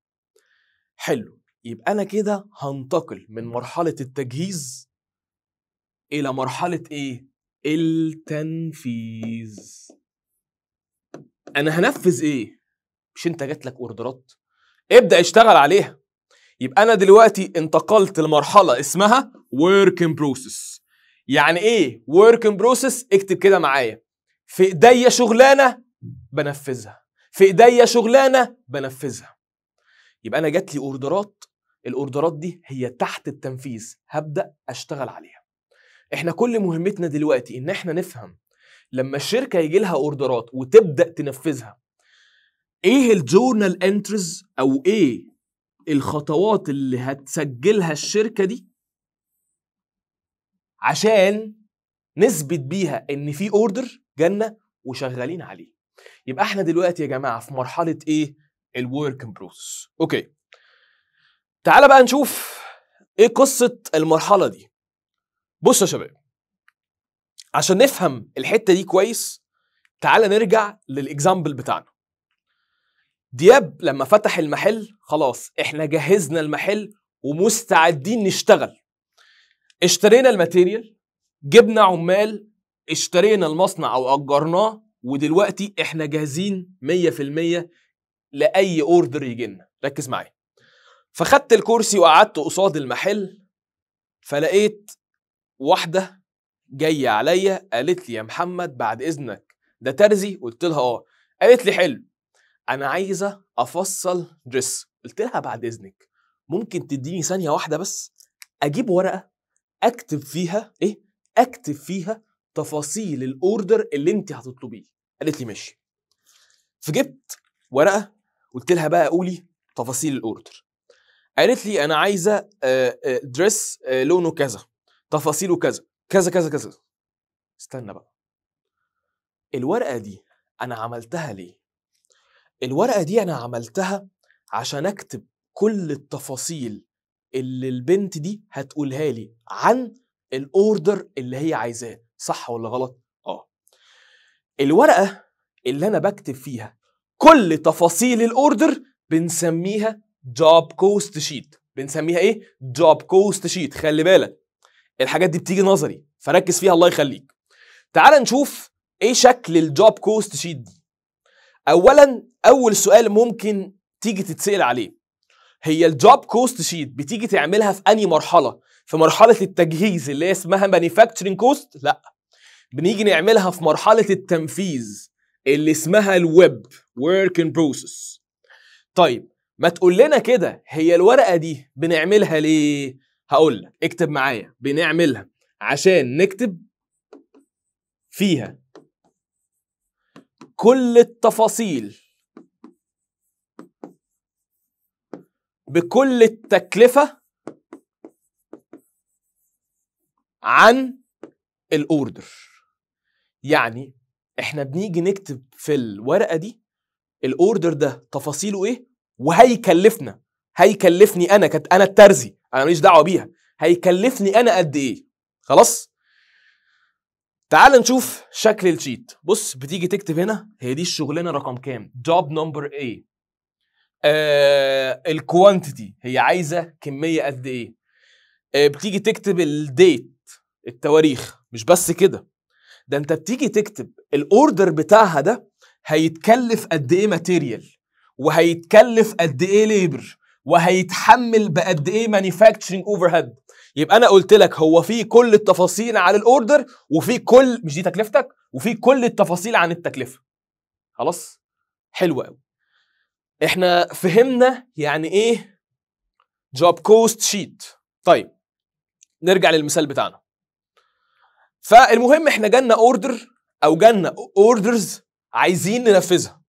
حلو يبقى انا كده هنتقل من مرحله التجهيز الى مرحله ايه التنفيذ انا هنفذ ايه مش انت جات لك اوردرات ابدا اشتغل عليها يبقى انا دلوقتي انتقلت لمرحله اسمها ورك ان بروسس يعني ايه ورك ان بروسس اكتب كده معايا في ايديا شغلانه بنفذها في ايديا شغلانه بنفذها يبقى انا جات لي اوردرات الاوردرات دي هي تحت التنفيذ هبدا اشتغل عليها احنا كل مهمتنا دلوقتي ان احنا نفهم لما الشركه يجي لها اوردرات وتبدا تنفذها ايه الجورنال انترز او ايه الخطوات اللي هتسجلها الشركه دي عشان نثبت بيها ان في اوردر جنة وشغالين عليه يبقى احنا دلوقتي يا جماعه في مرحله ايه الورك بروس بروسس اوكي تعال بقى نشوف ايه قصه المرحله دي بصوا يا شباب عشان نفهم الحته دي كويس تعال نرجع للاكزامبل بتاعنا دياب لما فتح المحل خلاص احنا جهزنا المحل ومستعدين نشتغل اشترينا الماتيريال جبنا عمال اشترينا المصنع او اجرناه ودلوقتي احنا جاهزين 100% لاي اوردر يجي لنا ركز معايا فخدت الكرسي وقعدت قصاد المحل فلقيت واحده جايه عليا قالت لي يا محمد بعد اذنك ده ترزي قلت لها اه قالت لي حلو انا عايزه افصل دريس قلت لها بعد اذنك ممكن تديني ثانيه واحده بس اجيب ورقه اكتب فيها ايه اكتب فيها تفاصيل الاوردر اللي انت هتطلبيه قالت لي ماشي فجبت ورقه قلت لها بقى قولي تفاصيل الاوردر قالت لي انا عايزه دريس آه، آه، آه، لونه كذا تفاصيله كذا كذا كذا كذا استنى بقى الورقه دي انا عملتها ليه الورقه دي انا عملتها عشان اكتب كل التفاصيل اللي البنت دي هتقولها لي عن الاوردر اللي هي عايزاه صح ولا غلط اه الورقه اللي انا بكتب فيها كل تفاصيل الاوردر بنسميها جوب كوست شيت بنسميها ايه جوب كوست شيت خلي بالك الحاجات دي بتيجي نظري فركز فيها الله يخليك تعال نشوف ايه شكل الجوب كوست شيت دي اولا اول سؤال ممكن تيجي تتسال عليه هي الجوب كوست شيت بتيجي تعملها في انهي مرحله في مرحله التجهيز اللي اسمها مانيفاكتشرنج كوست لا بنيجي نعملها في مرحله التنفيذ اللي اسمها الويب ورك ان بروسس طيب ما تقول لنا كده هي الورقه دي بنعملها ليه هقول لك اكتب معايا بنعملها عشان نكتب فيها كل التفاصيل بكل التكلفة عن الاوردر يعني احنا بنيجي نكتب في الورقة دي الاوردر ده تفاصيله ايه وهيكلفنا هيكلفني انا كت... انا الترزي انا ماليش دعوه بيها هيكلفني انا قد ايه خلاص تعال نشوف شكل الشيت بص بتيجي تكتب هنا هي دي الشغلانه رقم كام جوب نمبر ايه آه الكوانتيتي هي عايزه كميه قد ايه آه بتيجي تكتب الديت التواريخ مش بس كده ده انت بتيجي تكتب الاوردر بتاعها ده هيتكلف قد ايه ماتيريال وهيتكلف قد ايه ليبر وهيتحمل بقد ايه مانيفاكتشرنج اوفر هيد يبقى انا قلت لك هو في كل التفاصيل على الاوردر وفي كل مش دي تكلفتك وفي كل التفاصيل عن التكلفه خلاص حلوة قوي احنا فهمنا يعني ايه جوب كوست شيت طيب نرجع للمثال بتاعنا فالمهم احنا جالنا اوردر او جالنا اوردرز عايزين ننفذها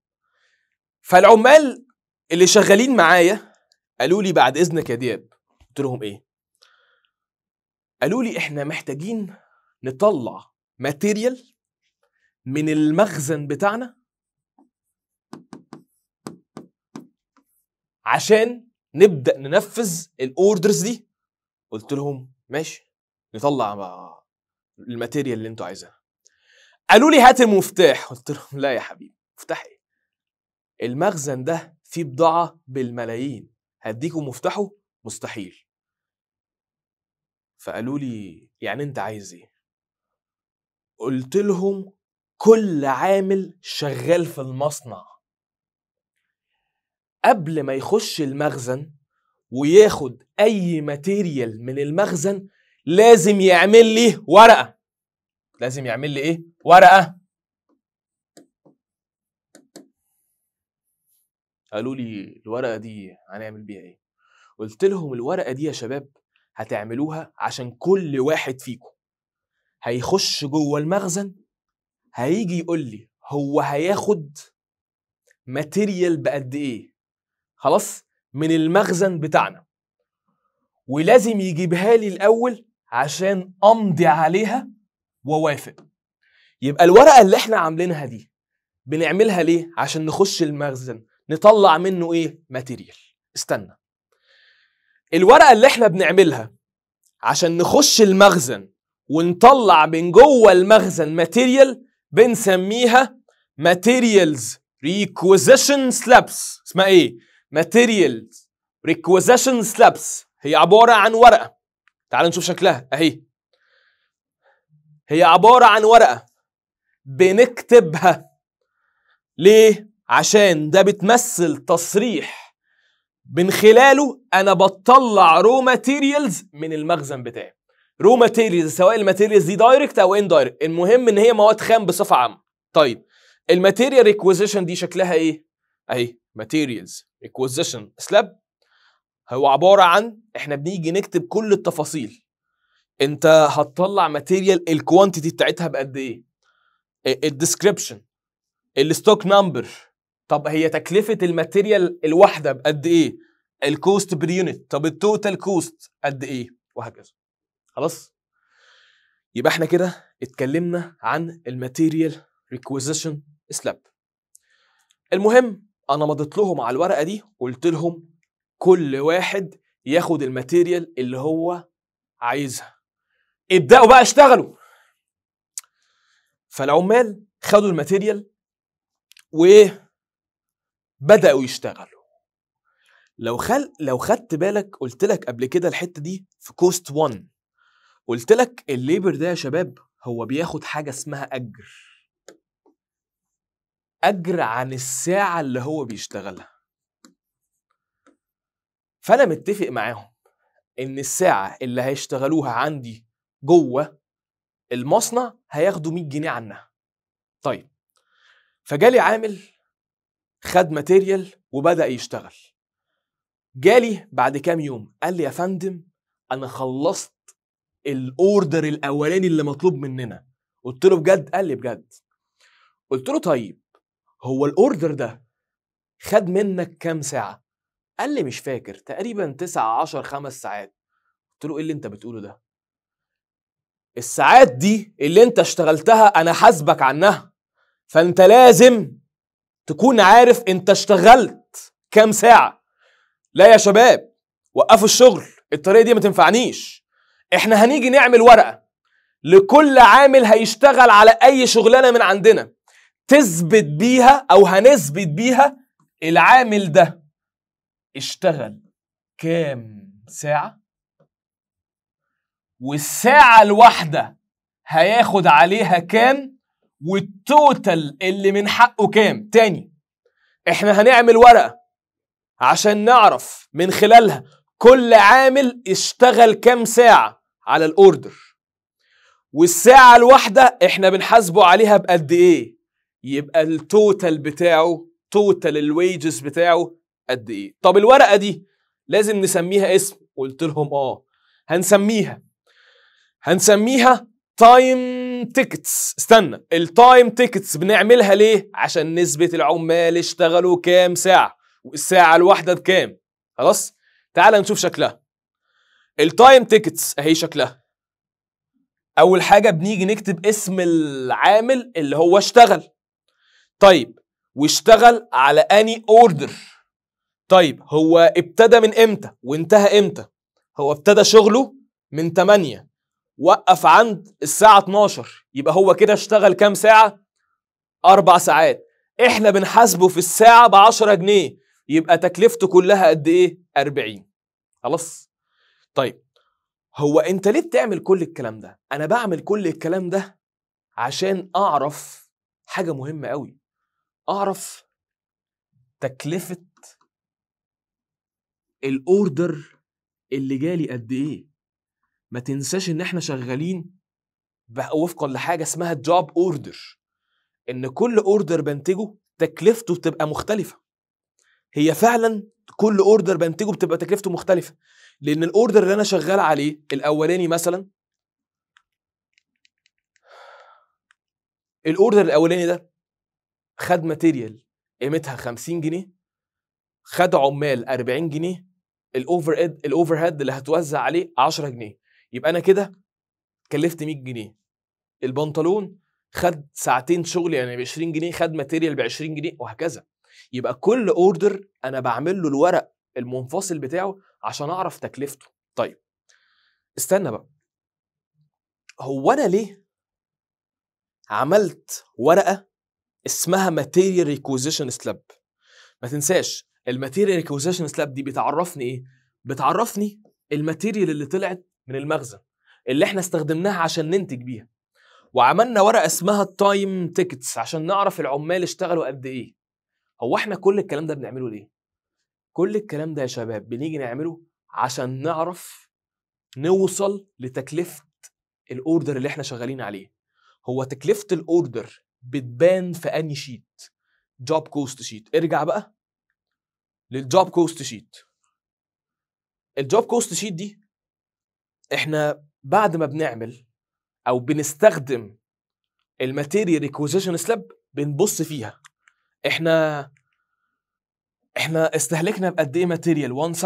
فالعمال اللي شغالين معايا قالوا لي بعد اذنك يا دياب قلت لهم ايه قالوا لي احنا محتاجين نطلع ماتيريال من المخزن بتاعنا عشان نبدا ننفذ الاوردرز دي قلت لهم ماشي نطلع الماتيريال اللي انتوا عايزاها قالوا لي هات المفتاح قلت لهم لا يا حبيبي مفتاح ايه المخزن ده فيه بضاعه بالملايين هديكم مفتاحه مستحيل فقالوا لي يعني انت عايز ايه قلت لهم كل عامل شغال في المصنع قبل ما يخش المخزن وياخد اي ماتيريال من المخزن لازم يعمل لي ورقه لازم يعمل لي ايه ورقه قالوا لي الورقه دي هنعمل بيها ايه قلت لهم الورقه دي يا شباب هتعملوها عشان كل واحد فيكم هيخش جوه المخزن هيجي يقول لي هو هياخد ماتيريال بقد ايه خلاص من المخزن بتاعنا ولازم يجيبها لي الاول عشان امضي عليها ووافق يبقى الورقه اللي احنا عاملينها دي بنعملها ليه عشان نخش المخزن نطلع منه ايه ماتيريال استنى الورقه اللي احنا بنعملها عشان نخش المخزن ونطلع من جوه المخزن ماتيريال بنسميها ماتيريالز ريكويزيشن سلابس اسمها ايه materials requisition سلابس هي عبارة عن ورقة تعال نشوف شكلها اهي هي عبارة عن ورقة بنكتبها ليه؟ عشان ده بتمثل تصريح من خلاله انا بطلع رو ماتيريالز من المخزن بتاعي رو ماتيريالز سواء الماتيريالز دي دايركت او اندايركت المهم ان هي مواد خام بصفه عامه طيب الماتيريال ريكويزيشن دي شكلها ايه اهي ماتيريالز اكوزيشن سلاب هو عباره عن احنا بنيجي نكتب كل التفاصيل انت هتطلع ماتيريال الكوانتيتي بتاعتها بقد ايه الديسكريبشن الستوك نمبر طب هي تكلفه الماتيريال الواحده بقد ايه الكوست بير يونت طب التوتال كوست قد ايه وهكذا خلاص يبقى احنا كده اتكلمنا عن الماتيريال ريكويزيشن سلاب المهم انا مضيت لهم على الورقه دي قلت لهم كل واحد ياخد الماتيريال اللي هو عايزها ابداوا بقى اشتغلوا فالعمال خدوا الماتيريال وبداوا يشتغلوا لو خل لو خدت بالك قلت لك قبل كده الحته دي في كوست 1 قلت لك الليبر ده يا شباب هو بياخد حاجه اسمها اجر اجر عن الساعه اللي هو بيشتغلها فانا متفق معاهم ان الساعه اللي هيشتغلوها عندي جوه المصنع هياخدوا 100 جنيه عنها طيب فجالي عامل خد ماتيريال وبدا يشتغل جالي بعد كام يوم قال لي يا فندم انا خلصت الاوردر الاولاني اللي مطلوب مننا قلت له بجد قال لي بجد قلت له طيب هو الاوردر ده خد منك كام ساعه قال لي مش فاكر تقريبا 9 10 5 ساعات قلت له ايه اللي انت بتقوله ده الساعات دي اللي انت اشتغلتها انا حاسبك عنها فانت لازم تكون عارف انت اشتغلت كام ساعه لا يا شباب وقفوا الشغل الطريقه دي ما تنفعنيش احنا هنيجي نعمل ورقه لكل عامل هيشتغل على اي شغلانه من عندنا تثبت بيها او هنثبت بيها العامل ده اشتغل كام ساعه والساعه الواحده هياخد عليها كام والتوتال اللي من حقه كام تاني احنا هنعمل ورقه عشان نعرف من خلالها كل عامل اشتغل كام ساعه على الاوردر والساعه الواحده احنا بنحاسبه عليها بقد ايه يبقى التوتال بتاعه توتال الويجز بتاعه قد ايه طب الورقه دي لازم نسميها اسم قلت لهم اه هنسميها هنسميها تايم تيكتس استنى التايم تيكتس بنعملها ليه عشان نثبت العمال اشتغلوا كام ساعه والساعه الواحده بكام خلاص تعال نشوف شكلها التايم تيكتس اهي شكلها اول حاجه بنيجي نكتب اسم العامل اللي هو اشتغل طيب واشتغل على اني اوردر طيب هو ابتدى من امتى وانتهى امتى هو ابتدى شغله من 8 وقف عند الساعة 12 يبقى هو كده اشتغل كام ساعة؟ أربع ساعات احنا بنحاسبه في الساعة ب 10 جنيه يبقى تكلفته كلها قد ايه؟ 40 خلاص؟ طيب هو انت ليه بتعمل كل الكلام ده؟ انا بعمل كل الكلام ده عشان اعرف حاجة مهمة قوي اعرف تكلفه الاوردر اللي جالي قد ايه ما تنساش ان احنا شغالين وفقا لحاجه اسمها جوب اوردر ان كل اوردر بنتجه تكلفته بتبقى مختلفه هي فعلا كل اوردر بنتجه بتبقى تكلفته مختلفه لان الاوردر اللي انا شغال عليه الاولاني مثلا الاوردر الاولاني ده خد ماتيريال قيمتها 50 جنيه خد عمال 40 جنيه الاوفر هيد الاوفر هيد اللي هتوزع عليه 10 جنيه يبقى انا كده كلفت 100 جنيه البنطلون خد ساعتين شغل يعني ب 20 جنيه خد ماتيريال ب 20 جنيه وهكذا يبقى كل اوردر انا بعمل له الورق المنفصل بتاعه عشان اعرف تكلفته طيب استنى بقى هو انا ليه عملت ورقه اسمها ماتيريال ريكوزيشن سلاب ما تنساش الماتيريال ريكوزيشن سلاب دي بتعرفني ايه بتعرفني الماتيريال اللي طلعت من المخزن اللي احنا استخدمناها عشان ننتج بيها وعملنا ورقه اسمها التايم تيكتس عشان نعرف العمال اشتغلوا قد ايه هو احنا كل الكلام ده بنعمله ليه كل الكلام ده يا شباب بنيجي نعمله عشان نعرف نوصل لتكلفه الاوردر اللي احنا شغالين عليه هو تكلفه الاوردر بتبان في اني شيت جوب كوست شيت ارجع بقى للجوب كوست شيت الجوب كوست شيت دي احنا بعد ما بنعمل او بنستخدم الماتيري ريكوزيشن سلاب بنبص فيها احنا احنا استهلكنا بقد ايه ماتيريال 1000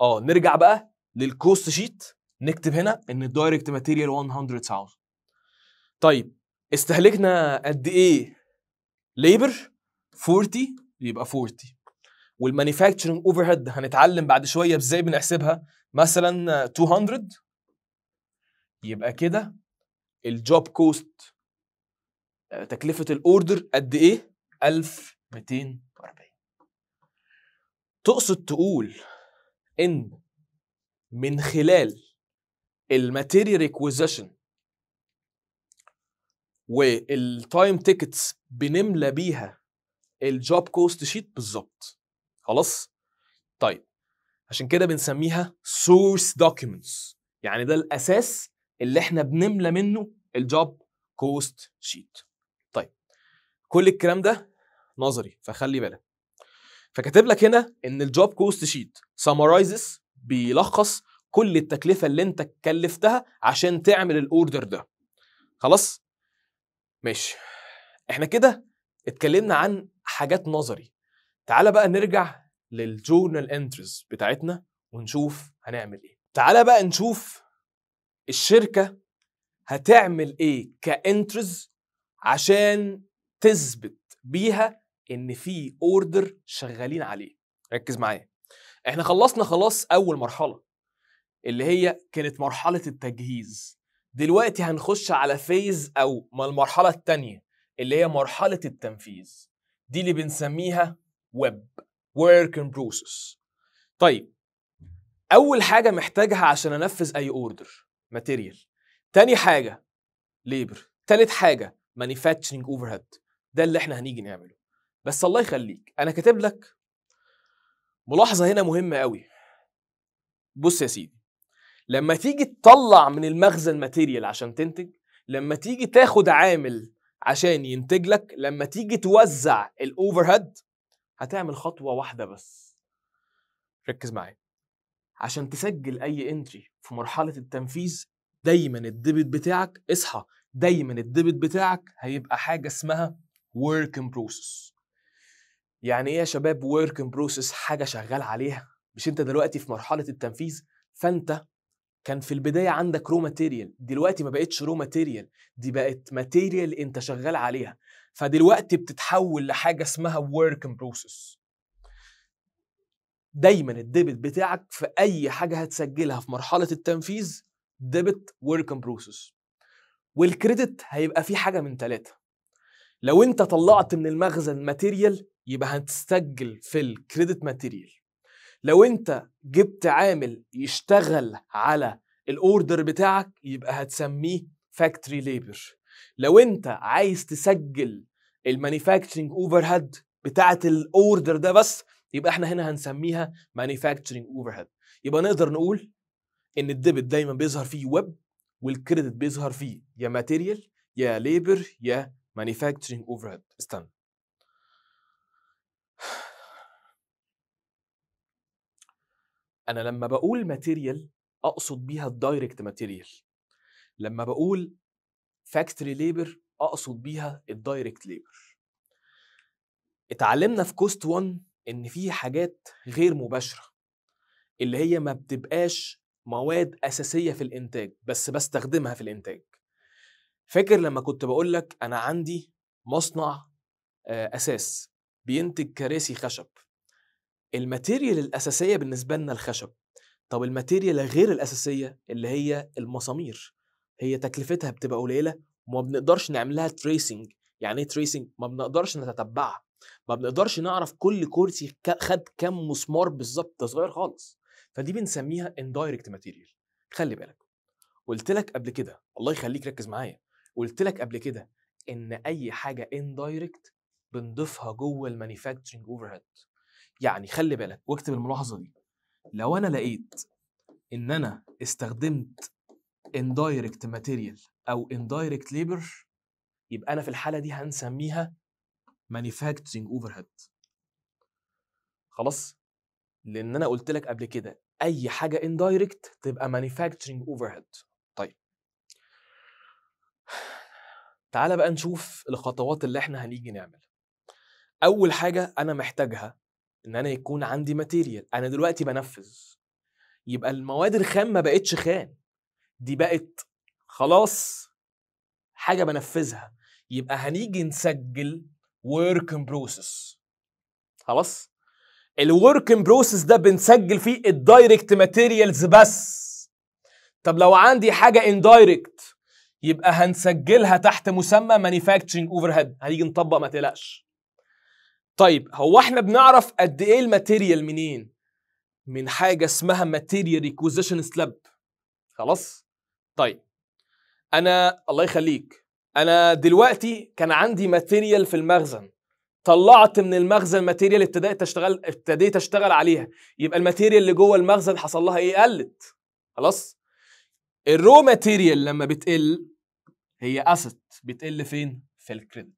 اه نرجع بقى للكوست شيت نكتب هنا ان الدايركت ماتيريال 100000 طيب استهلكنا قد ايه ليبر 40 يبقى 40 والمانيفاكتشرنج اوفر هيد هنتعلم بعد شويه ازاي بنحسبها مثلا 200 يبقى كده الجوب كوست آه، تكلفه الاوردر قد ايه 1240 تقصد تقول ان من خلال الماتيريال ريكويزيشن والتايم تيكتس بنملى بيها الجوب كوست شيت بالظبط خلاص طيب عشان كده بنسميها سورس دوكيومنتس يعني ده الاساس اللي احنا بنملى منه الجوب كوست شيت طيب كل الكلام ده نظري فخلي بالك فكاتب لك هنا ان الجوب كوست شيت سمرايزز بيلخص كل التكلفه اللي انت كلفتها عشان تعمل الاوردر ده خلاص ماشي احنا كده اتكلمنا عن حاجات نظري تعالى بقى نرجع للجورنال انترز بتاعتنا ونشوف هنعمل ايه تعالى بقى نشوف الشركه هتعمل ايه كانترز عشان تثبت بيها ان في اوردر شغالين عليه ركز معايا احنا خلصنا خلاص اول مرحله اللي هي كانت مرحله التجهيز دلوقتي هنخش على فيز او المرحله الثانيه اللي هي مرحله التنفيذ دي اللي بنسميها ويب ورك ان بروسس طيب اول حاجه محتاجها عشان انفذ اي اوردر ماتيريال تاني حاجه ليبر تالت حاجه مانيفاكتشرنج اوفر هيد ده اللي احنا هنيجي نعمله بس الله يخليك انا كاتب لك ملاحظه هنا مهمه قوي بص يا سيدي لما تيجي تطلع من المخزن ماتيريال عشان تنتج لما تيجي تاخد عامل عشان ينتج لك لما تيجي توزع الاوفر هيد هتعمل خطوه واحده بس ركز معايا عشان تسجل اي انتري في مرحله التنفيذ دايما الديبت بتاعك اصحى دايما الديبت بتاعك هيبقى حاجه اسمها ورك ان بروسس يعني ايه يا شباب ورك ان بروسس حاجه شغال عليها مش انت دلوقتي في مرحله التنفيذ فانت كان في البدايه عندك رو ماتيريال دلوقتي ما بقتش رو ماتيريال دي بقت ماتيريال انت شغال عليها فدلوقتي بتتحول لحاجه اسمها ورك بروسس دايما الديبت بتاعك في اي حاجه هتسجلها في مرحله التنفيذ ديبت ورك بروسس والكريدت هيبقى فيه حاجه من ثلاثه لو انت طلعت من المخزن ماتيريال يبقى هتسجل في الكريدت ماتيريال لو انت جبت عامل يشتغل على الاوردر بتاعك يبقى هتسميه فاكتوري ليبر لو انت عايز تسجل المانيفاكتشرنج اوفر هيد بتاعه الاوردر ده بس يبقى احنا هنا هنسميها مانيفاكتشرنج اوفر هيد يبقى نقدر نقول ان الديبت دايما بيظهر فيه ويب والكريدت بيظهر فيه يا ماتيريال يا ليبر يا مانيفاكتشرنج اوفر هيد استنى انا لما بقول ماتيريال اقصد بيها الدايركت ماتيريال لما بقول فاكتوري ليبر اقصد بيها الدايركت ليبر اتعلمنا في كوست 1 ان في حاجات غير مباشره اللي هي ما بتبقاش مواد اساسيه في الانتاج بس بستخدمها في الانتاج فاكر لما كنت بقول لك انا عندي مصنع آه، اساس بينتج كراسي خشب الماتيريال الاساسيه بالنسبه لنا الخشب طب الماتيريال غير الاساسيه اللي هي المسامير هي تكلفتها بتبقى قليله وما بنقدرش نعملها تريسينج تريسنج يعني ايه تريسنج ما بنقدرش نتتبعها ما بنقدرش نعرف كل كرسي خد كام مسمار بالظبط ده صغير خالص فدي بنسميها اندايركت ماتيريال خلي بالك قلت لك قبل كده الله يخليك ركز معايا قلت لك قبل كده ان اي حاجه اندايركت بنضيفها جوه المانيفاكتشرنج اوفر هيد يعني خلي بالك واكتب الملاحظه دي لو انا لقيت ان انا استخدمت indirect material او indirect labor يبقى انا في الحاله دي هنسميها manufacturing overhead خلاص لان انا قلت لك قبل كده اي حاجه indirect تبقى manufacturing overhead طيب تعال بقى نشوف الخطوات اللي احنا هنيجي نعملها اول حاجه انا محتاجها ان انا يكون عندي ماتيريال انا دلوقتي بنفذ يبقى المواد الخام ما بقتش خام دي بقت خلاص حاجه بنفذها يبقى هنيجي نسجل ورك ان بروسس خلاص الورك ان بروسس ده بنسجل فيه الدايركت ماتيريالز بس طب لو عندي حاجه اندايركت يبقى هنسجلها تحت مسمى مانيفاكتشرنج اوفر هيد هنيجي نطبق ما تقلقش طيب هو احنا بنعرف قد ايه الماتيريال منين؟ من حاجه اسمها ماتيريال ريكوزيشن سلاب خلاص؟ طيب انا الله يخليك انا دلوقتي كان عندي ماتيريال في المخزن طلعت من المخزن ماتيريال ابتديت اشتغل ابتديت اشتغل عليها يبقى الماتيريال اللي جوه المخزن حصل لها ايه قلت خلاص الرو ماتيريال لما بتقل هي اسيت بتقل فين في الكريدت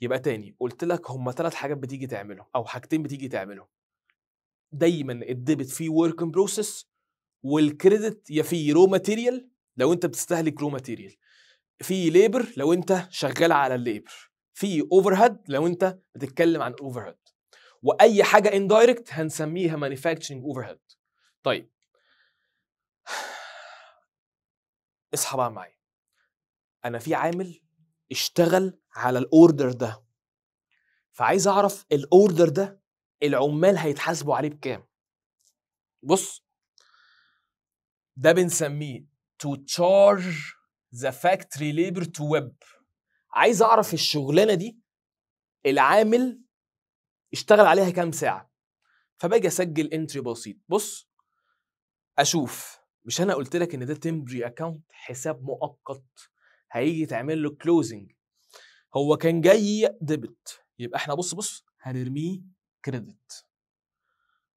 يبقى تاني قلت لك هما ثلاث حاجات بتيجي تعملهم او حاجتين بتيجي تعملهم دايما الديبت فيه ورك ان بروسيس والكريدت يا فيه رو ماتيريال لو انت بتستهلك رو ماتيريال في ليبر لو انت شغال على الليبر في اوفر هيد لو انت بتتكلم عن اوفر هيد واي حاجه اندايركت هنسميها مانيفاكتشرنج اوفر هيد طيب *sighs* اصحى بقى معايا انا في عامل اشتغل على الاوردر ده فعايز اعرف الاوردر ده العمال هيتحاسبوا عليه بكام بص ده بنسميه to charge the factory labor to web عايز اعرف الشغلانه دي العامل اشتغل عليها كام ساعه فباجي اسجل انتري بسيط بص اشوف مش انا قلت لك ان ده تمبري اكونت حساب مؤقت هيجي تعمل له كلوزنج هو كان جاي ديبت يبقى احنا بص بص هنرميه كريدت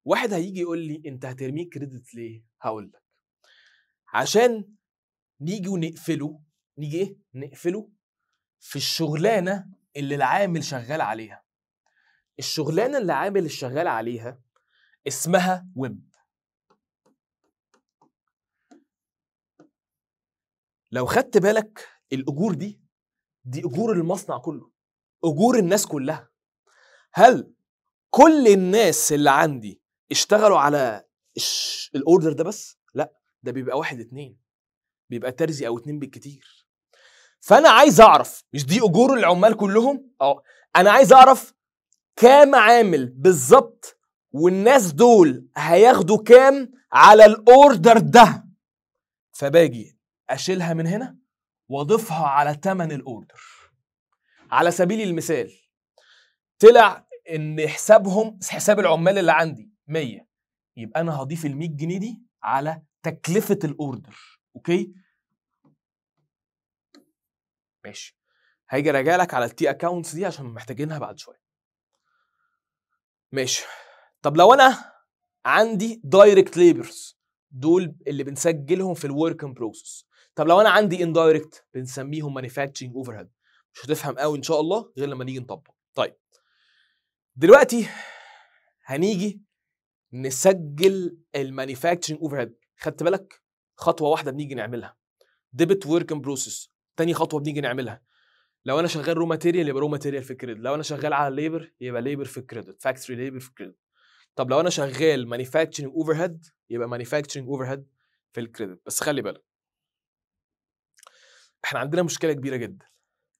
واحد هيجي يقول لي انت هترميه كريدت ليه هقول لك عشان نيجي ونقفله نيجي ايه نقفله في الشغلانه اللي العامل شغال عليها الشغلانه اللي العامل الشغال عليها اسمها ويب لو خدت بالك الاجور دي دي اجور المصنع كله اجور الناس كلها هل كل الناس اللي عندي اشتغلوا على الاوردر ده بس لا ده بيبقى واحد اتنين بيبقى ترزي او اتنين بالكتير فانا عايز اعرف مش دي اجور العمال كلهم اه انا عايز اعرف كام عامل بالظبط والناس دول هياخدوا كام على الاوردر ده فباجي اشيلها من هنا واضيفها على تمن الاوردر على سبيل المثال طلع ان حسابهم حساب العمال اللي عندي 100 يبقى انا هضيف ال 100 جنيه دي على تكلفه الاوردر اوكي ماشي هاجي راجع لك على التي اكونتس دي عشان محتاجينها بعد شويه ماشي طب لو انا عندي دايركت ليبرز دول اللي بنسجلهم في الورك ان بروسس طب لو انا عندي اندايركت بنسميهم مانيفاكتشرنج اوفر هيد مش هتفهم قوي ان شاء الله غير لما نيجي نطبق طيب دلوقتي هنيجي نسجل المانيفاكتشرنج اوفر هيد خدت بالك خطوه واحده بنيجي نعملها ديبت ورك ان بروسيس تاني خطوه بنيجي نعملها لو انا شغال رو ماتيريال يبقى رو ماتيريال في الكريدت لو انا شغال على ليبر يبقى ليبر في الكريدت فاكتوري ليبر في الكريدت طب لو انا شغال مانيفاكتشرنج اوفر هيد يبقى مانيفاكتشرنج اوفر هيد في الكريدت بس خلي بالك احنا عندنا مشكله كبيره جدا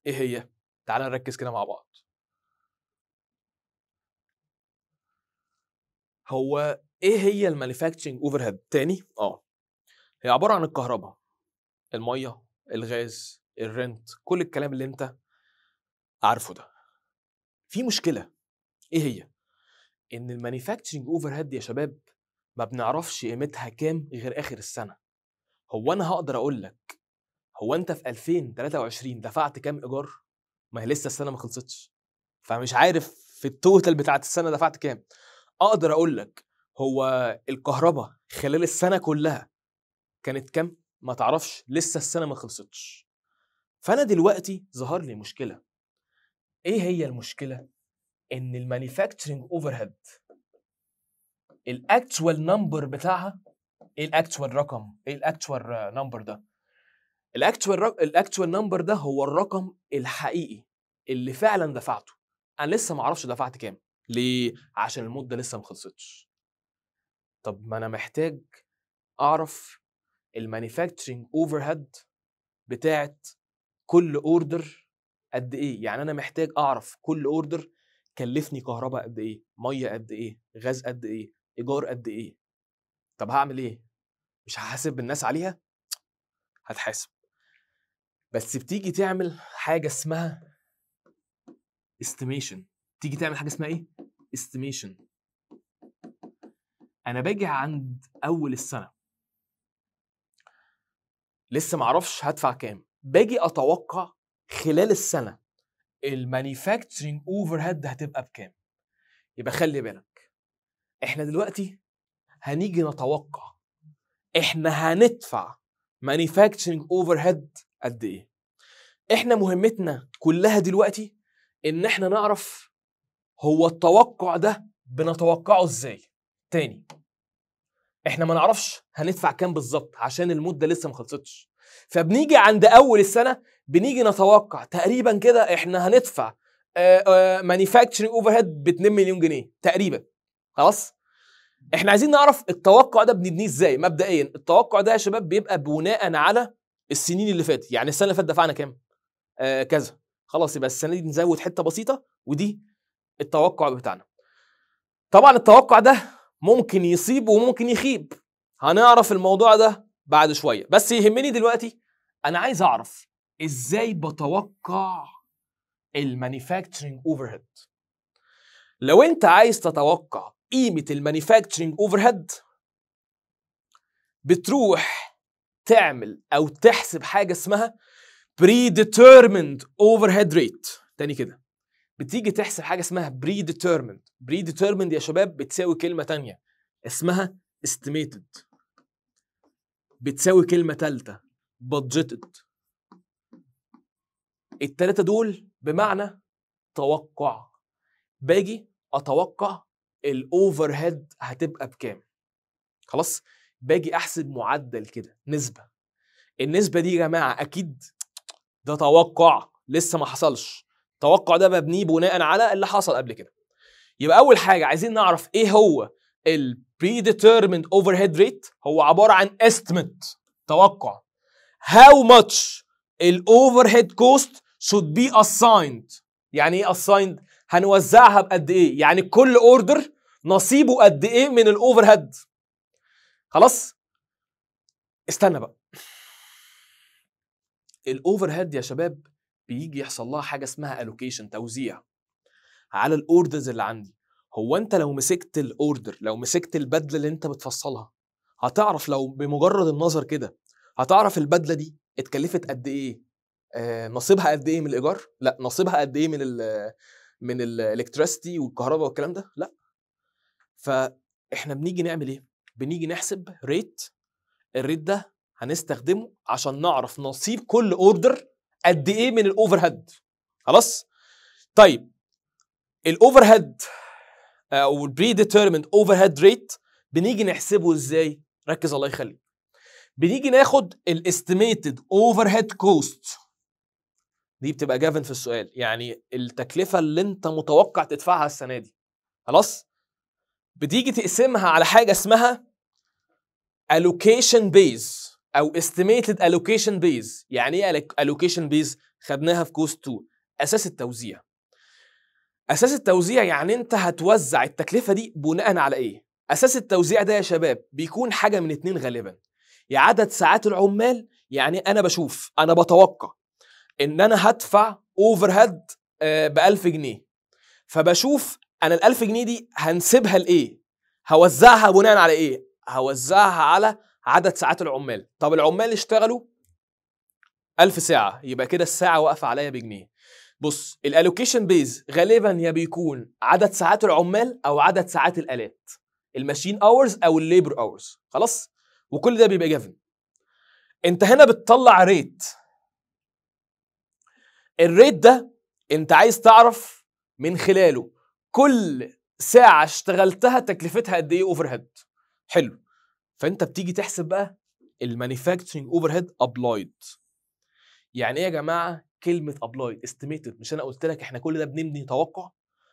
ايه هي تعال نركز كده مع بعض هو ايه هي المانيفاكتشرنج اوفر هيد تاني اه هي عباره عن الكهرباء الميه الغاز الرنت كل الكلام اللي انت عارفه ده في مشكله ايه هي ان المانيفاكتشرنج اوفر هيد يا شباب ما بنعرفش قيمتها كام غير اخر السنه هو انا هقدر اقول لك هو انت في 2023 دفعت كام ايجار؟ ما هي لسه السنه ما خلصتش فمش عارف في التوتال بتاعت السنه دفعت كام اقدر اقول لك هو الكهرباء خلال السنه كلها كانت كام ما تعرفش لسه السنه ما خلصتش فانا دلوقتي ظهر لي مشكله ايه هي المشكله ان المانيفاكتشرنج اوفر هيد الاكتوال نمبر بتاعها ايه الاكتوال رقم ايه الاكتوال نمبر ده الاكتوال الاكتوال نمبر ده هو الرقم الحقيقي اللي فعلا دفعته انا لسه ما اعرفش دفعت كام ليه عشان المده لسه ما خلصتش طب ما انا محتاج اعرف المانيفاكتشرنج اوفر هيد بتاعت كل اوردر قد ايه يعني انا محتاج اعرف كل اوردر كلفني كهرباء قد ايه ميه قد ايه غاز قد ايه ايجار قد ايه طب هعمل ايه مش هحاسب الناس عليها هتحاسب بس بتيجي تعمل حاجه اسمها استيميشن تيجي تعمل حاجه اسمها ايه استيميشن انا باجي عند اول السنه لسه معرفش هدفع كام باجي اتوقع خلال السنه المانيفاكتشرنج اوفر هيد هتبقى بكام يبقى خلي بالك احنا دلوقتي هنيجي نتوقع احنا هندفع مانيفاكتشرنج اوفر هيد قد ايه احنا مهمتنا كلها دلوقتي ان احنا نعرف هو التوقع ده بنتوقعه ازاي تاني احنا ما نعرفش هندفع كام بالظبط عشان المده لسه ما خلصتش فبنيجي عند اول السنه بنيجي نتوقع تقريبا كده احنا هندفع مانيفاكتشرنج اوفر هيد ب 2 مليون جنيه تقريبا خلاص احنا عايزين نعرف التوقع ده بنبنيه ازاي مبدئيا التوقع ده يا شباب بيبقى بناء على السنين اللي فاتت يعني السنه اللي فاتت دفعنا كام آه كذا خلاص يبقى السنه دي نزود حته بسيطه ودي التوقع بتاعنا طبعا التوقع ده ممكن يصيب وممكن يخيب هنعرف الموضوع ده بعد شويه بس يهمني دلوقتي انا عايز اعرف ازاي بتوقع المانيفاكتشرنج اوفرهيد لو انت عايز تتوقع قيمه المانيفاكتشرنج اوفرهيد بتروح تعمل او تحسب حاجه اسمها predetermined overhead rate تاني كده بتيجي تحسب حاجه اسمها predetermined predetermined يا شباب بتساوي كلمه تانية اسمها estimated بتساوي كلمه ثالثه budgeted التلاتة دول بمعنى توقع باجي اتوقع الاوفر هيد هتبقى بكام خلاص باجي احسب معدل كده نسبه النسبه دي يا جماعه اكيد ده توقع لسه ما حصلش التوقع ده مبنيه بناء على اللي حصل قبل كده يبقى اول حاجه عايزين نعرف ايه هو predetermined overhead rate هو عبارة عن estimate توقع how much ال overhead cost should be assigned يعني ايه assigned هنوزعها بقد ايه يعني كل اوردر نصيبه قد ايه من الاوفر هيد خلاص استنى بقى الاوفر هيد يا شباب بيجي يحصل لها حاجه اسمها الوكيشن توزيع على الاوردرز اللي عندي هو انت لو مسكت الاوردر لو مسكت البدله اللي انت بتفصلها هتعرف لو بمجرد النظر كده هتعرف البدله دي اتكلفت قد ايه آه نصيبها قد ايه من الايجار لا نصيبها قد ايه من الـ من الالكتريستي والكهرباء والكلام ده لا فاحنا بنيجي نعمل ايه بنيجي نحسب ريت الريت ده هنستخدمه عشان نعرف نصيب كل اوردر قد ايه من الاوفر هيد خلاص طيب الاوفر آه، هيد او البري ديتيرمنت اوفر هيد ريت بنيجي نحسبه ازاي ركز الله يخليك بنيجي ناخد الاستيميتد اوفر هيد كوست دي بتبقى جافن في السؤال يعني التكلفه اللي انت متوقع تدفعها السنه دي خلاص بتيجي تقسمها على حاجه اسمها allocation base او estimated allocation base يعني ايه allocation base خدناها في كوست 2 اساس التوزيع اساس التوزيع يعني انت هتوزع التكلفه دي بناء على ايه اساس التوزيع ده يا شباب بيكون حاجه من اتنين غالبا يا عدد ساعات العمال يعني انا بشوف انا بتوقع ان انا هدفع overhead هيد ب 1000 جنيه فبشوف انا ال 1000 جنيه دي هنسيبها لايه؟ هوزعها بناء على ايه؟ هوزعها على عدد ساعات العمال، طب العمال اشتغلوا 1000 ساعة يبقى كده الساعة واقفة عليا بجنيه. بص الالوكيشن بيز غالبا يا بيكون عدد ساعات العمال او عدد ساعات الالات الماشين اورز او الليبر اورز خلاص وكل ده بيبقى جافن انت هنا بتطلع ريت الريت ده انت عايز تعرف من خلاله كل ساعه اشتغلتها تكلفتها قد ايه اوفر هيد حلو فانت بتيجي تحسب بقى المانيفاكتشرنج اوفر هيد ابلايد يعني ايه يا جماعه كلمه ابلايد استيميتد مش انا قلت لك احنا كل ده بنبني توقع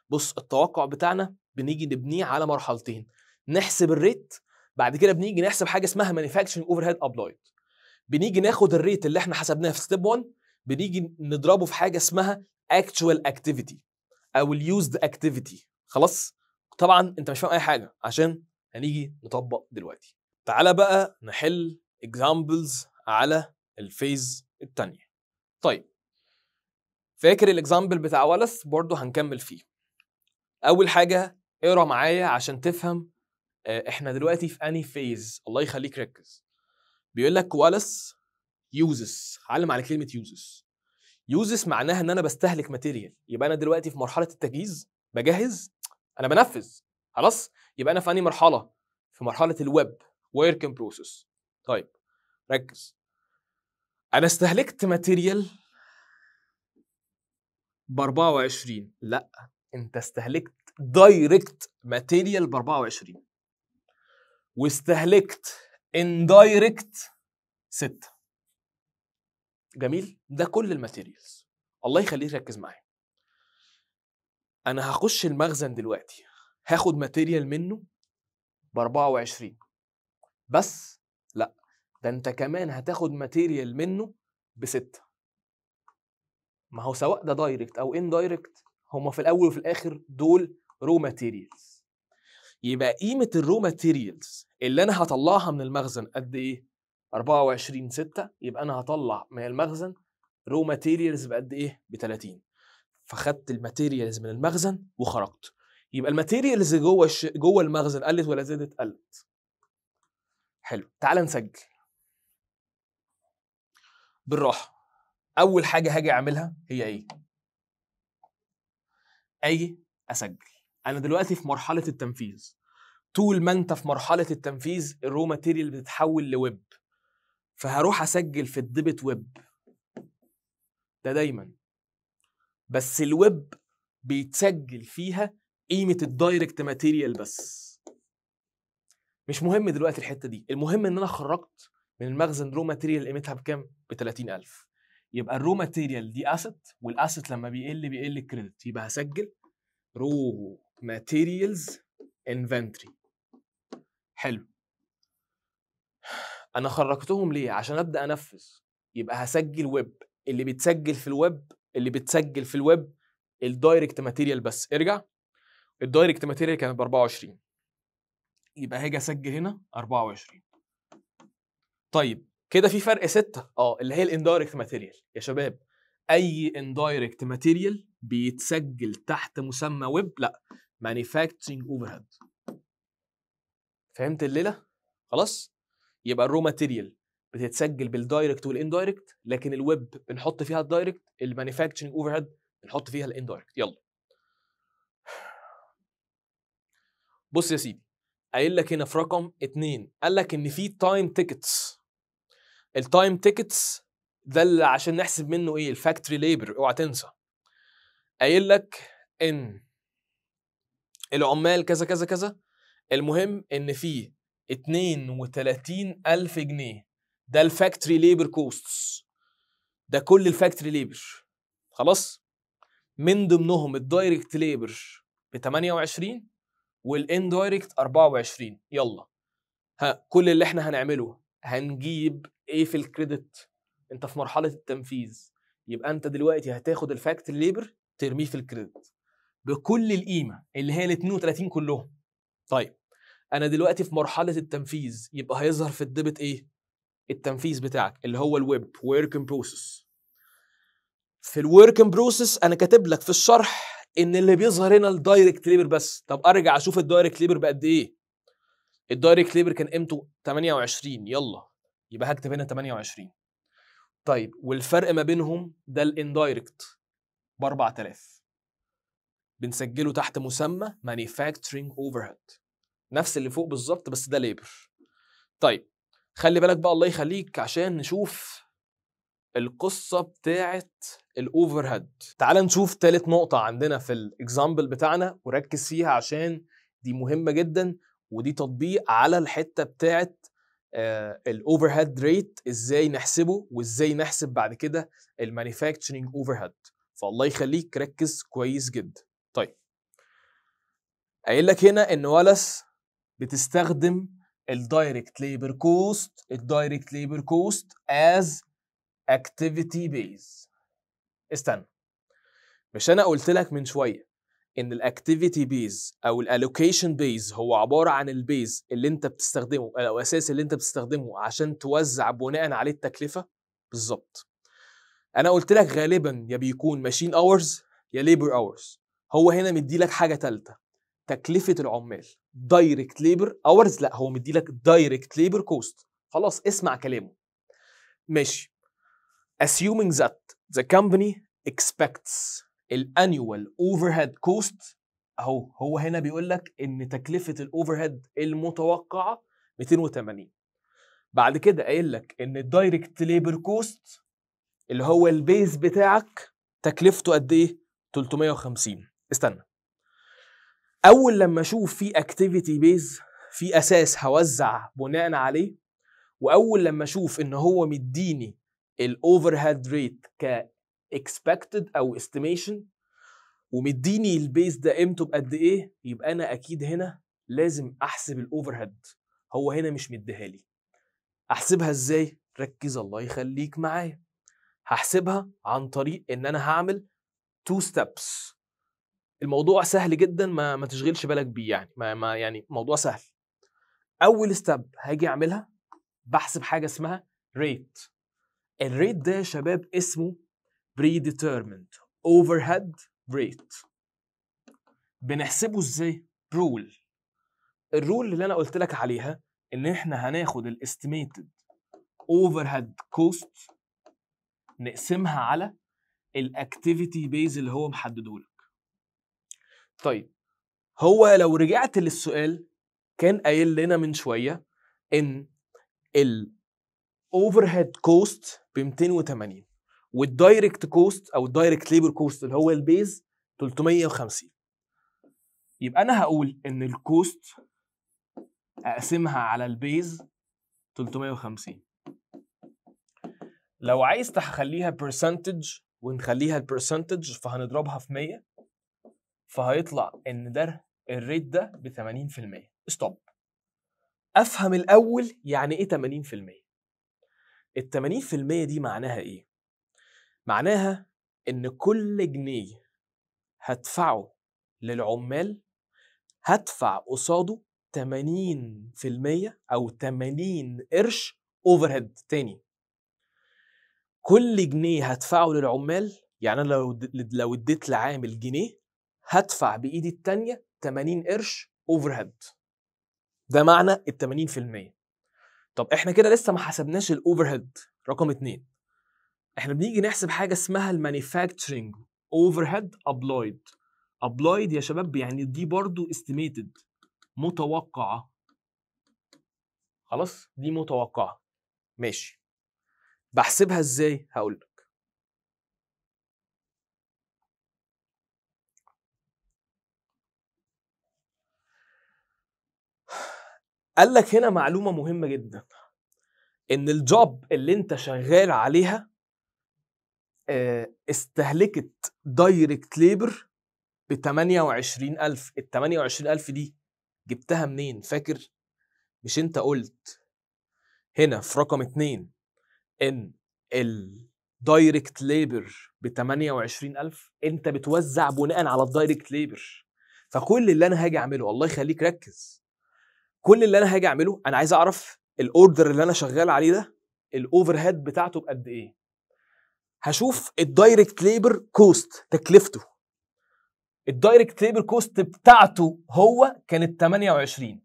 بص التوقع بتاعنا بنيجي نبنيه على مرحلتين نحسب الريت بعد كده بنيجي نحسب حاجه اسمها مانيفاكتشرنج اوفر هيد ابلايد بنيجي ناخد الريت اللي احنا حسبناه في ستيب 1 بنيجي نضربه في حاجه اسمها اكتشوال اكتيفيتي او اليوزد اكتيفيتي خلاص طبعا انت مش فاهم اي حاجه عشان هنيجي نطبق دلوقتي تعالى بقى نحل اكزامبلز على الفيز الثانيه طيب فاكر الاكزامبل بتاع ولس برضه هنكمل فيه اول حاجه اقرا معايا عشان تفهم آه، احنا دلوقتي في اني فيز الله يخليك ركز بيقول لك ولس يوزس علم على كلمه يوزس يوزس معناها ان انا بستهلك ماتيريال يبقى انا دلوقتي في مرحله التجهيز بجهز انا بنفذ خلاص يبقى انا في انهي مرحله في مرحله الويب ان بروسيس طيب ركز انا استهلكت ماتيريال ب 24 لا انت استهلكت دايركت ماتيريال ب 24 واستهلكت اندايركت 6 جميل ده كل الماتيريالز الله يخليك ركز معايا انا هخش المخزن دلوقتي هاخد ماتيريال منه ب 24 بس لا ده انت كمان هتاخد ماتيريال منه بستة ما هو سواء ده دايركت او ان دايركت هما في الاول وفي الاخر دول رو ماتيريالز يبقى قيمه الرو ماتيريالز اللي انا هطلعها من المخزن قد ايه 24 6 يبقى انا هطلع من المخزن رو ماتيريالز بقد ايه ب 30 فخدت الماتيريالز من المخزن وخرجت يبقى الماتيريالز جوه الش... جوه المخزن قلت ولا زادت قلت حلو تعال نسجل بالراحه اول حاجه هاجي اعملها هي ايه اجي اسجل انا دلوقتي في مرحله التنفيذ طول ما انت في مرحله التنفيذ الرو ماتيريال بتتحول لويب فهروح اسجل في الديبت ويب ده دايما بس الويب بيتسجل فيها قيمه الدايركت ماتيريال بس مش مهم دلوقتي الحته دي المهم ان انا خرجت من المخزن رو ماتيريال قيمتها بكام ب 30000 يبقى الرو ماتيريال دي اسيت والاسيت لما بيقل بيقل الكريدت يبقى هسجل رو ماتيريالز انفنتري حلو انا خرجتهم ليه عشان ابدا انفذ يبقى هسجل ويب اللي بيتسجل في الويب اللي بتسجل في الويب الدايركت ماتيريال بس ارجع الدايركت ماتيريال كانت ب 24 يبقى هاجي اسجل هنا 24 طيب كده في فرق ستة اه اللي هي الاندايركت ماتيريال يا شباب اي اندايركت ماتيريال بيتسجل تحت مسمى ويب لا مانيفاكتشنج اوفر هيد فهمت الليله خلاص يبقى الرو ماتيريال بتتسجل بالدايركت والاندايركت لكن الويب بنحط فيها الدايركت المانيفاكتشرنج اوفر هيد بنحط فيها الاندايركت يلا بص يا سيدي قايل لك هنا في رقم اتنين قال لك ان في تايم تيكتس التايم تيكتس ده اللي عشان نحسب منه ايه الفاكتوري ليبر اوعى تنسى قايل لك ان العمال كذا كذا كذا المهم ان في 32 ألف جنيه ده الفاكتوري ليبر كوستس ده كل الفاكتوري ليبر خلاص من ضمنهم الدايركت ليبر ب 28 والاندايركت 24 يلا ها كل اللي احنا هنعمله هنجيب ايه في الكريدت انت في مرحله التنفيذ يبقى انت دلوقتي هتاخد الفاكتوري ليبر ترميه في الكريدت بكل القيمه اللي هي ال 32 كلهم طيب انا دلوقتي في مرحله التنفيذ يبقى هيظهر في الديبت ايه التنفيذ بتاعك اللي هو الويب ورك ان بروسيس في الورك ان بروسيس انا كاتب لك في الشرح ان اللي بيظهر هنا الدايركت ليبر بس طب ارجع اشوف الدايركت ليبر بقد ايه الدايركت ليبر كان قيمته 28 يلا يبقى هكتب هنا 28 طيب والفرق ما بينهم ده الاندايركت ب 4000 بنسجله تحت مسمى مانيفاكتشرنج اوفر هيد نفس اللي فوق بالظبط بس ده ليبر طيب خلي بالك بقى الله يخليك عشان نشوف القصة بتاعت الأوفر هيد تعال نشوف تالت نقطة عندنا في الإكزامبل بتاعنا وركز فيها عشان دي مهمة جدا ودي تطبيق على الحتة بتاعت الاوفر هيد ريت ازاي نحسبه وازاي نحسب بعد كده المانيفاكتشرنج اوفر هيد فالله يخليك ركز كويس جدا طيب قايل لك هنا ان ولس بتستخدم الدايركت ليبر كوست الدايركت ليبر كوست از اكتيفيتي بيز استنى مش انا قلت لك من شويه ان الاكتيفيتي بيز او الالوكيشن بيز هو عباره عن البيز اللي انت بتستخدمه او الاساس اللي انت بتستخدمه عشان توزع بناء عليه التكلفه بالظبط انا قلت لك غالبا يا بيكون ماشين اورز يا ليبر اورز هو هنا مدي لك حاجه ثالثه تكلفه العمال دايركت ليبر اورز لا هو مديلك دايركت ليبر كوست خلاص اسمع كلامه ماشي assuming that the company expects الانnual overhead cost اهو هو هنا بيقول لك ان تكلفه الاوفرهيد المتوقعه 280 بعد كده قايل لك ان الدايركت ليبر كوست اللي هو البيز بتاعك تكلفته قد ايه 350 استنى اول لما اشوف في اكتيفيتي بيز في اساس هوزع بناء عليه واول لما اشوف ان هو مديني الاوفر هيد ريت ك expected او استيميشن ومديني البيز ده قيمته بقد ايه يبقى انا اكيد هنا لازم احسب الاوفر هيد هو هنا مش مديها لي احسبها ازاي ركز الله يخليك معايا هحسبها عن طريق ان انا هعمل تو ستيبس الموضوع سهل جدا ما, ما تشغلش بالك بيه يعني ما, ما يعني موضوع سهل اول ستيب هاجي اعملها بحسب حاجه اسمها ريت الريت ده يا شباب اسمه بري ديترمند اوفر هيد ريت بنحسبه ازاي برول الرول اللي انا قلت لك عليها ان احنا هناخد الاستيميتد اوفر هيد كوست نقسمها على الاكتيفيتي بيز اللي هو محدده طيب هو لو رجعت للسؤال كان قايل لنا من شويه ان ال overhead كوست ب 280 والدايركت كوست او الدايركت ليبر كوست اللي هو البيز 350 يبقى انا هقول ان الكوست اقسمها على البيز 350 لو عايز تخليها برسنتج ونخليها البرسنتج فهنضربها في 100 فهيطلع ان ده الريت ده ب 80% ستوب افهم الاول يعني ايه 80% ال 80% دي معناها ايه معناها ان كل جنيه هدفعه للعمال هدفع قصاده 80% او 80 قرش اوفر هيد تاني كل جنيه هدفعه للعمال يعني انا لو لو اديت لعامل جنيه هدفع بايدي التانية 80 قرش اوفر هيد ده معنى ال 80% طب احنا كده لسه ما حسبناش الاوفر هيد رقم اتنين احنا بنيجي نحسب حاجه اسمها المانيفاكتشرنج اوفر هيد ابلايد ابلايد يا شباب يعني دي برضو استيميتد متوقعه خلاص دي متوقعه ماشي بحسبها ازاي هقول قال لك هنا معلومة مهمة جدا إن الجوب اللي أنت شغال عليها آه، استهلكت دايركت ليبر ب 28000 ال 28000 دي جبتها منين فاكر مش انت قلت هنا في رقم اتنين ان الدايركت ليبر ب 28000 انت بتوزع بناء على الدايركت ليبر فكل اللي انا هاجي اعمله الله يخليك ركز كل اللي انا هاجي اعمله انا عايز اعرف الاوردر اللي انا شغال عليه ده الاوفر هيد بتاعته بقد ايه هشوف الدايركت ليبر كوست تكلفته الدايركت ليبر كوست بتاعته هو كانت 28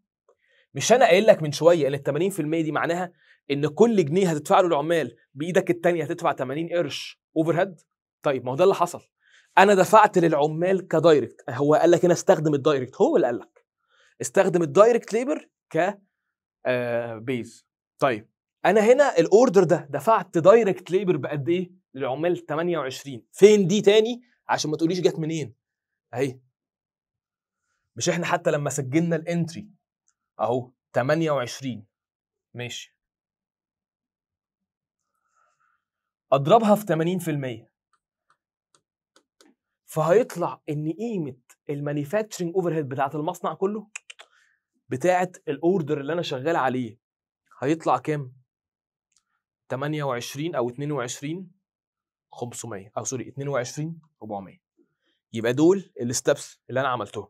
مش انا قايل لك من شويه ان ال 80% دي معناها ان كل جنيه هتدفع له العمال بايدك الثانيه هتدفع 80 قرش اوفر هيد طيب ما هو ده اللي حصل انا دفعت للعمال كدايركت هو قال لك هنا استخدم الدايركت هو اللي قال لك استخدم الدايركت ليبر ك بيز آه، طيب انا هنا الاوردر ده دفعت دايركت ليبر بقد ايه للعمال 28 فين دي تاني عشان ما تقوليش جت منين اهي مش احنا حتى لما سجلنا الانتري اهو 28 ماشي اضربها في 80% فهيطلع ان قيمه المانيفاكتشرنج اوفر هيد بتاعه المصنع كله بتاعه الاوردر اللي انا شغال عليه هيطلع كام 28 او 22 500 او سوري 22 400 يبقى دول الستبس اللي انا عملتهم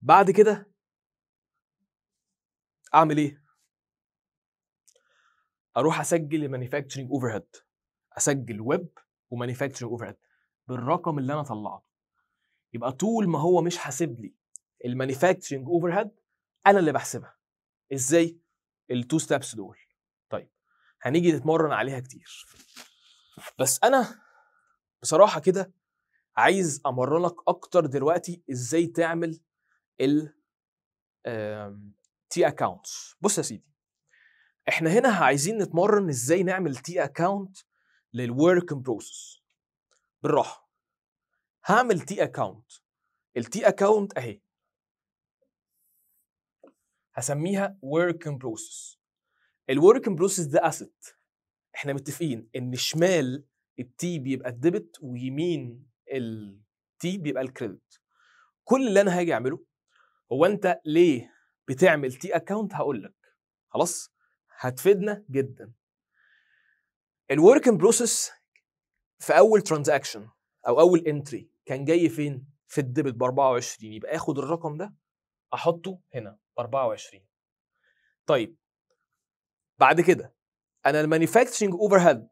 بعد كده اعمل ايه اروح اسجل المانيفاكتشرنج اوفر هيد اسجل ويب ومانيفاكتشرنج اوفر هيد بالرقم اللي انا طلعته يبقى طول ما هو مش حاسب لي المانيفاكتشرنج اوفر هيد انا اللي بحسبها ازاي التو ستابس دول طيب هنيجي نتمرن عليها كتير بس انا بصراحه كده عايز امرنك اكتر دلوقتي ازاي تعمل ال تي اكونتس بص يا سيدي احنا هنا عايزين نتمرن ازاي نعمل تي اكونت للورك بروسس بالراحه هعمل تي اكونت التي اكونت اهي هسميها work in process الورك ان process ده اسيت احنا متفقين ان شمال التي بيبقى الديبت ويمين التي بيبقى الكريدت كل اللي انا هاجي اعمله هو انت ليه بتعمل تي اكونت هقول لك خلاص هتفيدنا جدا الورك ان process في اول ترانزاكشن او اول انتري كان جاي فين في الديبت ب 24 يبقى اخد الرقم ده احطه هنا 24 طيب بعد كده انا المانيفاكتشرنج اوفر هيد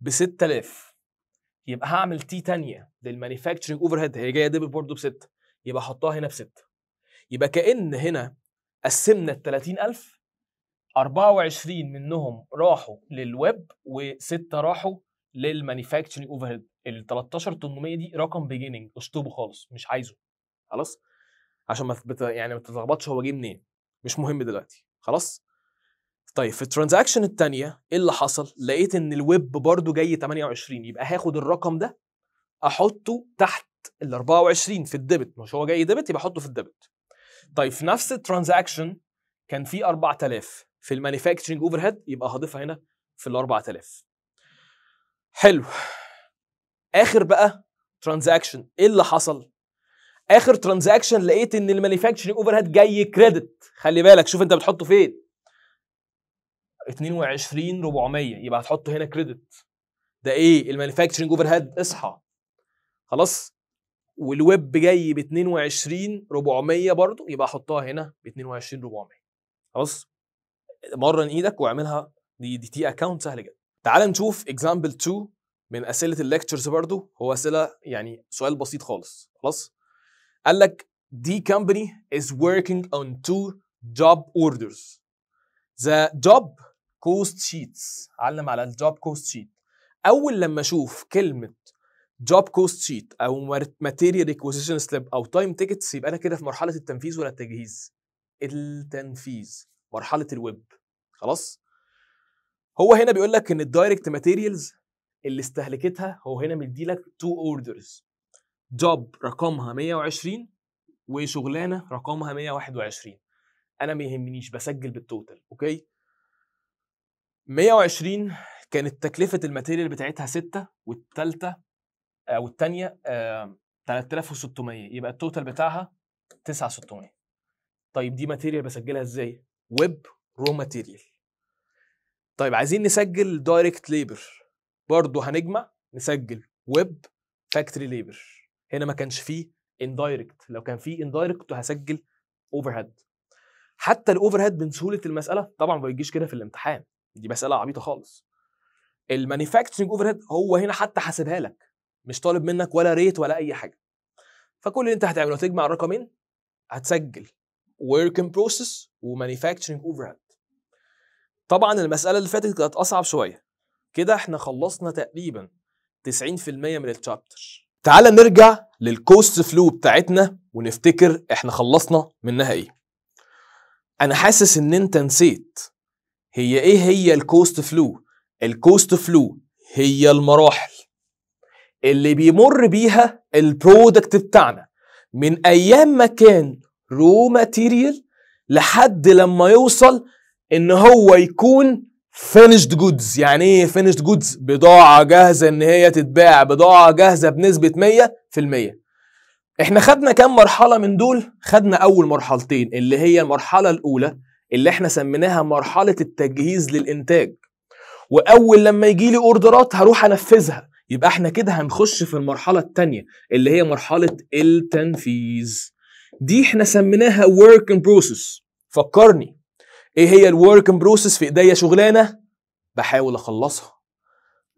ب 6000 يبقى هعمل تي ثانيه للمانيفاكتشرنج اوفر هيد هي جايه دبل برضه ب 6 يبقى احطها هنا ب 6 يبقى كان هنا قسمنا ال 30000 24 منهم راحوا للويب وستة راحوا للمانيفاكتشرنج اوفر هيد ال 13800 دي رقم بيجيننج اسلوبه خالص مش عايزه خلاص عشان ما بت... يعني ما تتلخبطش هو جه منين مش مهم دلوقتي خلاص طيب في الترانزاكشن الثانيه ايه اللي حصل لقيت ان الويب برده جاي 28 يبقى هاخد الرقم ده احطه تحت ال 24 في الديبت مش هو جاي ديبت يبقى احطه في الديبت طيب في نفس الترانزاكشن كان في 4000 في المانيفاكتشرنج اوفر هيد يبقى هضيفها هنا في ال 4000 حلو اخر بقى ترانزاكشن ايه اللي حصل اخر ترانزاكشن لقيت ان المانيفاكتشرنج اوفر هيد جاي كريدت خلي بالك شوف انت بتحطه فين 22 400 يبقى هتحطه هنا كريدت ده ايه المانيفاكتشرنج اوفر هيد اصحى خلاص والويب جاي ب 22 400 برضه يبقى حطها هنا ب 22 400 خلاص مرن ايدك واعملها دي دي تي اكونت سهل جدا تعال نشوف اكزامبل 2 من اسئله الليكتشرز برضه هو اسئله يعني سؤال بسيط خالص خلاص قال لك the company is working on two job orders the job cost sheets علم على الجوب كوست شيت اول لما اشوف كلمه job cost sheet او material requisition slip او time tickets يبقى انا كده في مرحله التنفيذ ولا التجهيز التنفيذ مرحله الويب خلاص هو هنا بيقول لك ان الدايركت ماتيريالز اللي استهلكتها هو هنا مدي لك تو اوردرز جوب رقمها 120 وشغلانه رقمها 121 انا ما يهمنيش بسجل بالتوتال اوكي 120 كانت تكلفه الماتيريال بتاعتها 6 والثالثه او الثانيه 3600 يبقى التوتال بتاعها 9600 طيب دي ماتيريال بسجلها ازاي ويب رو ماتيريال طيب عايزين نسجل دايركت ليبر برضه هنجمع نسجل ويب فاكتوري ليبر هنا ما كانش فيه اندايركت لو كان فيه اندايركت كنت هسجل اوفر هيد حتى الاوفر هيد من سهوله المساله طبعا ما بيجيش كده في الامتحان دي مساله عبيطه خالص المانيفاكتشرنج اوفر هيد هو هنا حتى حاسبها لك مش طالب منك ولا ريت ولا اي حاجه فكل اللي انت هتعمله تجمع الرقمين هتسجل ورك ان بروسيس ومانيفاكتشرنج اوفر هيد طبعا المساله اللي فاتت كانت اصعب شويه كده احنا خلصنا تقريبا 90% من التشابتر تعال نرجع للكوست فلو بتاعتنا ونفتكر احنا خلصنا منها ايه انا حاسس ان انت نسيت هي ايه هي الكوست فلو الكوست فلو هي المراحل اللي بيمر بيها البرودكت بتاعنا من ايام ما كان رو ماتيريال لحد لما يوصل ان هو يكون فينيشد جودز يعني ايه فينيشد جودز بضاعه جاهزه ان هي تتباع بضاعه جاهزه بنسبه 100% احنا خدنا كام مرحله من دول خدنا اول مرحلتين اللي هي المرحله الاولى اللي احنا سميناها مرحله التجهيز للانتاج واول لما يجي لي اوردرات هروح انفذها يبقى احنا كده هنخش في المرحله الثانيه اللي هي مرحله التنفيذ دي احنا سميناها ورك ان process فكرني ايه هي الورك ان بروسس في ايديا شغلانه بحاول اخلصها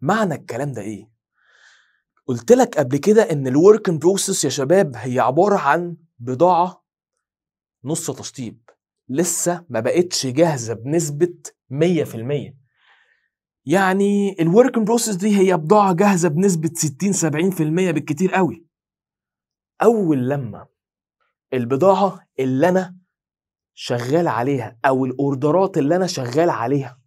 معنى الكلام ده ايه قلت لك قبل كده ان الورك ان بروسس يا شباب هي عباره عن بضاعه نص تشطيب لسه ما بقتش جاهزه بنسبه 100% يعني الورك ان بروسيس دي هي بضاعه جاهزه بنسبه 60 70% بالكتير قوي اول لما البضاعه اللي انا شغال عليها او الاوردرات اللي انا شغال عليها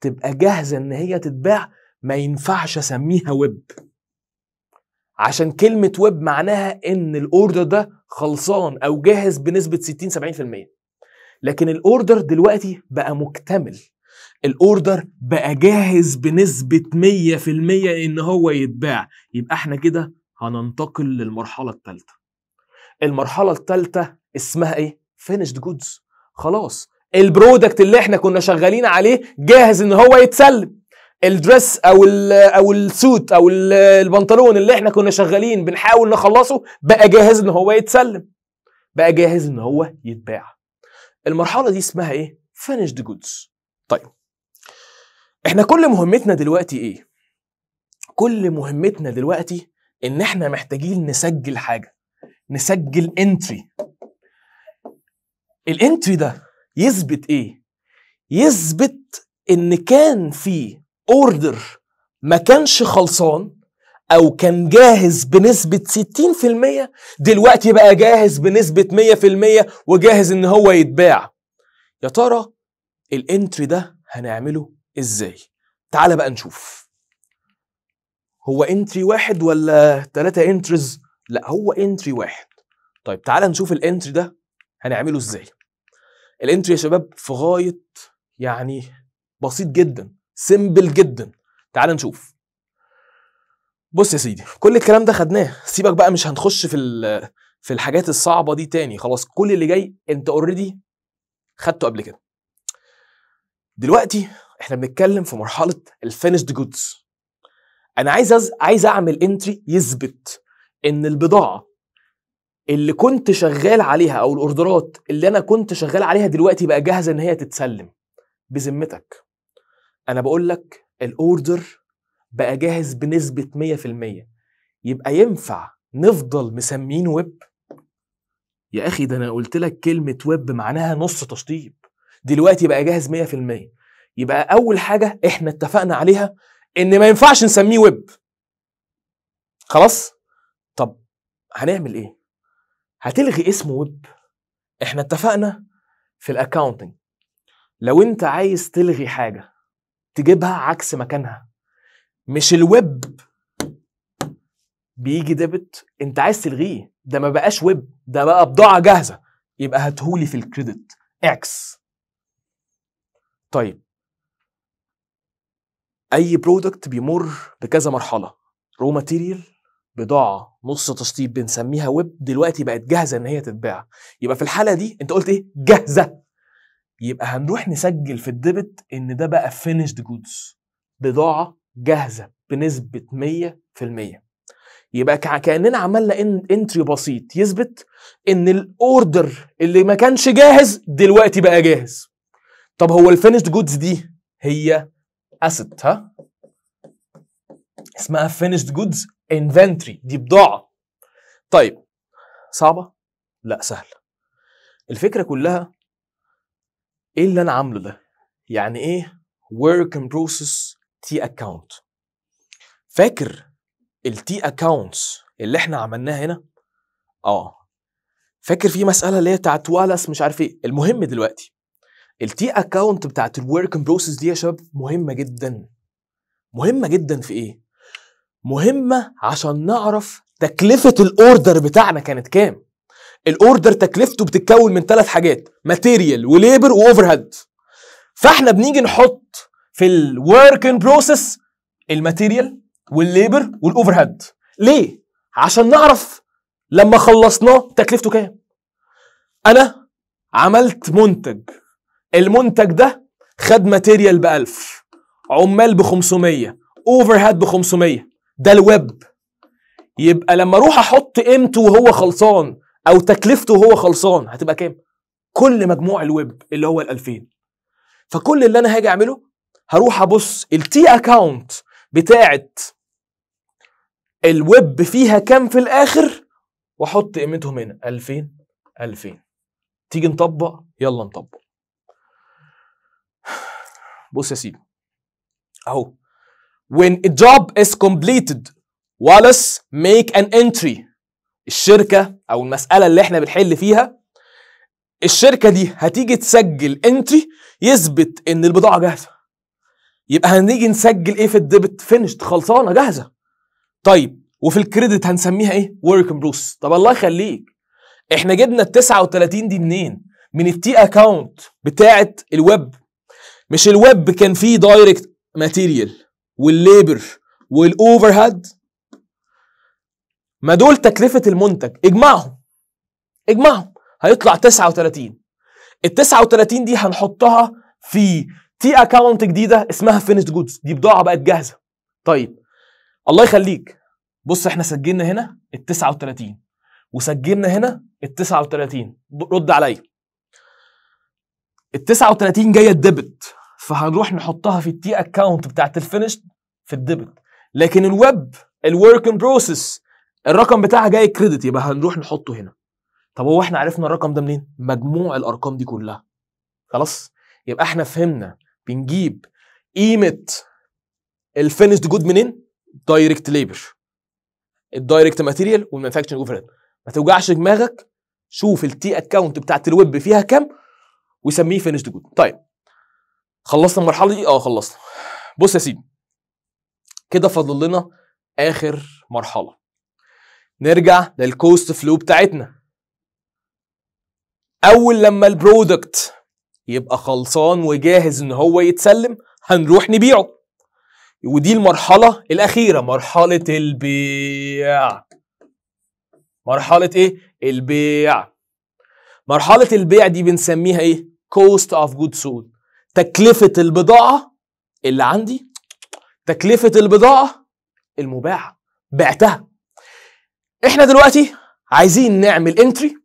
تبقى جاهزه ان هي تتباع ما ينفعش اسميها ويب عشان كلمة ويب معناها ان الاوردر ده خلصان او جاهز بنسبة 60 70% لكن الاوردر دلوقتي بقى مكتمل الاوردر بقى جاهز بنسبة 100% ان هو يتباع يبقى احنا كده هننتقل للمرحلة الثالثة المرحلة الثالثة اسمها ايه؟ فينيشد جودز خلاص البرودكت اللي احنا كنا شغالين عليه جاهز ان هو يتسلم الدرس او الـ او السوت او البنطلون اللي احنا كنا شغالين بنحاول نخلصه بقى جاهز ان هو يتسلم بقى جاهز ان هو يتباع المرحله دي اسمها ايه فينيشد جودز طيب احنا كل مهمتنا دلوقتي ايه كل مهمتنا دلوقتي ان احنا محتاجين نسجل حاجه نسجل انتري الانتري ده يثبت ايه يثبت ان كان في اوردر ما كانش خلصان او كان جاهز بنسبة 60% دلوقتي بقى جاهز بنسبة 100% وجاهز ان هو يتباع يا ترى الانتري ده هنعمله ازاي تعال بقى نشوف هو انتري واحد ولا ثلاثة انتريز لا هو انتري واحد طيب تعال نشوف الانتري ده هنعمله ازاي الانتري يا شباب في غايه يعني بسيط جدا سيمبل جدا تعال نشوف بص يا سيدي كل الكلام ده خدناه سيبك بقى مش هنخش في في الحاجات الصعبه دي تاني خلاص كل اللي جاي انت اوريدي خدته قبل كده دلوقتي احنا بنتكلم في مرحله الفينيشد جودز انا عايز عايز اعمل انتري يثبت ان البضاعه اللي كنت شغال عليها او الاوردرات اللي انا كنت شغال عليها دلوقتي بقى جاهزه ان هي تتسلم بذمتك انا بقول لك الاوردر بقى جاهز بنسبه 100% يبقى ينفع نفضل مسمينه ويب يا اخي ده انا قلت لك كلمه ويب معناها نص تشطيب دلوقتي بقى جاهز 100% يبقى اول حاجه احنا اتفقنا عليها ان ما ينفعش نسميه ويب خلاص طب هنعمل ايه هتلغي اسم ويب احنا اتفقنا في الاكاونتنج لو انت عايز تلغي حاجه تجيبها عكس مكانها مش الويب بيجي ديبت انت عايز تلغيه ده ما بقاش ويب ده بقى بضاعه جاهزه يبقى هاتهولي في الكريدت اكس طيب اي برودكت بيمر بكذا مرحله رو ماتيريال بضاعه نص تشطيب بنسميها ويب دلوقتي بقت جاهزه ان هي تتباع يبقى في الحاله دي انت قلت ايه جاهزه يبقى هنروح نسجل في الديبت ان ده بقى فينيشد جودز بضاعه جاهزه بنسبه 100% يبقى كاننا عملنا انتري بسيط يثبت ان الاوردر اللي ما كانش جاهز دلوقتي بقى جاهز طب هو الفينيشد جودز دي هي اسيت ها اسمها فينيشد جودز انفنتري دي بضاعه طيب صعبه لا سهله الفكره كلها ايه اللي انا عامله ده يعني ايه ورك ان بروسس تي اكاونت فاكر التي اكاونتس اللي احنا عملناها هنا اه فاكر في مساله اللي هي بتاعت والاس مش عارف ايه المهم دلوقتي التي اكاونت بتاعت الورك ان بروسيس دي يا شباب مهمه جدا مهمه جدا في ايه مهمة عشان نعرف تكلفة الاوردر بتاعنا كانت كام الاوردر تكلفته بتتكون من ثلاث حاجات ماتيريال وليبر واوفر هيد فاحنا بنيجي نحط في الورك ان بروسيس الماتيريال والليبر والاوفر هيد ليه عشان نعرف لما خلصناه تكلفته كام انا عملت منتج المنتج ده خد ماتيريال ب 1000 عمال ب 500 اوفر هيد ب 500 ده الويب يبقى لما اروح احط قيمته وهو خلصان او تكلفته وهو خلصان هتبقى كام كل مجموع الويب اللي هو ال2000 فكل اللي انا هاجي اعمله هروح ابص التي اكاونت بتاعه الويب فيها كام في الاخر واحط قيمتهم هنا 2000 2000 تيجي نطبق يلا نطبق بص يا سيدي اهو When a job is completed, Wallace make an entry. الشركة أو المسألة اللي احنا بنحل فيها الشركة دي هتيجي تسجل entry يثبت إن البضاعة جاهزة. يبقى هنيجي نسجل إيه في الديبت فينشد خلصانة جاهزة. طيب وفي الكريدت هنسميها إيه؟ work in طب الله يخليك احنا جبنا ال 39 دي منين؟ من التي اكاونت بتاعت الويب مش الويب كان فيه دايركت ماتيريال والليبر والاوفر هيد ما دول تكلفه المنتج اجمعهم اجمعهم هيطلع 39 ال 39 دي هنحطها في تي اكونت جديده اسمها فينيش جودز دي بضاعه بقت جاهزه طيب الله يخليك بص احنا سجلنا هنا ال 39 وسجلنا هنا ال 39 رد عليا ال 39 جايه الديبت فهنروح نحطها في التي اكونت بتاعت الفينش في الديبت لكن الويب الورك ان بروسيس الرقم بتاعها جاي كريدت يبقى هنروح نحطه هنا طب هو احنا عرفنا الرقم ده منين مجموع الارقام دي كلها خلاص يبقى احنا فهمنا بنجيب قيمه الفينش جود منين دايركت ليبر الدايركت ماتيريال والمانفاكتشرنج اوفرهيد ما توجعش دماغك شوف التي اكونت بتاعت الويب فيها كام وسميه فينش جود طيب خلصنا المرحله دي اه خلصنا بص يا سيدي كده فاضل لنا اخر مرحله نرجع للكوست فلو بتاعتنا اول لما البرودكت يبقى خلصان وجاهز ان هو يتسلم هنروح نبيعه ودي المرحله الاخيره مرحله البيع مرحله ايه البيع مرحله البيع دي بنسميها ايه كوست اوف جود سولد تكلفة البضاعة اللي عندي تكلفة البضاعة المباعة بعتها احنا دلوقتي عايزين نعمل انتري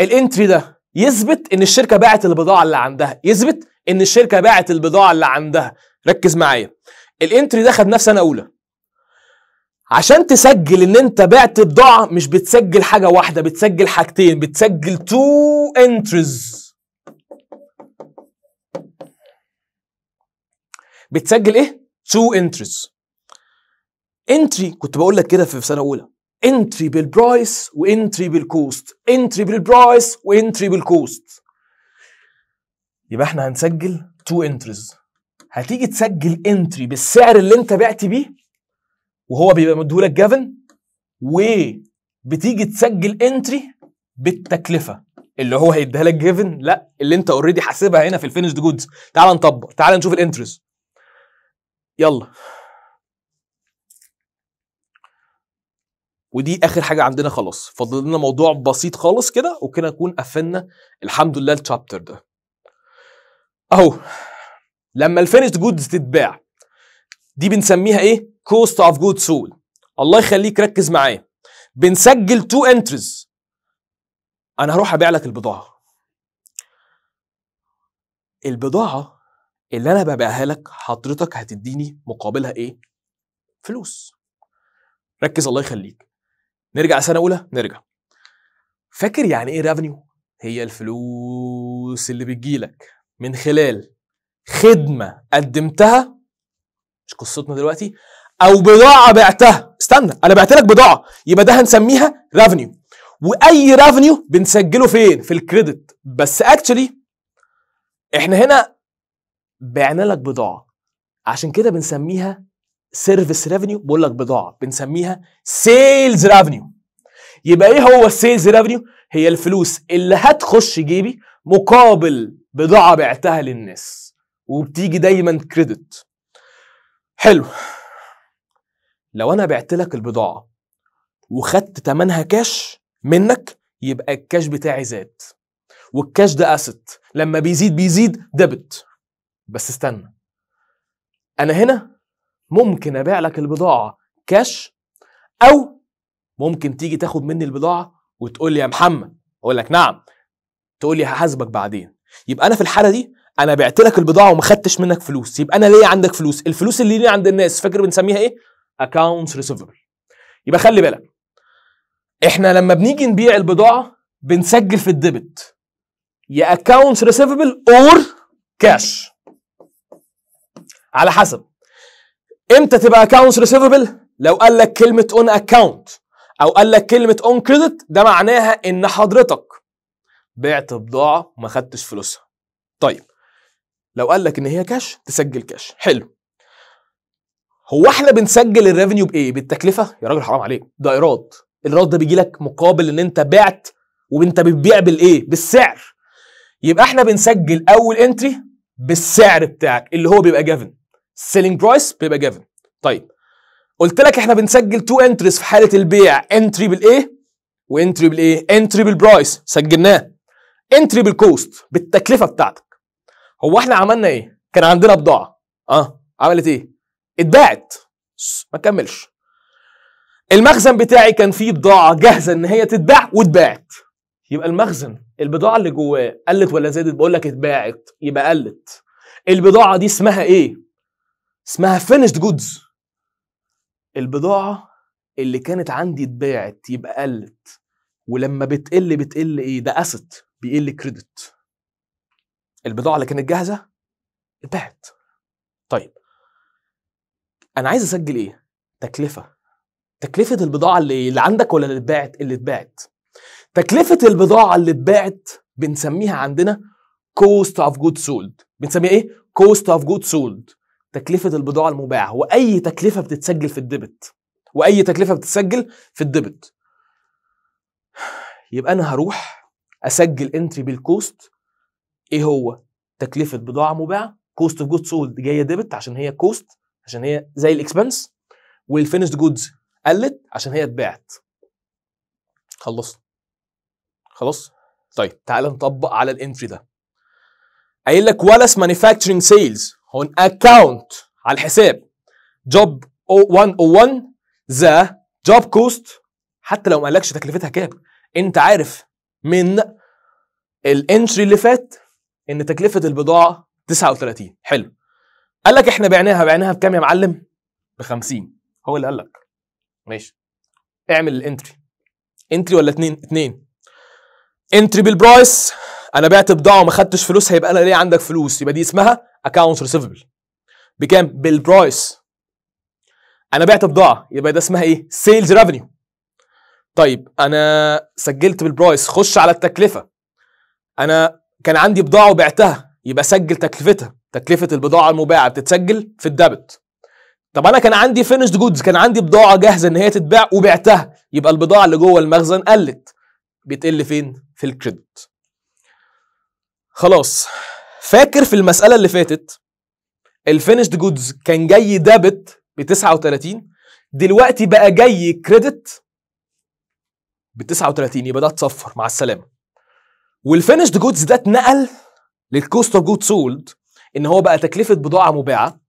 الانتري ده يثبت ان الشركة باعت البضاعة اللي عندها يثبت ان الشركة باعت البضاعة اللي عندها ركز معايا الانتري ده خد نفس سنة اولى عشان تسجل ان انت بعت بضاعة مش بتسجل حاجة واحدة بتسجل حاجتين بتسجل تو انتريز بتسجل ايه تو انتريز انتري كنت بقول لك كده في سنه اولى انتري بالبرايس وانتري بالكوست انتري بالبرايس وانتري بالكوست يبقى احنا هنسجل تو انتريز هتيجي تسجل انتري بالسعر اللي انت بعت بيه وهو بيبقى مديهولك جافن وبتيجي تسجل انتري بالتكلفه اللي هو هيديها لك جيفن لا اللي انت اوريدي حاسبها هنا في الفينش جودز تعال نطبق تعال نشوف الانترست يلا ودي اخر حاجه عندنا خلاص فاضل لنا موضوع بسيط خالص كده وكده نكون قفلنا الحمد لله التشابتر ده اهو لما الفينيس جودز تتباع دي بنسميها ايه كوست اوف جود سول الله يخليك ركز معايا بنسجل تو انترز انا هروح ابيع لك البضاعه البضاعه اللي انا ببيعها لك حضرتك هتديني مقابلها ايه؟ فلوس. ركز الله يخليك. نرجع سنه اولى؟ نرجع. فاكر يعني ايه ريفنيو؟ هي الفلوس اللي بتجيلك من خلال خدمه قدمتها مش قصتنا دلوقتي او بضاعه بعتها استنى انا بعت لك بضاعه يبقى ده هنسميها ريفنيو واي ريفنيو بنسجله فين في الكريدت بس اكشلي احنا هنا بعنا لك بضاعه عشان كده بنسميها سيرفيس ريفينيو بقول لك بضاعه بنسميها سيلز ريفينيو يبقى ايه هو السيلز ريفينيو هي الفلوس اللي هتخش جيبي مقابل بضاعه بعتها للناس وبتيجي دايما كريدت حلو لو انا بعت لك البضاعه وخدت تمنها كاش منك يبقى الكاش بتاعي زاد والكاش ده اسيت لما بيزيد بيزيد ديبت بس استنى انا هنا ممكن ابيع لك البضاعه كاش او ممكن تيجي تاخد مني البضاعه وتقول لي يا محمد اقول لك نعم تقول لي هحاسبك بعدين يبقى انا في الحاله دي انا بعت لك البضاعه وما خدتش منك فلوس يبقى انا ليا عندك فلوس الفلوس اللي ليا عند الناس فاكر بنسميها ايه اكاونتس ريسيفبل يبقى خلي بالك احنا لما بنيجي نبيع البضاعه بنسجل في الديبت يا اكاونتس ريسيفبل اور كاش على حسب امتى تبقى اكونتس ريسيفبل لو قال لك كلمه اون اكونت او قال لك كلمه اون كريدت ده معناها ان حضرتك بعت بضاعه وما خدتش فلوسها طيب لو قال لك ان هي كاش تسجل كاش حلو هو احنا بنسجل الريفينيو بايه بالتكلفه يا راجل حرام عليك ده ايراد الايراد ده بيجي لك مقابل ان انت بعت وانت بتبيع بالايه بالسعر يبقى احنا بنسجل اول انتري بالسعر بتاعك اللي هو بيبقى جافن سيلينج برايس بيبقى جيفن طيب قلت لك احنا بنسجل تو انتريز في حاله البيع انتري بالايه وانتري بالايه انتري بالبرايس سجلناه انتري بالكوست بالتكلفه بتاعتك هو احنا عملنا ايه كان عندنا بضاعه اه عملت ايه اتباعت ما كملش المخزن بتاعي كان فيه بضاعه جاهزه ان هي تتباع واتباعت يبقى المخزن البضاعه اللي جواه قلت ولا زادت بقول لك اتباعت يبقى قلت البضاعه دي اسمها ايه اسمها فينيشد جودز البضاعه اللي كانت عندي اتباعت يبقى قلت ولما بتقل بتقل ايه ده اسيت بيقل كريدت البضاعه اللي كانت جاهزه اتباعت طيب انا عايز اسجل ايه تكلفه تكلفه البضاعه اللي, اللي عندك ولا اللي اتباعت اللي اتباعت تكلفه البضاعه اللي اتباعت بنسميها عندنا كوست اوف جود سولد بنسميها ايه كوست اوف جود سولد تكلفه البضاعه المباعه واي تكلفه بتتسجل في الديبت واي تكلفه بتتسجل في الديبت يبقى انا هروح اسجل انتري بالكوست ايه هو تكلفه بضاعه مباعه كوست اوف جودز سولد جايه ديبت عشان هي كوست عشان هي زي الاكسبنس والفينشد جودز قلت عشان هي اتباعت خلصت خلاص طيب تعال نطبق على الانتري ده قايل لك ولاس مانيفاكتشرنج سيلز هون account على الحساب job 101 ذا job cost حتى لو ما قالكش تكلفتها كام انت عارف من الانتري اللي فات ان تكلفه البضاعه 39 حلو قال لك احنا بعناها بعناها بكام يا معلم ب 50 هو اللي قال لك ماشي اعمل الانتري انتري ولا اتنين اتنين انتري بالبرايس انا بعت بضاعه وما خدتش فلوس هيبقى انا ليه عندك فلوس يبقى دي اسمها اكونت ريسيفبل بكام بالبرايس انا بعت بضاعه يبقى ده اسمها ايه سيلز ريفينيو طيب انا سجلت بالبرايس خش على التكلفه انا كان عندي بضاعه وبعتها يبقى سجل تكلفتها تكلفه البضاعه المباعه بتتسجل في الدبت طب انا كان عندي فينيشد جودز كان عندي بضاعه جاهزه ان هي تتباع وبعتها يبقى البضاعه اللي جوه المخزن قلت بتقل فين في الكريدت خلاص فاكر في المسألة اللي فاتت الفينشد جودز كان جاي دابت ب 39 دلوقتي بقى جاي كريدت ب 39 يبقى ده اتصفر مع السلامة والفينشد جودز ده اتنقل للكوست اوف جود سولد ان هو بقى تكلفة بضاعة مباعة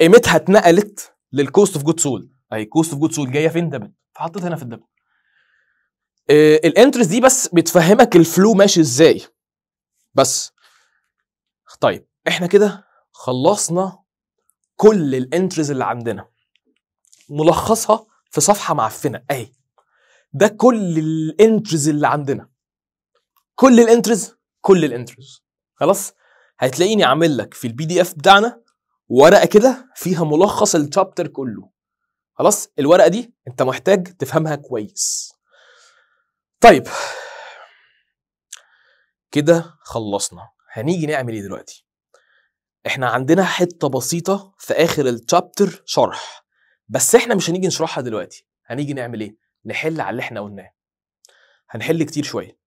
قيمتها اتنقلت للكوست اوف جود سولد اهي كوست اوف جود سولد جاية فين دابت فحطيت هنا في الدابت آه، الانترست دي بس بتفهمك الفلو ماشي ازاي بس طيب احنا كده خلصنا كل الانتريز اللي عندنا ملخصها في صفحه معفنه اهي ده كل الانتريز اللي عندنا كل الانتريز كل الانتريز خلاص هتلاقيني عامل لك في البي دي اف بتاعنا ورقه كده فيها ملخص التشابتر كله خلاص الورقه دي انت محتاج تفهمها كويس طيب كده خلصنا هنيجي نعمل ايه دلوقتي احنا عندنا حته بسيطه في اخر التشابتر شرح بس احنا مش هنيجي نشرحها دلوقتي هنيجي نعمل ايه نحل على اللي احنا قلناه هنحل كتير شويه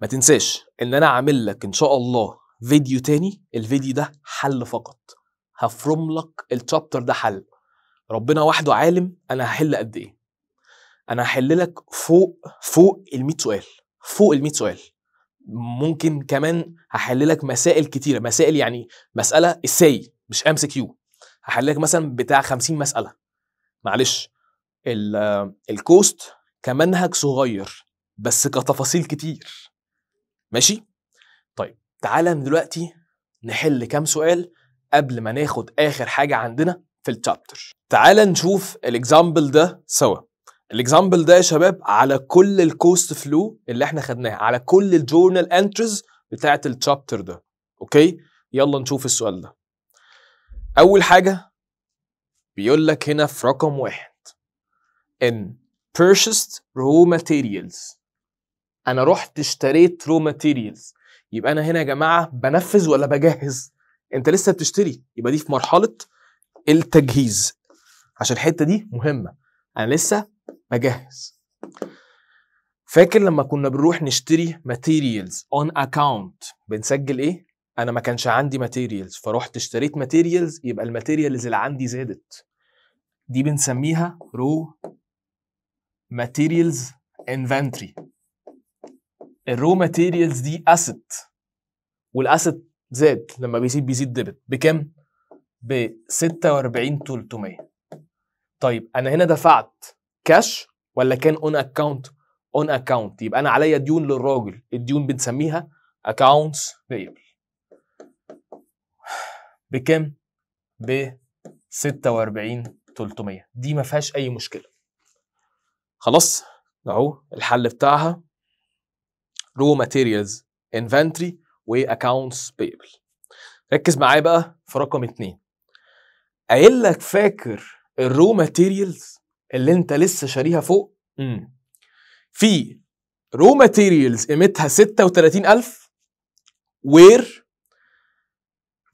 ما تنساش ان انا عامل لك ان شاء الله فيديو تاني الفيديو ده حل فقط هفرم لك التشابتر ده حل ربنا وحده عالم انا هحل قد ايه انا هحل لك فوق فوق ال 100 سؤال فوق ال 100 سؤال ممكن كمان هحل لك مسائل كتيره مسائل يعني مساله اساي مش ام كيو هحل لك مثلا بتاع 50 مساله معلش الكوست كمنهج صغير بس كتفاصيل كتير ماشي طيب تعالى دلوقتي نحل كام سؤال قبل ما ناخد اخر حاجه عندنا في التشابتر تعالى نشوف الاكزامبل ده سوا الاكزامبل ده يا شباب على كل الكوست فلو اللي احنا خدناها على كل الجورنال انتريز بتاعه التشابتر ده اوكي يلا نشوف السؤال ده اول حاجه بيقول لك هنا في رقم واحد ان purchased raw materials انا رحت اشتريت raw materials يبقى انا هنا يا جماعه بنفذ ولا بجهز انت لسه بتشتري يبقى دي في مرحله التجهيز عشان الحته دي مهمه انا لسه مجهز فاكر لما كنا بنروح نشتري ماتيريالز اون اكاونت بنسجل ايه انا ما كانش عندي ماتيريالز فروحت اشتريت ماتيريالز يبقى الماتيريالز اللي عندي زادت دي بنسميها رو ماتيريالز انفنتري الرو ماتيريالز دي اسيت والاسيت زاد لما بيزيد بيزيد ديبت بكام ب 46300 طيب انا هنا دفعت كاش ولا كان اون اكونت اون اكونت يبقى انا عليا ديون للراجل الديون بنسميها اكونتس بيبل بكام ب 46 300 دي ما فيهاش اي مشكله خلاص اهو الحل بتاعها رو ماتيريالز انفنتري واكونتس بيبل ركز معايا بقى في رقم اتنين قايل لك فاكر الرو ماتيريالز اللي انت لسه شاريها فوق مم. في رو ماتيريالز قيمتها 36000 وير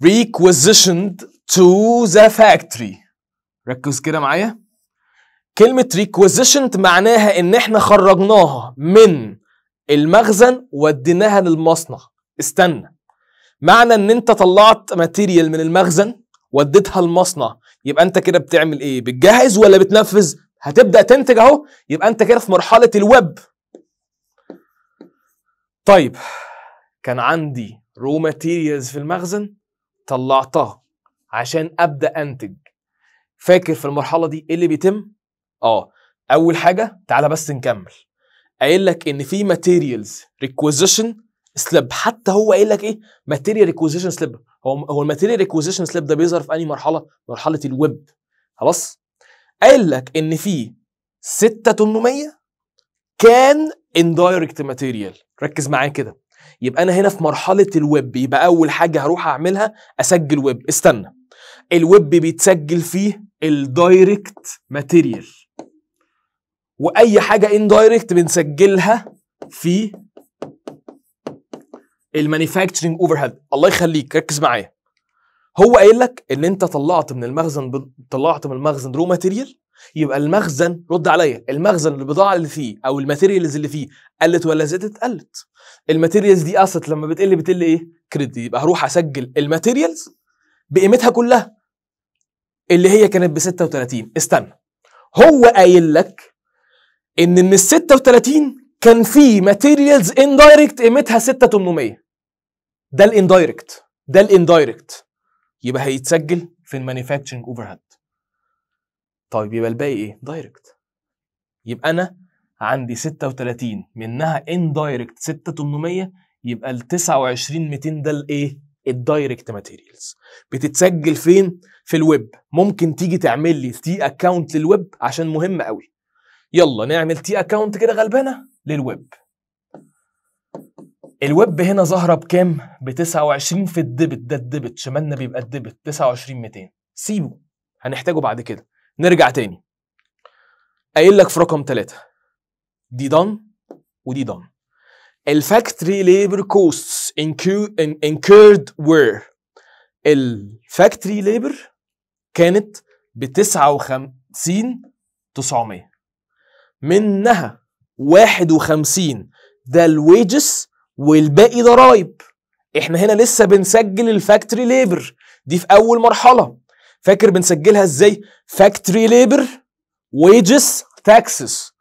requisitioned to the factory ركز كده معايا كلمة requisitioned معناها ان احنا خرجناها من المخزن وديناها للمصنع استنى معنى ان انت طلعت ماتيريال من المخزن وديتها المصنع يبقى انت كده بتعمل ايه بتجهز ولا بتنفذ هتبدا تنتج اهو يبقى انت كده في مرحله الويب طيب كان عندي رو ماتيريالز في المخزن طلعتها عشان ابدا انتج فاكر في المرحله دي ايه اللي بيتم اه اول حاجه تعالى بس نكمل قايل لك ان في ماتيريالز ريكويزيشن سليب حتى هو قايل لك ايه ماتيريال ريكويزيشن سليب هو هو الماتيريال ريكويزيشن سليب ده بيظهر في انهي مرحله مرحله الويب خلاص قال لك ان في 6800 كان اندايركت ماتيريال ركز معايا كده يبقى انا هنا في مرحله الويب يبقى اول حاجه هروح اعملها اسجل ويب استنى الويب بيتسجل فيه الدايركت ماتيريال واي حاجه اندايركت بنسجلها في المانيفاكتشرنج اوفر هيد الله يخليك ركز معايا هو قايل لك ان انت طلعت من المخزن ب... طلعت من المخزن رو ماتيريال يبقى المخزن رد عليا المخزن البضاعه اللي فيه او الماتيريالز اللي فيه قلت ولا زادت قلت الماتيريالز دي اسيت لما بتقل بتقل ايه كريدت يبقى هروح اسجل الماتيريالز بقيمتها كلها اللي هي كانت ب 36 استنى هو قايل لك ان من ال 36 كان في ماتيريالز اندايركت قيمتها 6800 ده الاندايركت ده الاندايركت يبقى هيتسجل في المانيفاكتشرنج اوفر هيد طيب يبقى الباقي ايه دايركت يبقى انا عندي 36 منها اندايركت 6800 يبقى ال 29 200 ده الايه الدايركت ماتيريالز بتتسجل فين في الويب ممكن تيجي تعمل لي تي اكونت للويب عشان مهم قوي يلا نعمل تي اكونت كده غلبانه للويب الويب هنا ظاهره بكام؟ ب 29 في الدبت ده الدبت شمالنا بيبقى الدبت 29 200 سيبه هنحتاجه بعد كده نرجع تاني قايل لك في رقم ثلاثه دي دان ودي دان الفاكتوري ليبر كوستس انكيرد وير الفاكتوري ليبر كانت ب 59 900 منها 51 ده الويجز والباقي ضرايب احنا هنا لسه بنسجل الفاكتوري ليبر دي في اول مرحله فاكر بنسجلها ازاي فاكتوري ليبر ويجز تاكسس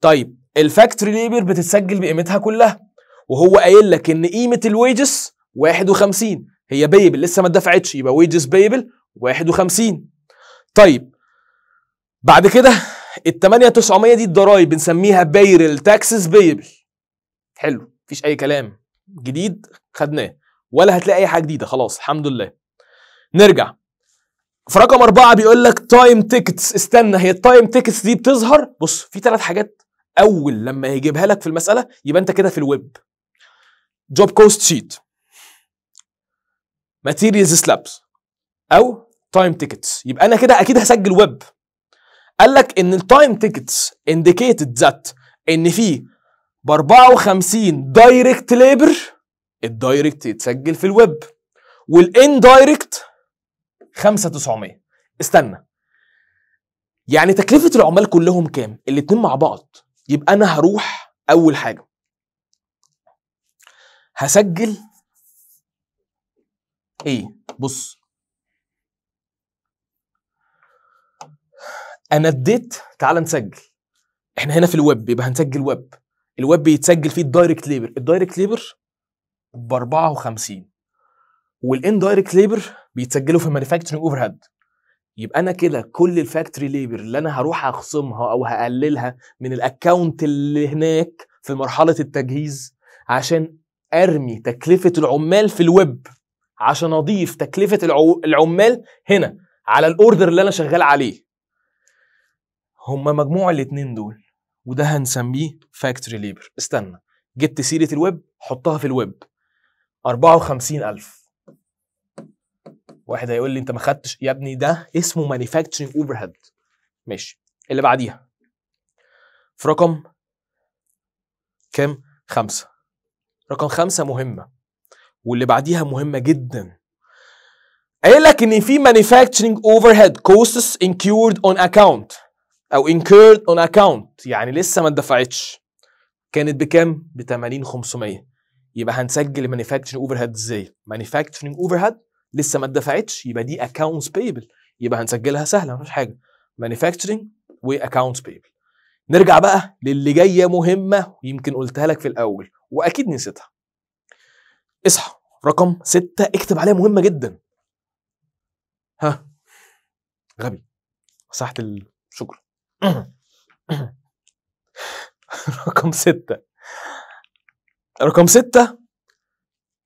طيب الفاكتوري ليبر بتتسجل بقيمتها كلها وهو قايل لك ان قيمه الويجز 51 هي بيبل لسه ما اتدفعتش يبقى ويجز بيبل 51 طيب بعد كده ال 8900 دي الضرايب بنسميها بايرل تاكسس بيبل حلو مفيش اي كلام جديد خدناه ولا هتلاقي اي حاجه جديده خلاص الحمد لله نرجع في رقم أربعة بيقول لك تايم تيكتس استنى هي التايم تيكتس دي بتظهر بص في ثلاث حاجات أول لما يجيبها لك في المسألة يبقى أنت كده في الويب جوب كوست شيت ماتيريالز سلابس أو تايم تيكتس يبقى أنا كده أكيد هسجل ويب قال لك إن التايم تيكتس إنديكيتد ذات إن في ب 54 دايركت ليبر الدايركت يتسجل في الويب والاندايركت 5900 استنى يعني تكلفه العمال كلهم كام الاثنين مع بعض يبقى انا هروح اول حاجه هسجل ايه بص انا اديت تعال نسجل احنا هنا في الويب يبقى هنسجل ويب الويب بيتسجل فيه الدايركت ليبر الدايركت ليبر ب 54 والاندايركت ليبر بيتسجلوا في المانيفاكتشرنج اوفر هيد يبقى انا كده كل الفاكتوري ليبر اللي انا هروح اخصمها او هقللها من الاكونت اللي هناك في مرحله التجهيز عشان ارمي تكلفه العمال في الويب عشان اضيف تكلفه العمال هنا على الاوردر اللي انا شغال عليه هما مجموع الاتنين دول وده هنسميه فاكتوري ليبر استنى جبت سيره الويب حطها في الويب 54000 واحد هيقول لي انت ما خدتش يا ابني ده اسمه مانيفاكتشرنج اوفر هيد ماشي اللي بعديها في رقم كام خمسة رقم خمسة مهمة واللي بعديها مهمة جدا قايل لك ان في مانيفاكتشرنج اوفر هيد كوستس انكيورد اون اكونت او incurred on account يعني لسه ما اتدفعتش كانت بكام؟ ب 80 500 يبقى هنسجل مانيفاكتشرنج اوفر هيد ازاي؟ مانيفاكتشرنج اوفر هيد لسه ما اتدفعتش يبقى دي accounts payable يبقى هنسجلها سهله مفيش حاجه مانيفاكتشرنج واكونتس بيبل نرجع بقى للي جايه مهمه يمكن قلتها لك في الاول واكيد نسيتها اصحى رقم ستة اكتب عليها مهمه جدا ها غبي مسحت شكرا *coughs* رقم ستة رقم ستة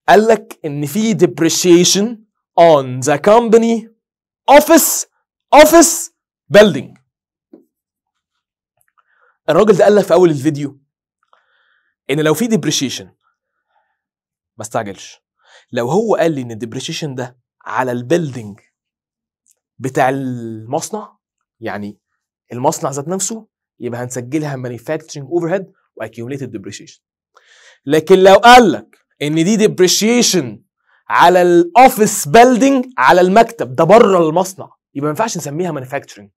قال لك ان في depreciation on the company office office building الراجل ده قال لك في اول الفيديو ان لو في ديبريشيشن ما استعجلش لو هو قال لي ان الديبريشيشن ده على البيلدينج بتاع المصنع يعني المصنع ذات نفسه يبقى هنسجلها مانيفاكتشرنج اوفر هيد واكيوميتد ديبريشن لكن لو قال لك ان دي ديبريشن على الاوفيس بيلدينج على المكتب ده بره المصنع يبقى ما ينفعش نسميها مانيفاكتشرنج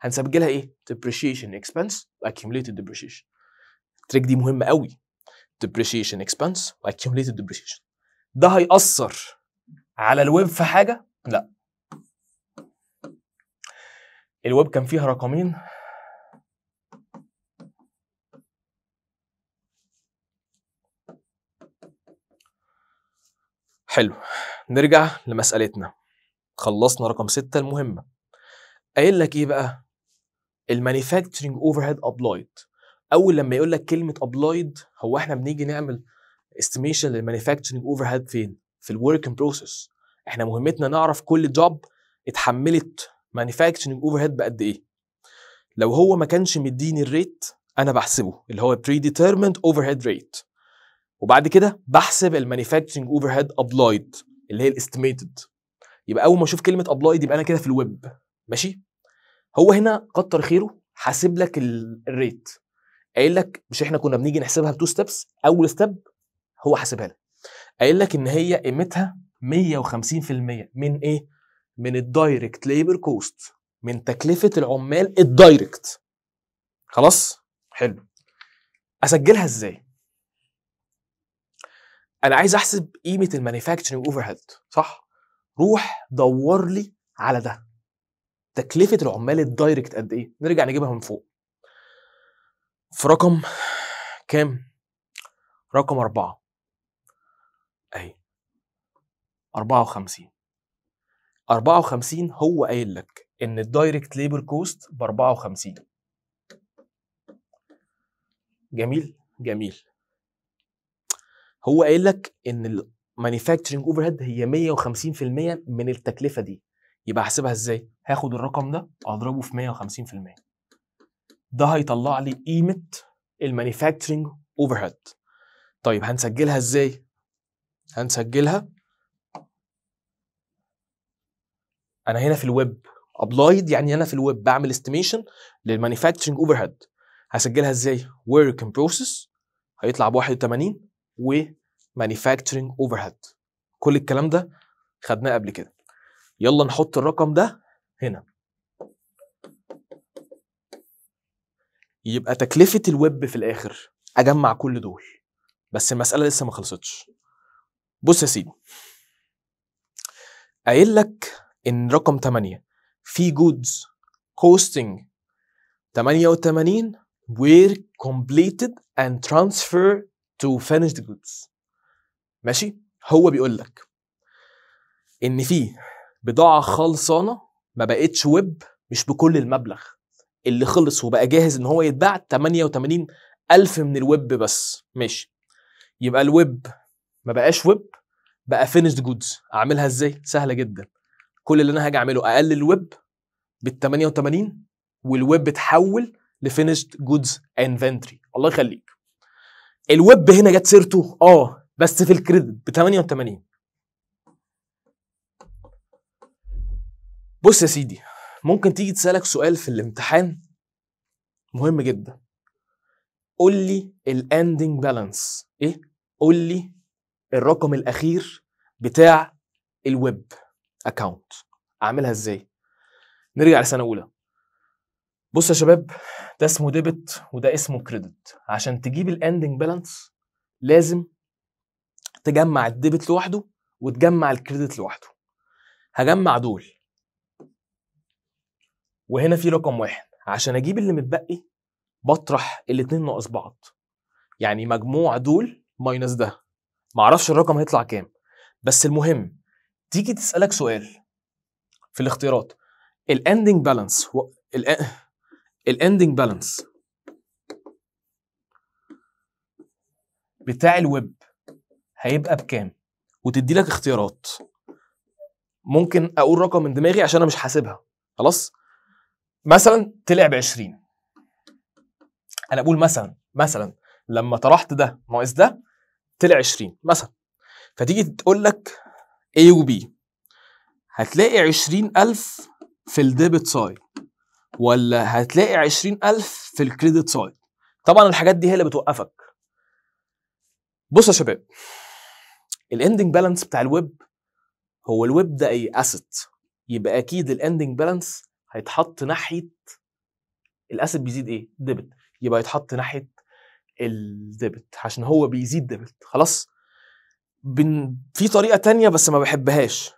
هنسجلها ايه ديبريشن اكسبنس واكيوميتد ديبريشن التريك دي مهمه قوي ديبريشن اكسبنس واكيوميتد ديبريشن ده هيأثر على الويب في حاجه لا الويب كان فيها رقمين حلو نرجع لمسألتنا خلصنا رقم ستة المهمة قايل لك ايه بقى المانيفاكتشرنج اوفر هيد ابلايد اول لما يقول لك كلمه ابلايد هو احنا بنيجي نعمل استيميشن للمانيفاكتشرنج اوفر هيد فين في الورك بروسيس احنا مهمتنا نعرف كل جوب اتحملت مانيفاكتشرنج اوفر هيد بقد ايه لو هو ما كانش مديني الريت انا بحسبه اللي هو بري ديتيرمنت اوفر هيد ريت وبعد كده بحسب المانيفاكتشرنج اوفر هيد ابلايد اللي هي الاستيميتد يبقى اول ما اشوف كلمه ابلايد يبقى انا كده في الويب ماشي هو هنا كتر خيره حاسب لك الريت قايل لك مش احنا كنا بنيجي نحسبها بتو ستيبس اول ستيب هو حاسبها لك قايل لك ان هي قيمتها 150% من ايه من الدايركت ليبر كوست من تكلفه العمال الدايركت خلاص حلو اسجلها ازاي انا عايز احسب قيمه المانيفاكتشرنج اوفر هيد صح روح دور لي على ده تكلفه العمال الدايركت قد ايه نرجع نجيبها من فوق في رقم كام رقم أربعة أي أربعة وخمسين 54 هو قايل لك ان الدايركت ليبر كوست ب 54 جميل جميل هو قايل لك ان المانيفاكتشرنج اوفر هيد هي 150% من التكلفه دي يبقى هحسبها ازاي هاخد الرقم ده اضربه في 150% ده هيطلع لي قيمه المانيفاكتشرنج اوفر هيد طيب هنسجلها ازاي هنسجلها انا هنا في الويب ابلايد يعني انا في الويب بعمل استيميشن للمانيفاكتشرنج اوفر هيد هسجلها ازاي ورك ان بروسيس هيطلع ب 81 ومانيفاكتشرنج اوفر هيد كل الكلام ده خدناه قبل كده يلا نحط الرقم ده هنا يبقى تكلفه الويب في الاخر اجمع كل دول بس المساله لسه ما خلصتش بص يا سيدي قايل لك ان رقم 8 في جودز كوستنج 88 were completed and transferred to finished goods ماشي هو بيقول لك ان في بضاعه خلصانه ما بقتش ويب مش بكل المبلغ اللي خلص وبقى جاهز ان هو يتباع 88 ألف من الويب بس ماشي يبقى الويب ما بقاش ويب بقى فينيشد جودز اعملها ازاي سهله جدا كل اللي انا هاجي اعمله اقلل الويب بال 88 والويب اتحول لفينيشد جودز انفنتري الله يخليك الويب هنا جت سيرته اه بس في الكريدت ب 88 بص يا سيدي ممكن تيجي تسالك سؤال في الامتحان مهم جدا قول لي الاندنج بالانس ايه قول لي الرقم الاخير بتاع الويب اكونت اعملها ازاي نرجع لسنه اولى بص يا شباب ده اسمه ديبت وده اسمه كريدت عشان تجيب الاندنج بالانس لازم تجمع الديبت لوحده وتجمع الكريدت لوحده هجمع دول وهنا في رقم واحد عشان اجيب اللي متبقي بطرح الاثنين ناقص بعض يعني مجموع دول ماينس ده معرفش الرقم هيطلع كام بس المهم تيجي تسالك سؤال في الاختيارات الاندنج بالانس الاندنج بالانس بتاع الويب هيبقى بكام وتدي لك اختيارات ممكن اقول رقم من دماغي عشان انا مش حاسبها خلاص مثلا طلع ب 20 انا بقول مثلا مثلا لما طرحت ده ناقص ده طلع 20 مثلا فتيجي تقول لك A و B هتلاقي عشرين ألف في الديبت سايد ولا هتلاقي عشرين ألف في الكريدت سايد طبعا الحاجات دي هي اللي بتوقفك بص يا شباب الاندنج بالانس بتاع الويب هو الويب ده ايه اسيت يبقى اكيد الاندنج بالانس هيتحط ناحيه الاسيت بيزيد ايه ديبت يبقى هيتحط ناحيه الديبت عشان هو بيزيد ديبت خلاص بن... في طريقه تانية بس ما بحبهاش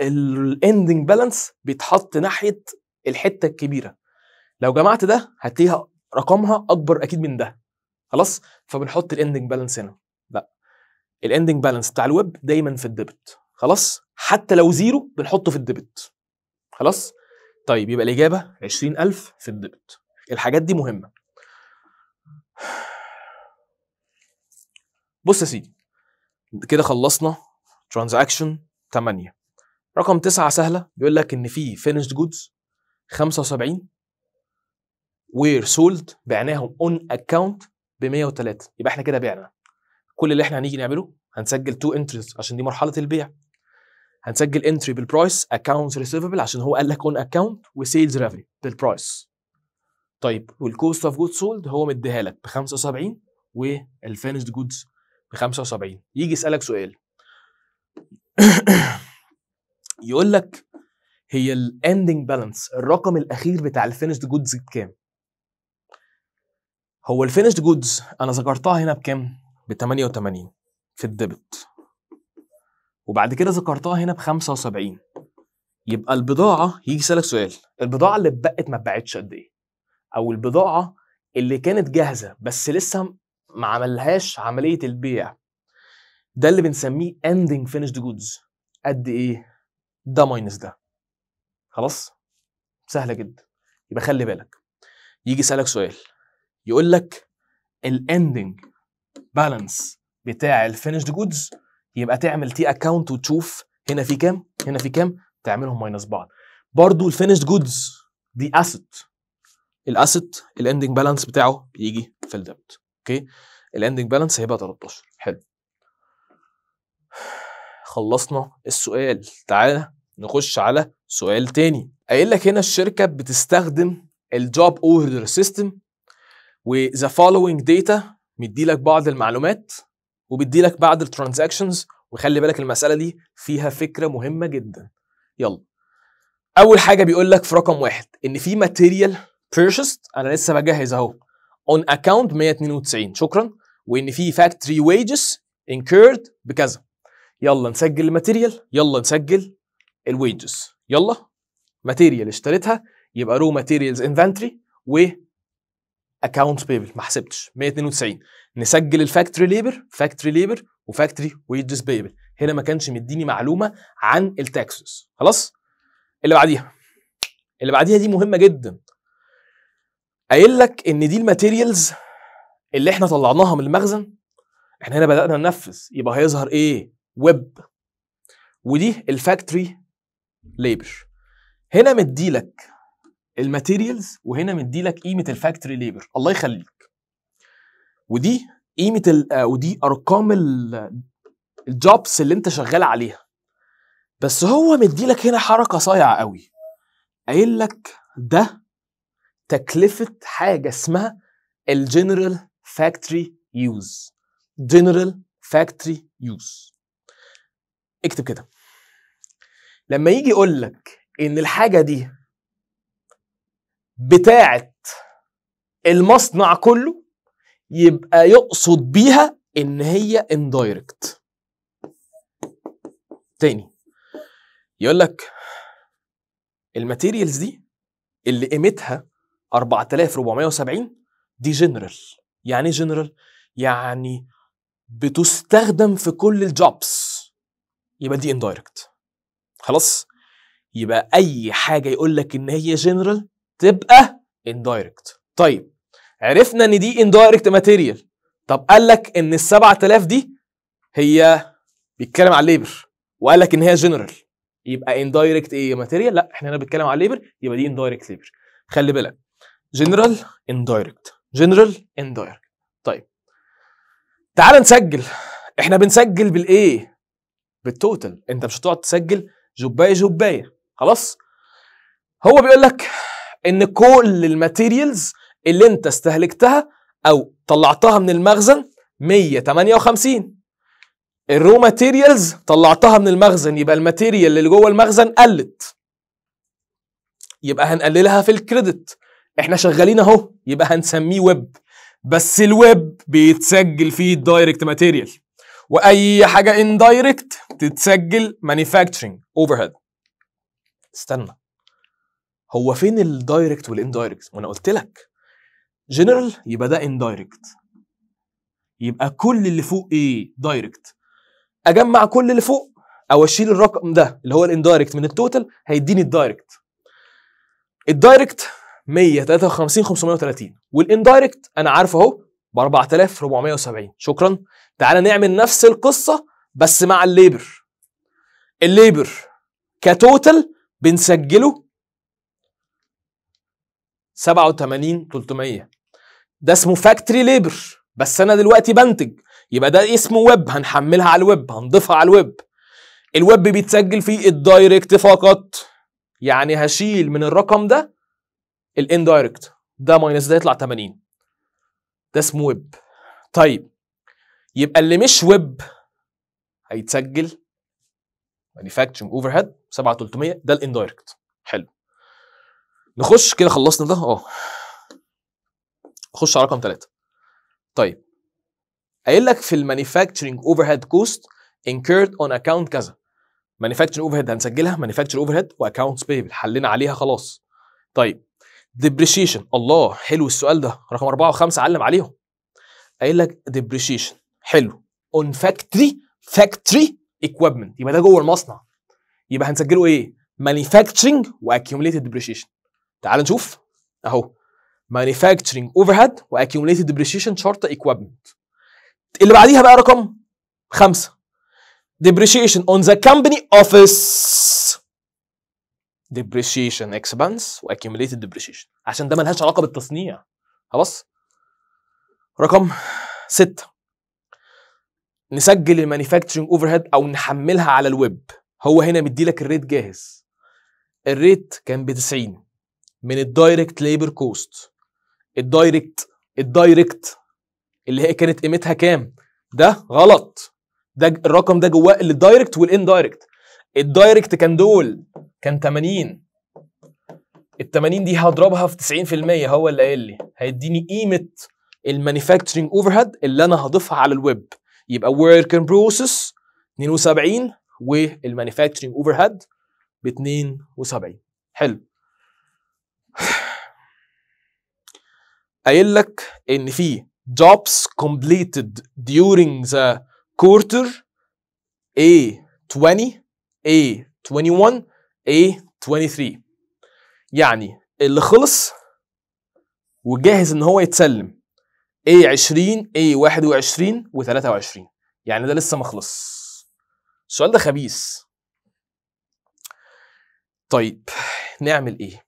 الاندنج بالانس بيتحط ناحيه الحته الكبيره لو جمعت ده هتلاقيها رقمها اكبر اكيد من ده خلاص فبنحط الاندنج بالانس هنا لا الاندنج بالانس بتاع الويب دايما في الديبت خلاص حتى لو زيرو بنحطه في الديبت خلاص طيب يبقى الاجابه 20000 في الديبت الحاجات دي مهمه بص يا سيدي كده خلصنا ترانزاكشن 8 رقم 9 سهله بيقول لك ان في فينيشد جودز 75 وير سولد بعناهم اون اكونت ب 103 يبقى احنا كده بعنا كل اللي احنا هنيجي نعمله هنسجل تو انتريز عشان دي مرحله البيع هنسجل انتري بالبرايس اكونت ريسيفبل عشان هو قال لك اون اكونت وسيلز ريفري بالبرايس طيب والكوست اوف جود سولد هو مديها لك ب 75 والفينيشد جودز ب 75 يجي يسالك سؤال *coughs* يقول لك هي الاندنج بالانس الرقم الاخير بتاع الفينشد جودز بكام هو الفينشد جودز انا ذكرتها هنا بكام ب 88 في الديبت وبعد كده ذكرتها هنا ب 75 يبقى البضاعه يجي يسالك سؤال البضاعه اللي اتبقت ما اتباعتش قد ايه او البضاعه اللي كانت جاهزه بس لسه ما عملهاش عمليه البيع ده اللي بنسميه ending finished goods قد ايه ده ماينس ده خلاص سهله جدا يبقى خلي بالك يجي يسالك سؤال يقول لك الاندنج بالانس بتاع الفينشد جودز يبقى تعمل تي اكونت وتشوف هنا في كام هنا في كام تعملهم ماينس بعض برضو الفينشد جودز دي اسيت الاسيت الاندنج بالانس بتاعه بيجي في الدبت اوكي الاندنج بالانس هيبقى 13 حلو خلصنا السؤال تعالى نخش على سؤال تاني قايل لك هنا الشركه بتستخدم الجوب اوردر سيستم وذا فولوينج داتا مدي لك بعض المعلومات وبيدي لك بعض الترانزاكشنز وخلي بالك المساله دي فيها فكره مهمه جدا يلا اول حاجه بيقول لك في رقم واحد ان في ماتيريال بيرشست انا لسه بجهز اهو اون اكاونت 192 شكرا وان في فاكتوري ويجز انكيرد بكذا يلا نسجل الماتيريال يلا نسجل الويجز يلا ماتيريال اشتريتها يبقى رو ماتيريالز انفنتري و اكونت بيبل ما حسبتش 192 نسجل الفاكتوري ليبر فاكتوري ليبر وفاكتوري ويجز بيبل هنا ما كانش مديني معلومه عن التاكسس خلاص اللي بعديها اللي بعديها دي مهمه جدا قايل لك ان دي الماتيريالز اللي احنا طلعناها من المخزن احنا هنا بدانا ننفذ يبقى هيظهر ايه ويب ودي الفاكتوري ليبر هنا مديلك الماتيريالز وهنا مديلك قيمه الفاكتوري ليبر الله يخليك ودي قيمه الـ آه، ودي ارقام الجوبس اللي انت شغال عليها بس هو مديلك هنا حركه صايعه قوي قايل لك ده تكلفه حاجه اسمها الجنرال فاكتوري يوز جنرال فاكتوري يوز اكتب كده لما يجي يقول لك ان الحاجه دي بتاعه المصنع كله يبقى يقصد بيها ان هي اندايركت تاني يقول لك الماتيريالز دي اللي قيمتها 4470 دي جنرال يعني ايه جنرال يعني بتستخدم في كل الجوبس يبقى دي اندايركت خلاص يبقى اي حاجه يقول لك ان هي جنرال تبقى اندايركت طيب عرفنا ان دي اندايركت ماتيريال طب قال لك ان ال 7000 دي هي بيتكلم على الليبر وقال لك ان هي جنرال يبقى اندايركت ايه ماتيريال لا احنا هنا بنتكلم على الليبر يبقى دي اندايركت ليبر خلي بالك جنرال اندايركت جنرال اندايركت طيب تعال نسجل احنا بنسجل بالايه بالتوتال انت مش هتقعد تسجل جوبايه جوبايه خلاص هو بيقول لك ان كل الماتيريالز اللي انت استهلكتها او طلعتها من المخزن 158 الرو ماتيريالز طلعتها من المخزن يبقى الماتيريال اللي جوه المخزن قلت يبقى هنقللها في الكريدت احنا شغالين اهو يبقى هنسميه ويب بس الويب بيتسجل فيه الدايركت ماتيريال واي حاجه اندايركت تتسجل مانيفاكتشرنج اوفر هيد استنى هو فين الدايركت والاندايركت وانا قلت لك جنرال يبقى ده اندايركت يبقى كل اللي فوق ايه دايركت اجمع كل اللي فوق او اشيل الرقم ده اللي هو الاندايركت من التوتال هيديني الدايركت الدايركت 153 530 والاندايركت انا عارف اهو ب 4470 شكرا تعالى نعمل نفس القصه بس مع الليبر الليبر كتوتال بنسجله 87 300 ده اسمه فاكتوري ليبر بس انا دلوقتي بنتج يبقى ده اسمه ويب هنحملها على الويب هنضيفها على الويب الويب بيتسجل فيه الدايركت فقط يعني هشيل من الرقم ده الاندايركت ده ماينس ده يطلع 80 ده اسمه ويب طيب يبقى اللي مش ويب هيتسجل مانيفاكتشرنج اوفر هيد 7300 ده الاندايركت حلو نخش كده خلصنا ده اه نخش على رقم ثلاثة طيب قايل لك في المانيفاكتشرنج اوفر هيد كوست incurred on account كذا مانيفاكتشر اوفر هيد هنسجلها مانيفاكتشر اوفر هيد واكونتس بيبل حلينا عليها خلاص طيب ديبريشيشن الله حلو السؤال ده رقم أربعة وخمسة علم عليهم قايل لك ديبريشيشن حلو اون فاكتري فاكتري equipment يبقى ده جوه المصنع يبقى هنسجله ايه manufacturing واكيوميتد depreciation تعال نشوف اهو manufacturing overhead واكيوميتد depreciation شرط equipment اللي بعديها بقى رقم خمسة depreciation on the company office depreciation expense واكيوميليتد depreciation عشان ده ملهاش علاقه بالتصنيع خلاص رقم ستة نسجل المانيفاكتشرنج اوفر هيد او نحملها على الويب هو هنا مديلك الريت جاهز الريت كان ب 90 من الدايركت ليبر كوست الدايركت الدايركت اللي هي كانت قيمتها كام ده غلط ده الرقم ده جواه الدايركت والاندايركت الدايركت كان دول كان 80 ال 80 دي هضربها في 90% هو اللي قال لي هيديني قيمه المانيفاكتشرنج اوفر هيد اللي انا هضيفها على الويب يبقى ورك ان بروسس 72 والمانيفاكتشرنج اوفر هيد ب 72 حلو قايل لك ان في jobs completed during the quarter A 20 A21 A23 يعني اللي خلص وجاهز ان هو يتسلم A20 A21 و23 يعني ده لسه ما خلصش السؤال ده خبيث طيب نعمل ايه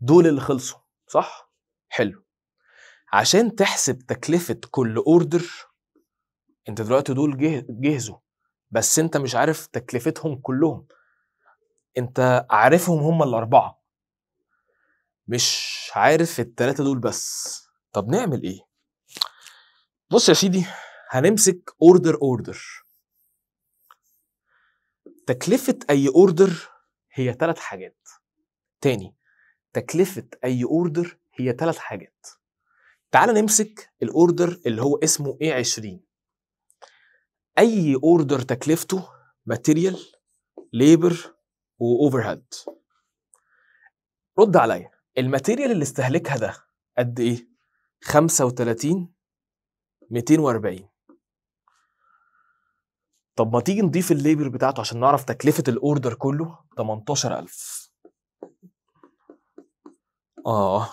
دول اللي خلصوا صح حلو عشان تحسب تكلفة كل اوردر انت دلوقتي دول جهزوا بس انت مش عارف تكلفتهم كلهم انت عارفهم هم الاربعه مش عارف التلاته دول بس طب نعمل ايه بص يا سيدي هنمسك اوردر اوردر تكلفه اي اوردر هي ثلاث حاجات تاني تكلفه اي اوردر هي ثلاث حاجات تعال نمسك الاوردر اللي هو اسمه A20 اي اوردر تكلفته ماتيريال ليبر واوفر هيد رد عليا الماتيريال اللي استهلكها ده قد ايه 35 240 طب ما تيجي نضيف الليبر بتاعته عشان نعرف تكلفة الأوردر كله 18000 آه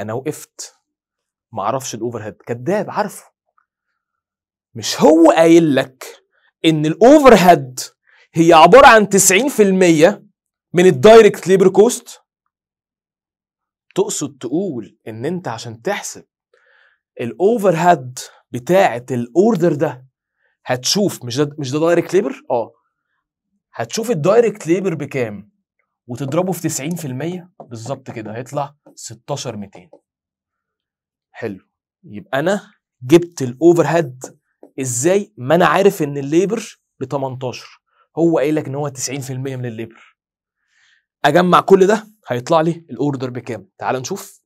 أنا وقفت معرفش الأوفر هيد كداب عارفه مش هو قايل لك ان الاوفر هيد هي عباره عن 90% من الدايركت ليبر كوست تقصد تقول ان انت عشان تحسب الاوفر هيد بتاعه الاوردر ده هتشوف مش ده مش ده دايركت ليبر اه هتشوف الدايركت ليبر بكام وتضربه في 90% بالظبط كده هيطلع 16200 حلو يبقى انا جبت الاوفر هيد ازاي ما انا عارف ان الليبر ب 18 هو قايل لك ان هو 90% من الليبر اجمع كل ده هيطلع لي الاوردر بكام تعال نشوف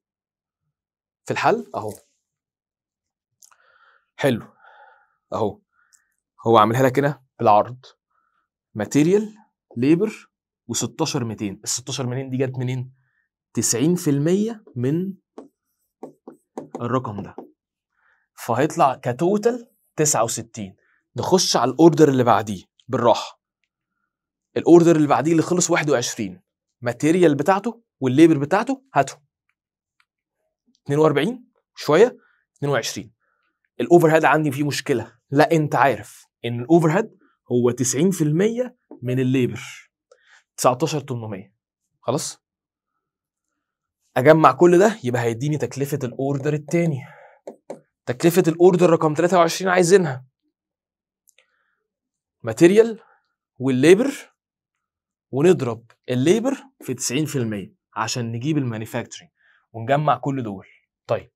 في الحل اهو حلو اهو هو عاملها لك هنا بالعرض ماتيريال ليبر و16 200 ال 16 200 دي جت منين 90% من الرقم ده فهيطلع كتوتال 69 نخش على الاوردر اللي بعديه بالراحه الاوردر اللي بعديه اللي خلص 21 ماتيريال بتاعته والليبر بتاعته هاتهم 42 شويه 22 الاوفر هيد عندي فيه مشكله لا انت عارف ان الاوفر هيد هو 90% من الليبر 19800 خلاص اجمع كل ده يبقى هيديني تكلفه الاوردر الثاني تكلفة الاوردر رقم 23 عايزينها ماتيريال والليبر ونضرب الليبر في 90% عشان نجيب المانيفاكتشرنج ونجمع كل دول طيب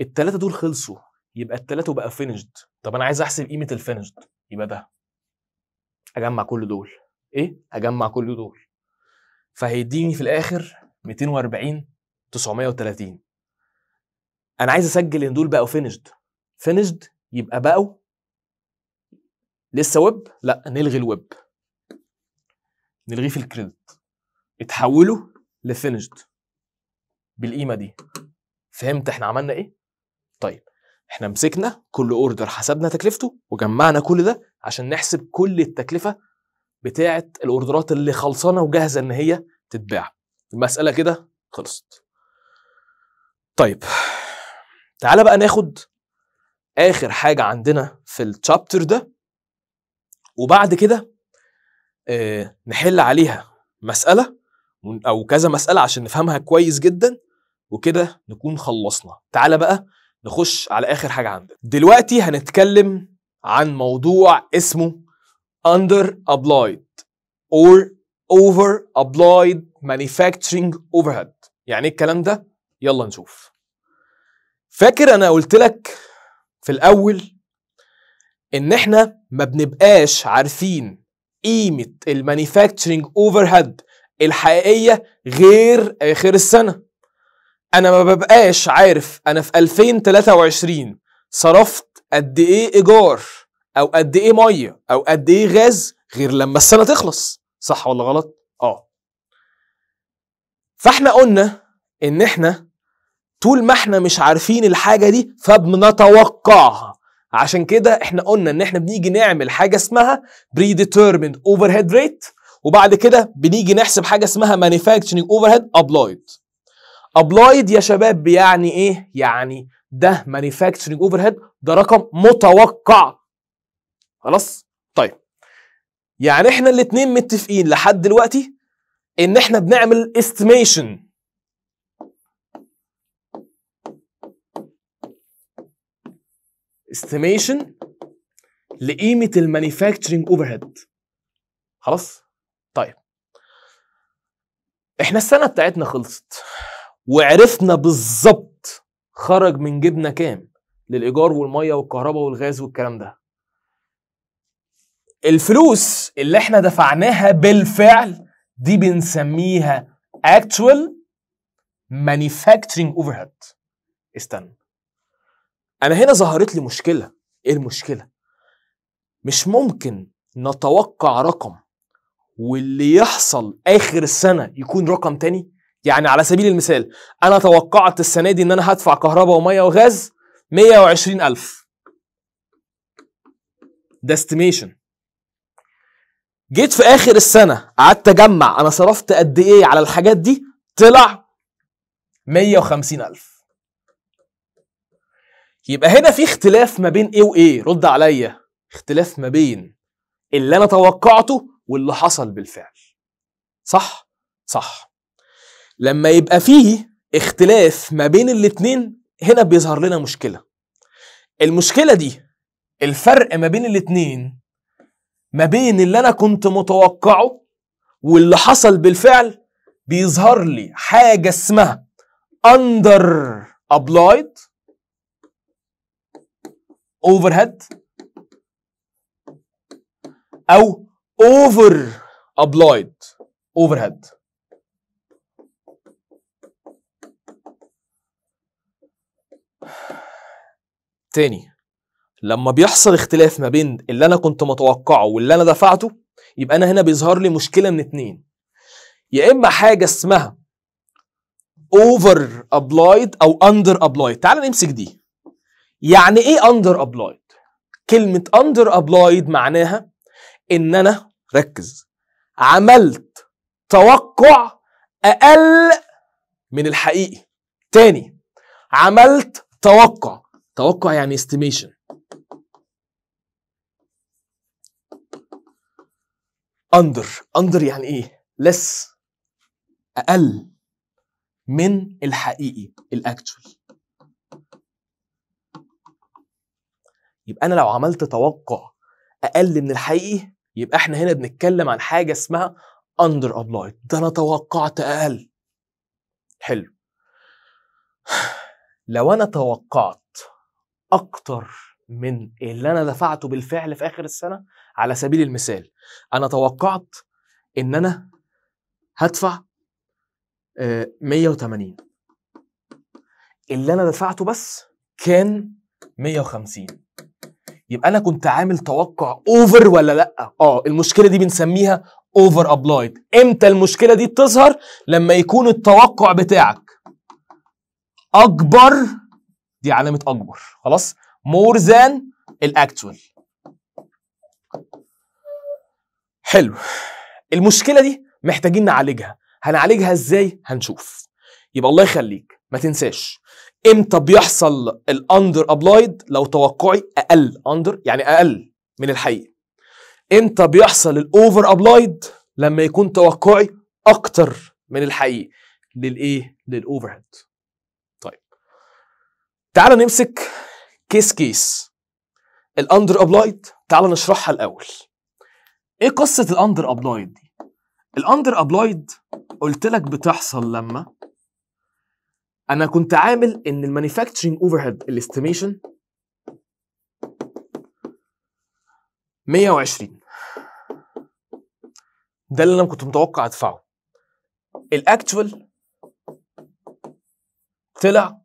التلاتة دول خلصوا يبقى التلاتة بقى فينشد. طب انا عايز احسب قيمة الفينيشد يبقى ده اجمع كل دول ايه اجمع كل دول فهيديني في الاخر 240 930 انا عايز اسجل ان دول بقوا فينيشد فينيشد يبقى بقوا لسه ويب لا نلغي الويب نلغيه في الكريدت اتحولوا لفينيشد بالقيمه دي فهمت احنا عملنا ايه طيب احنا مسكنا كل اوردر حسبنا تكلفته وجمعنا كل ده عشان نحسب كل التكلفه بتاعه الاوردرات اللي خلصانه وجاهزه ان هي تتباع المساله كده خلصت طيب تعال بقى ناخد اخر حاجه عندنا في التشابتر ده وبعد كده آه نحل عليها مساله او كذا مساله عشان نفهمها كويس جدا وكده نكون خلصنا تعال بقى نخش على اخر حاجه عندنا دلوقتي هنتكلم عن موضوع اسمه under applied or over applied manufacturing overhead يعني إيه الكلام ده يلا نشوف فاكر انا قلت لك في الاول ان احنا ما بنبقاش عارفين قيمه المانيفاكتشرنج اوفر هيد الحقيقيه غير اخر السنه انا ما ببقاش عارف انا في 2023 صرفت قد ايه ايجار او قد ايه ميه او قد ايه غاز غير لما السنه تخلص صح ولا غلط اه فاحنا قلنا ان احنا طول ما احنا مش عارفين الحاجه دي فبنتوقعها عشان كده احنا قلنا ان احنا بنيجي نعمل حاجه اسمها بري overhead اوفر هيد ريت وبعد كده بنيجي نحسب حاجه اسمها مانيفاكتشرنج اوفر هيد ابلايد ابلايد يا شباب بيعني ايه يعني ده مانيفاكتشرنج اوفر هيد ده رقم متوقع خلاص طيب يعني احنا الاتنين متفقين لحد دلوقتي ان احنا بنعمل استيميشن استيميشن لقيمه المانيفاكتشرنج اوفر هيد خلاص طيب احنا السنه بتاعتنا خلصت وعرفنا بالظبط خرج من جبنا كام للايجار والميه والكهرباء والغاز والكلام ده الفلوس اللي احنا دفعناها بالفعل دي بنسميها actual manufacturing overhead استنى انا هنا ظهرت لي مشكله ايه المشكله مش ممكن نتوقع رقم واللي يحصل اخر السنه يكون رقم تاني يعني على سبيل المثال انا توقعت السنه دي ان انا هدفع كهرباء وميه وغاز 120000 ده استيميشن جيت في اخر السنه قعدت اجمع انا صرفت قد ايه على الحاجات دي طلع 150000 يبقى هنا في اختلاف ما بين ايه وايه رد عليا اختلاف ما بين اللي انا توقعته واللي حصل بالفعل صح صح لما يبقى فيه اختلاف ما بين الاتنين هنا بيظهر لنا مشكله المشكله دي الفرق ما بين الاتنين ما بين اللي انا كنت متوقعه واللي حصل بالفعل بيظهر لي حاجه اسمها اندر ابلايد اوفر هيد او اوفر ابلايد اوفر هيد تاني لما بيحصل اختلاف ما بين اللي انا كنت متوقعه واللي انا دفعته يبقى انا هنا بيظهر لي مشكله من اتنين يا اما حاجه اسمها اوفر ابلايد او اندر ابلايد تعال نمسك دي يعني ايه اندر ابلايد كلمه اندر ابلايد معناها ان انا ركز عملت توقع اقل من الحقيقي تاني عملت توقع توقع يعني استيميشن اندر اندر يعني ايه لس اقل من الحقيقي الاكتشوال يبقى انا لو عملت توقع اقل من الحقيقي يبقى احنا هنا بنتكلم عن حاجه اسمها اندر ابلايد ده انا توقعت اقل حلو لو انا توقعت اكتر من اللي انا دفعته بالفعل في اخر السنه على سبيل المثال انا توقعت ان انا هدفع 180 آه، اللي انا دفعته بس كان 150 يبقى انا كنت عامل توقع اوفر ولا لا اه المشكله دي بنسميها اوفر ابلايد امتى المشكله دي بتظهر لما يكون التوقع بتاعك اكبر دي علامه اكبر خلاص مور ذان الاكتوال حلو المشكله دي محتاجين نعالجها هنعالجها ازاي هنشوف يبقى الله يخليك ما تنساش امتى بيحصل الاندر ابلايد لو توقعي اقل اندر يعني اقل من الحقيقه امتى بيحصل الاوفر ابلايد لما يكون توقعي اكتر من الحقيقي للايه للاوفر هيد طيب تعال نمسك كيس كيس الاندر ابلايد تعال نشرحها الاول ايه قصه الاندر ابلايد دي الاندر ابلايد قلت لك بتحصل لما انا كنت عامل ان المانيفاكتشرنج اوفر هيد الاستيميشن 120 ده اللي انا كنت متوقع ادفعه الاكتوال طلع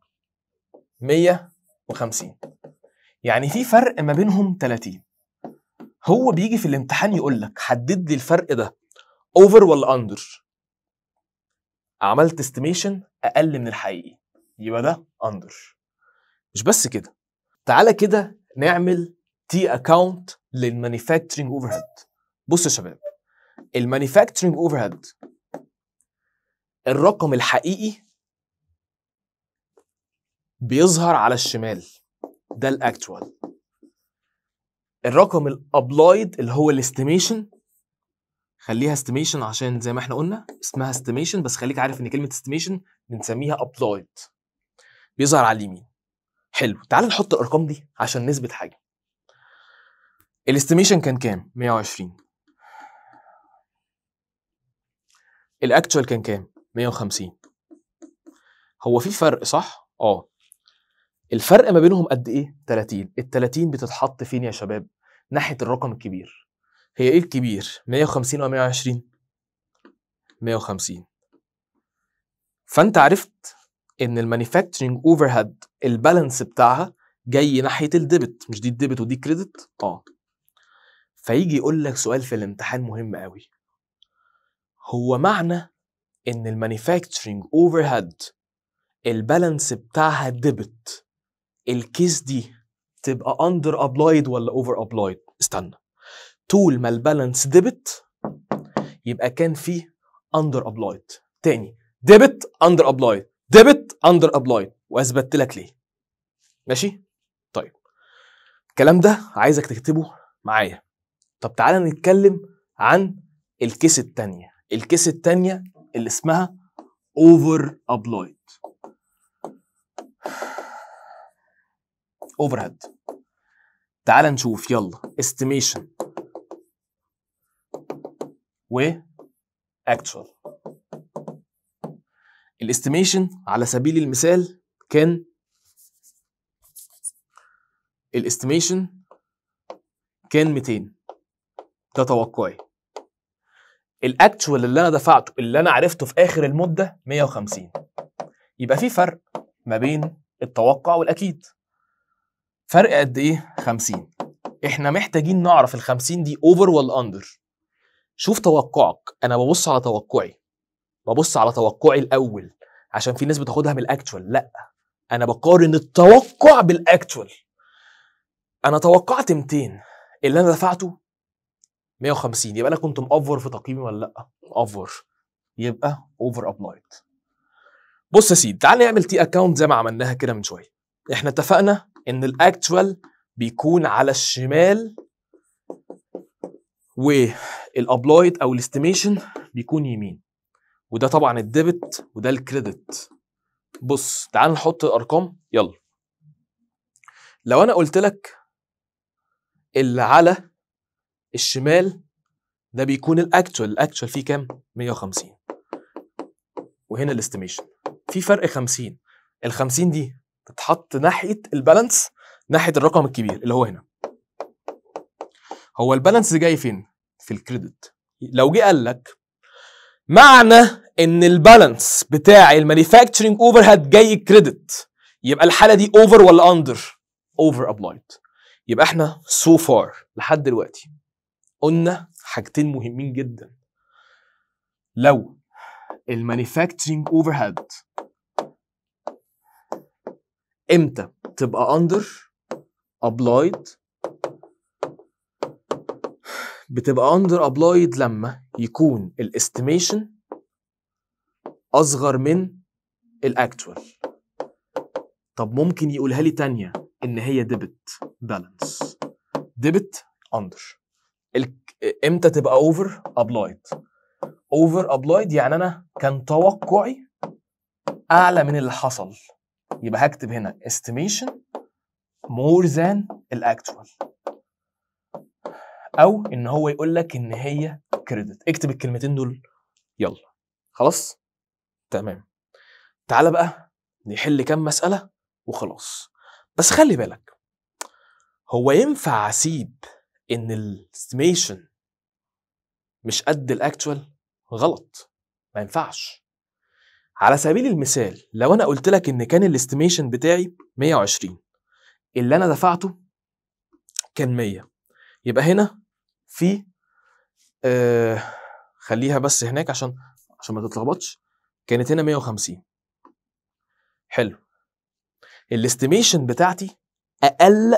150 يعني في فرق ما بينهم 30 هو بيجي في الامتحان يقول لك حدد لي الفرق ده اوفر ولا اندر عملت استيميشن اقل من الحقيقي يبقى ده اندر مش بس كده تعالى كده نعمل تي اكاونت للمانيفاكتشرنج اوفر هيد بص يا شباب المانيفاكتشرنج اوفر هيد الرقم الحقيقي بيظهر على الشمال ده الاكتوال الرقم الابلايد اللي هو الاستيميشن خليها استيميشن عشان زي ما احنا قلنا اسمها استيميشن بس خليك عارف ان كلمه استيميشن بنسميها ابلايد بيظهر على اليمين حلو تعال نحط الارقام دي عشان نثبت حاجه الاستيميشن كان كام 120 الاكتوال كان كام 150 هو في فرق صح اه الفرق ما بينهم قد ايه 30 ال 30 بتتحط فين يا شباب ناحيه الرقم الكبير هي ايه الكبير 150 ولا 120 150 فانت عرفت ان المانيفاكتشرنج اوفر هيد البالانس بتاعها جاي ناحيه الديبت مش دي الديبت ودي كريدت اه فيجي يقول لك سؤال في الامتحان مهم قوي هو معنى ان المانيفاكتشرنج اوفر هيد البالانس بتاعها ديبت الكيس دي تبقى اندر ابلايد ولا اوفر ابلايد استنى طول ما البالانس ديبت يبقى كان فيه اندر ابلايد تاني ديبت اندر ابلايد ديبت اندر ابلايد واثبت لك ليه ماشي طيب الكلام ده عايزك تكتبه معايا طب تعالى نتكلم عن الكيس التانية الكيس التانية اللي اسمها اوفر ابلايد اوفر هيد تعالى نشوف يلا استيميشن و actual الاستيميشن على سبيل المثال كان الاستيميشن كان 200 ده توقعي الاكتوال اللي انا دفعته اللي انا عرفته في اخر المده 150 يبقى في فرق ما بين التوقع والاكيد فرق قد ايه 50 احنا محتاجين نعرف ال 50 دي اوفر ولا اندر شوف توقعك انا ببص على توقعي ببص على توقعي الاول عشان في ناس بتاخدها من الاكتوال لا انا بقارن التوقع بالاكتوال انا توقعت 200 اللي انا دفعته 150 يبقى انا كنت مأفور في تقييمي ولا لا مأفور يبقى اوفر ابلايد بص يا سيدي تعالى نعمل تي اكونت زي ما عملناها كده من شويه احنا اتفقنا ان الاكتوال بيكون على الشمال والابلايد او الاستيميشن بيكون يمين وده طبعا الديبت وده الكريدت بص تعال نحط الارقام يلا لو انا قلت لك اللي على الشمال ده بيكون الاكتوال الاكتوال فيه كام 150 وهنا الاستيميشن في فرق 50 ال 50 دي تتحط ناحيه البالانس ناحيه الرقم الكبير اللي هو هنا هو البالانس جاي فين في الكريدت لو جه قال لك معنى ان البالانس بتاع المانيفاكتشرنج اوفر هيد جاي كريدت يبقى الحاله دي اوفر ولا اندر اوفر ابلايد يبقى احنا سو so فار لحد دلوقتي قلنا حاجتين مهمين جدا لو المانيفاكتشرنج اوفر هيد امتى تبقى اندر ابلايد بتبقى under applied لما يكون الاستيميشن اصغر من الاكتوال طب ممكن يقولها لي تانية ان هي ديبت بالانس ديبت اندر امتى تبقى اوفر ابلايد اوفر ابلايد يعني انا كان توقعي اعلى من اللي حصل يبقى هكتب هنا estimation more than الاكتوال او ان هو يقول لك ان هي كريدت اكتب الكلمتين دول يلا خلاص تمام تعالى بقى نحل كام مساله وخلاص بس خلي بالك هو ينفع اسيب ان الاستيميشن مش قد الاكتوال غلط ما ينفعش على سبيل المثال لو انا قلت لك ان كان الاستيميشن بتاعي 120 اللي انا دفعته كان 100 يبقى هنا في آه خليها بس هناك عشان عشان ما تتلخبطش كانت هنا 150 حلو الاستيميشن بتاعتي اقل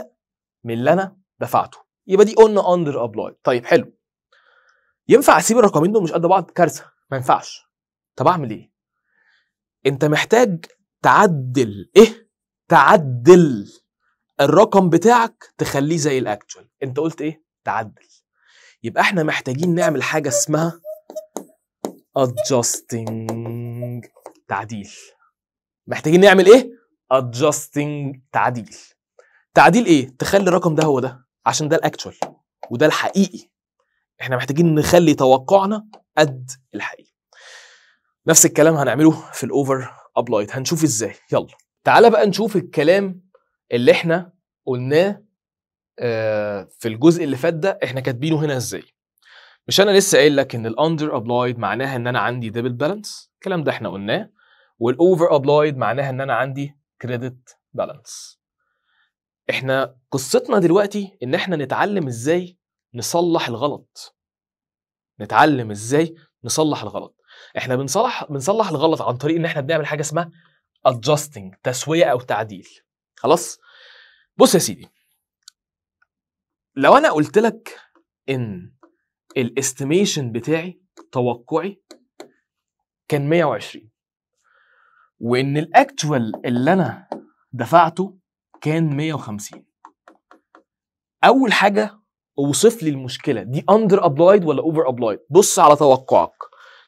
من اللي انا دفعته يبقى دي قلنا اندر ابلاي طيب حلو ينفع اسيب الرقمين دول مش قد بعض كارثه ما ينفعش طب اعمل ايه انت محتاج تعدل ايه تعدل الرقم بتاعك تخليه زي الاكتوال انت قلت ايه تعدل يبقى احنا محتاجين نعمل حاجه اسمها adjusting تعديل محتاجين نعمل ايه adjusting تعديل تعديل ايه تخلي الرقم ده هو ده عشان ده الاكتشوال وده الحقيقي احنا محتاجين نخلي توقعنا قد الحقيقي نفس الكلام هنعمله في الاوفر ابلايد هنشوف ازاي يلا تعالى بقى نشوف الكلام اللي احنا قلناه آه، في الجزء اللي فات ده احنا كاتبينه هنا ازاي مش انا لسه قايل لك ان الاندر ابلايد معناها ان انا عندي ديبت بالانس الكلام ده احنا قلناه والاوفر ابلايد معناها ان انا عندي كريدت بالانس احنا قصتنا دلوقتي ان احنا نتعلم ازاي نصلح الغلط نتعلم ازاي نصلح الغلط احنا بنصلح بنصلح الغلط عن طريق ان احنا بنعمل حاجه اسمها adjusting تسويه او تعديل خلاص بص يا سيدي لو انا قلت لك ان الاستيميشن بتاعي توقعي كان 120 وان الاكتوال اللي انا دفعته كان 150 اول حاجه اوصف لي المشكله دي اندر ابلايد ولا اوفر ابلايد بص على توقعك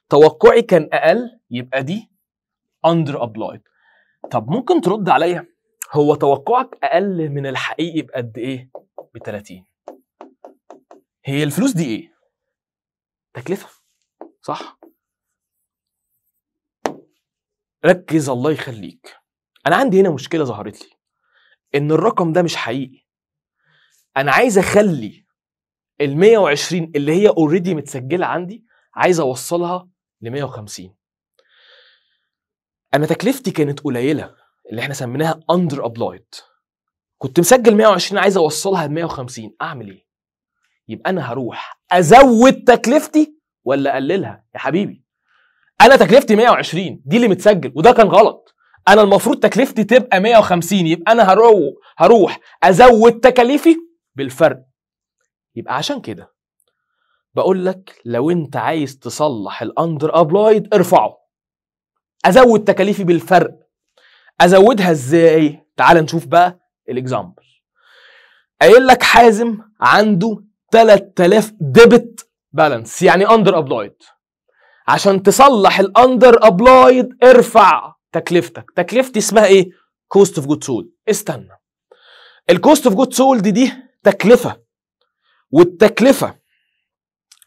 توقعي كان اقل يبقى دي اندر ابلايد طب ممكن ترد عليا هو توقعك اقل من الحقيقي بقد ايه ب 30 هي الفلوس دي ايه تكلفه صح ركز الله يخليك انا عندي هنا مشكله ظهرت لي ان الرقم ده مش حقيقي انا عايز اخلي ال 120 اللي هي اوريدي متسجله عندي عايز اوصلها ل 150 انا تكلفتي كانت قليله اللي احنا سميناها اندر ابلايد كنت مسجل 120 عايز اوصلها ل 150 اعمل ايه يبقى انا هروح ازود تكلفتي ولا اقللها يا حبيبي انا تكلفتي 120 دي اللي متسجل وده كان غلط انا المفروض تكلفتي تبقى 150 يبقى انا هروح هروح ازود تكاليفي بالفرق يبقى عشان كده بقول لك لو انت عايز تصلح الاندر ابلايد ارفعه ازود تكاليفي بالفرق ازودها ازاي تعال نشوف بقى الاكزامبل قايل لك حازم عنده 3000 ديبت بالانس يعني اندر ابلايد عشان تصلح الاندر ابلايد ارفع تكلفتك تكلفتي اسمها ايه كوست اوف جود سول استنى الكوست اوف جود سولد دي تكلفه والتكلفه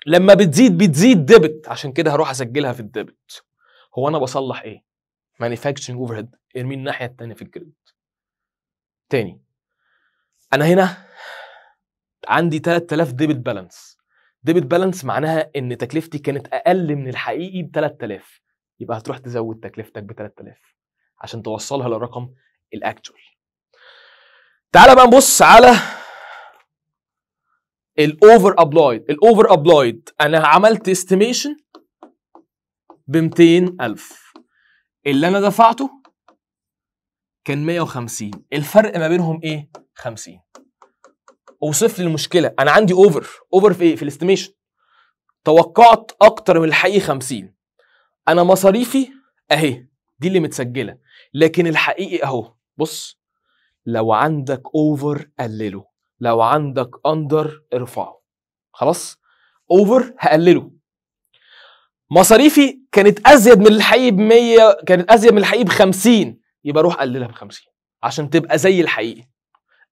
لما بتزيد بتزيد ديبت عشان كده هروح اسجلها في الديبت هو انا بصلح ايه مانيفاكتشرنج اوفر هيد ارميه الناحيه الثانيه في الجريد تاني انا هنا عندي 3000 ديبت بالانس ديبت بالانس معناها ان تكلفتي كانت اقل من الحقيقي ب 3000 يبقى هتروح تزود تكلفتك ب 3000 عشان توصلها للرقم الاكتوال تعال بقى نبص على الاوفر ابلايد الاوفر ابلايد انا عملت استيميشن ب 200000 اللي انا دفعته كان 150 الفرق ما بينهم ايه 50 اوصف لي المشكله انا عندي اوفر اوفر في ايه في الاستيميشن توقعت اكتر من الحقيقي 50 انا مصاريفي اهي دي اللي متسجله لكن الحقيقي اهو بص لو عندك اوفر قلله لو عندك اندر ارفعه خلاص اوفر هقلله مصاريفي كانت ازيد من الحقيقي ب 100 كانت ازيد من الحقيقي ب 50 يبقى روح قللها ب 50 عشان تبقى زي الحقيقي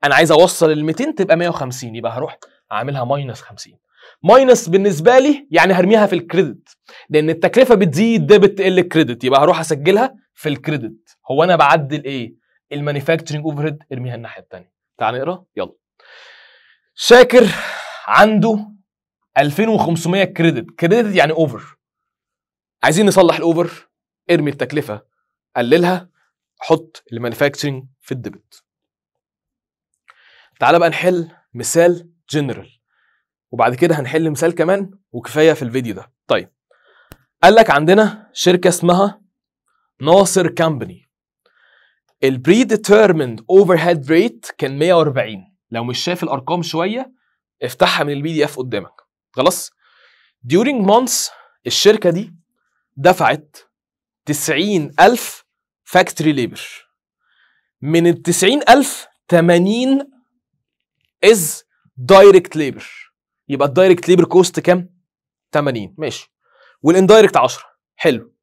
انا عايز اوصل ال 200 تبقى 150 يبقى هروح عاملها ماينس 50 ماينس بالنسبه لي يعني هرميها في الكريدت لان التكلفه بتزيد ده بتقل الكريدت يبقى هروح اسجلها في الكريدت هو انا بعدل ايه المانيفاكتشرنج اوفر هيد ارميها الناحيه الثانيه تعال نقرا يلا شاكر عنده 2500 كريدت كريدت يعني اوفر عايزين نصلح الاوفر ارمي التكلفه قللها حط المانيفاكتشرنج في الديبت تعال بقى نحل مثال جنرال وبعد كده هنحل مثال كمان وكفايه في الفيديو ده طيب قال لك عندنا شركه اسمها ناصر كامبني البري ديترمند اوفر هيد ريت كان 140 لو مش شايف الارقام شويه افتحها من البي دي اف قدامك خلاص during months الشركه دي دفعت 90000 فاكتوري ليبر من ال 90000 80 از دايركت ليبر يبقى الدايركت ليبر كوست كام 80 ماشي والاندايركت 10 حلو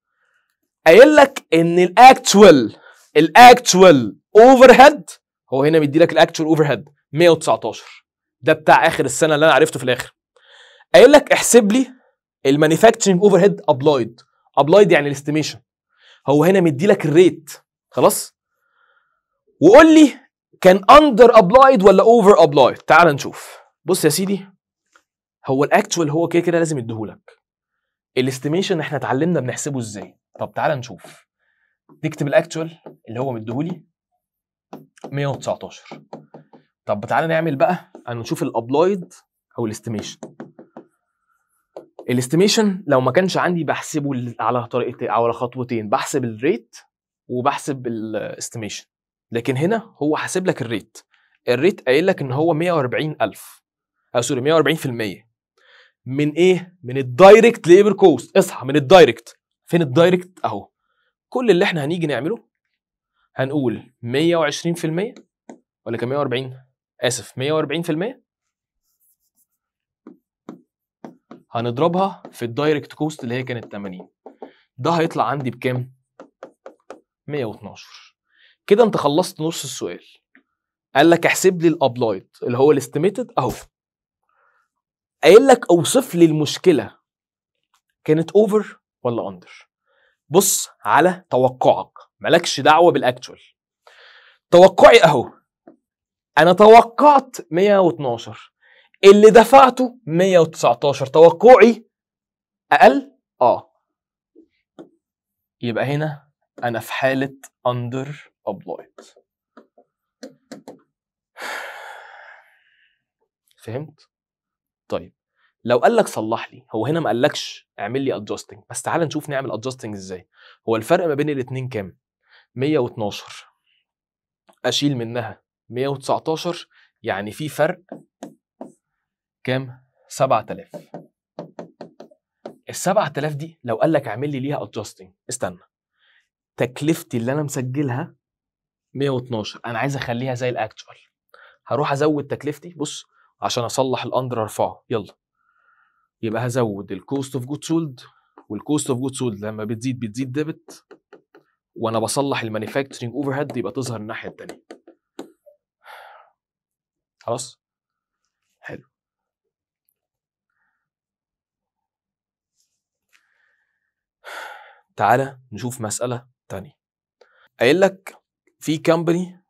قايل لك ان الاكتوال الاكتوال اوفر هيد هو هنا مدي لك الاكتوال اوفر هيد 119 ده بتاع اخر السنه اللي انا عرفته في الاخر قايل لك احسب لي المانيفاكتشرنج اوفر هيد ابلايد ابلايد يعني الاستيميشن هو هنا مدي لك الريت خلاص وقول لي كان اندر ابلايد ولا اوفر ابلايد تعال نشوف بص يا سيدي هو الاكتوال هو كده كده لازم يديهولك الاستيميشن احنا اتعلمنا بنحسبه ازاي طب تعال نشوف نكتب الاكتوال اللي هو مديهولي 119 طب تعالى نعمل بقى نشوف الابلايد او الاستيميشن الاستيميشن لو ما كانش عندي بحسبه على طريقتين على خطوتين بحسب الريت وبحسب الاستيميشن لكن هنا هو حاسب لك الريت الريت قايل لك ان هو 140000 او آه، سوري 140% من ايه من الدايركت ليبر كوست اصحى من الدايركت فين الدايركت اهو كل اللي احنا هنيجي نعمله هنقول 120% ولا كان 140 اسف 140% هنضربها في الدايركت كوست اللي هي كانت 80 ده هيطلع عندي بكام 112 كده انت خلصت نص السؤال قال لك احسب لي الابلايد اللي هو الاستيميتد اهو قايل لك اوصف لي المشكله كانت اوفر ولا اندر بص على توقعك مالكش دعوه بالاكتوال توقعي اهو انا توقعت 112 اللي دفعته 119 توقعي اقل اه يبقى هنا انا في حاله اندر ابلويد فهمت طيب لو قال لك صلح لي هو هنا ما قالكش اعمل لي ادجاستنج بس تعال نشوف نعمل ادجاستنج ازاي هو الفرق ما بين الاثنين كام 112 اشيل منها 119 يعني في فرق كام 7000 ال 7000 دي لو قال لك اعمل لي ليها ادجاستنج استنى تكلفتي اللي انا مسجلها 112 انا عايز اخليها زي الاكتوال هروح ازود تكلفتي بص عشان اصلح الاندر ارفعه يلا يبقى هزود الكوست اوف جود سولد والكوست اوف جود سولد لما بتزيد بتزيد ديبت وانا بصلح المانيفاكتشرنج اوفر هيد يبقى تظهر الناحيه الثانيه خلاص حلو تعالى نشوف مساله تانية قايل لك في كمباني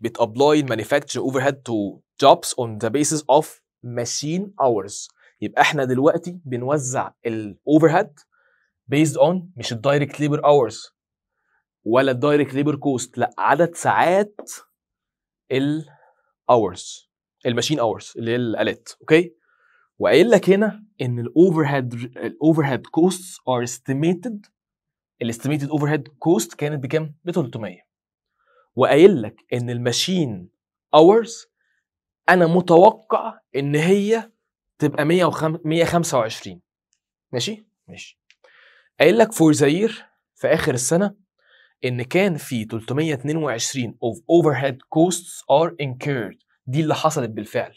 بتابلاي المانيفاكتشر اوفر هيد تو جوبس اون ذا بيسز اوف ماشين اورز يبقى احنا دلوقتي بنوزع الاوفر هيد بيزد اون مش الدايركت ليبر اورز ولا الدايركت ليبر كوست لا عدد ساعات الاورز الماشين اورز اللي هي الالات اوكي وقايل لك هنا ان الاوفر هيد الاوفر هيد كوست ار استيميتد الاستيميتد اوفر هيد كوست كانت بكام؟ ب 300 وقايل لك ان الماشين اورز انا متوقع ان هي تبقى 125 ماشي؟ ماشي قايل لك فور زير في اخر السنه ان كان في 322 of overhead costs are incurred دي اللي حصلت بالفعل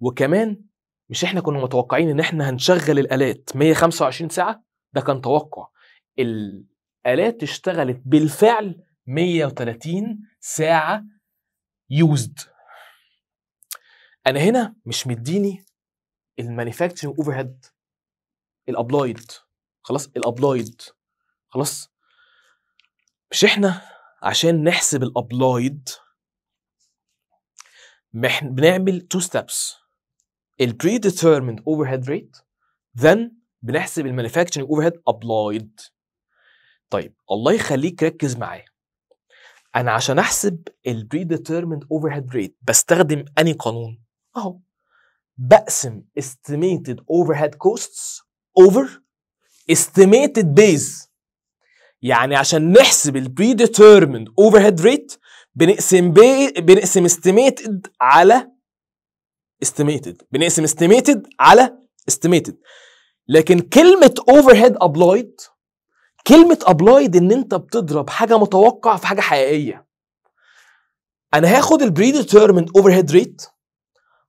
وكمان مش احنا كنا متوقعين ان احنا هنشغل الالات 125 ساعه ده كان توقع الالات اشتغلت بالفعل 130 ساعه يوزد انا هنا مش مديني المانيفاكتشرنج اوفر هيد الابلايد خلاص الابلايد خلاص مش احنا عشان نحسب الابلايد بنعمل تو ستابس البري ديترميند اوفر هيد ريت ذن بنحسب المانيفاكتشرنج اوفر هيد ابلايد طيب الله يخليك ركز معايا انا عشان احسب البري ديترمند اوفر هيد ريت بستخدم اني قانون اهو بقسم estimated overhead costs over estimated بيز يعني عشان نحسب البري ديترمند overhead rate بنقسم بي بنقسم estimated على estimated بنقسم estimated على estimated لكن كلمة overhead applied كلمة ابلايد ان انت بتضرب حاجة متوقع في حاجة حقيقية انا هاخد البري ديتيرمند اوفر هيد ريت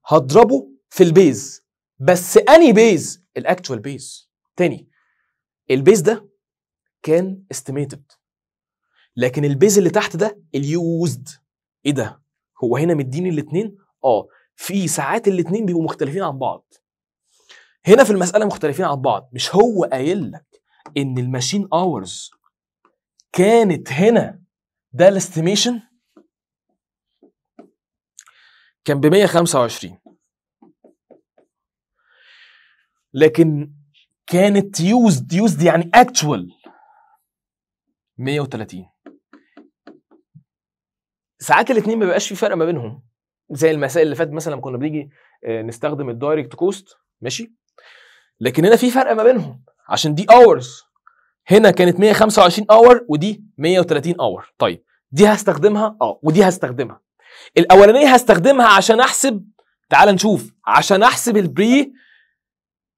هضربه في البيز بس اني بيز الاكتوال بيز تاني البيز ده كان استيميتد لكن البيز اللي تحت ده اليوزد ايه ده هو هنا مديني الاثنين اه في ساعات الاثنين بيبقوا مختلفين عن بعض هنا في المساله مختلفين عن بعض مش هو قايل لك ان الماشين اورز كانت هنا ده الاستيميشن كان ب 125 لكن كانت يوزد يوزد يعني اكتوال 130 ساعات الاثنين ما بيبقاش في فرق ما بينهم زي المسائل اللي فاتت مثلا كنا بنيجي آه، نستخدم الدايركت كوست ماشي لكن هنا في فرق ما بينهم عشان دي اورز هنا كانت 125 اور ودي 130 اور طيب دي هستخدمها اه ودي هستخدمها الاولانيه هستخدمها عشان احسب تعال نشوف عشان احسب البري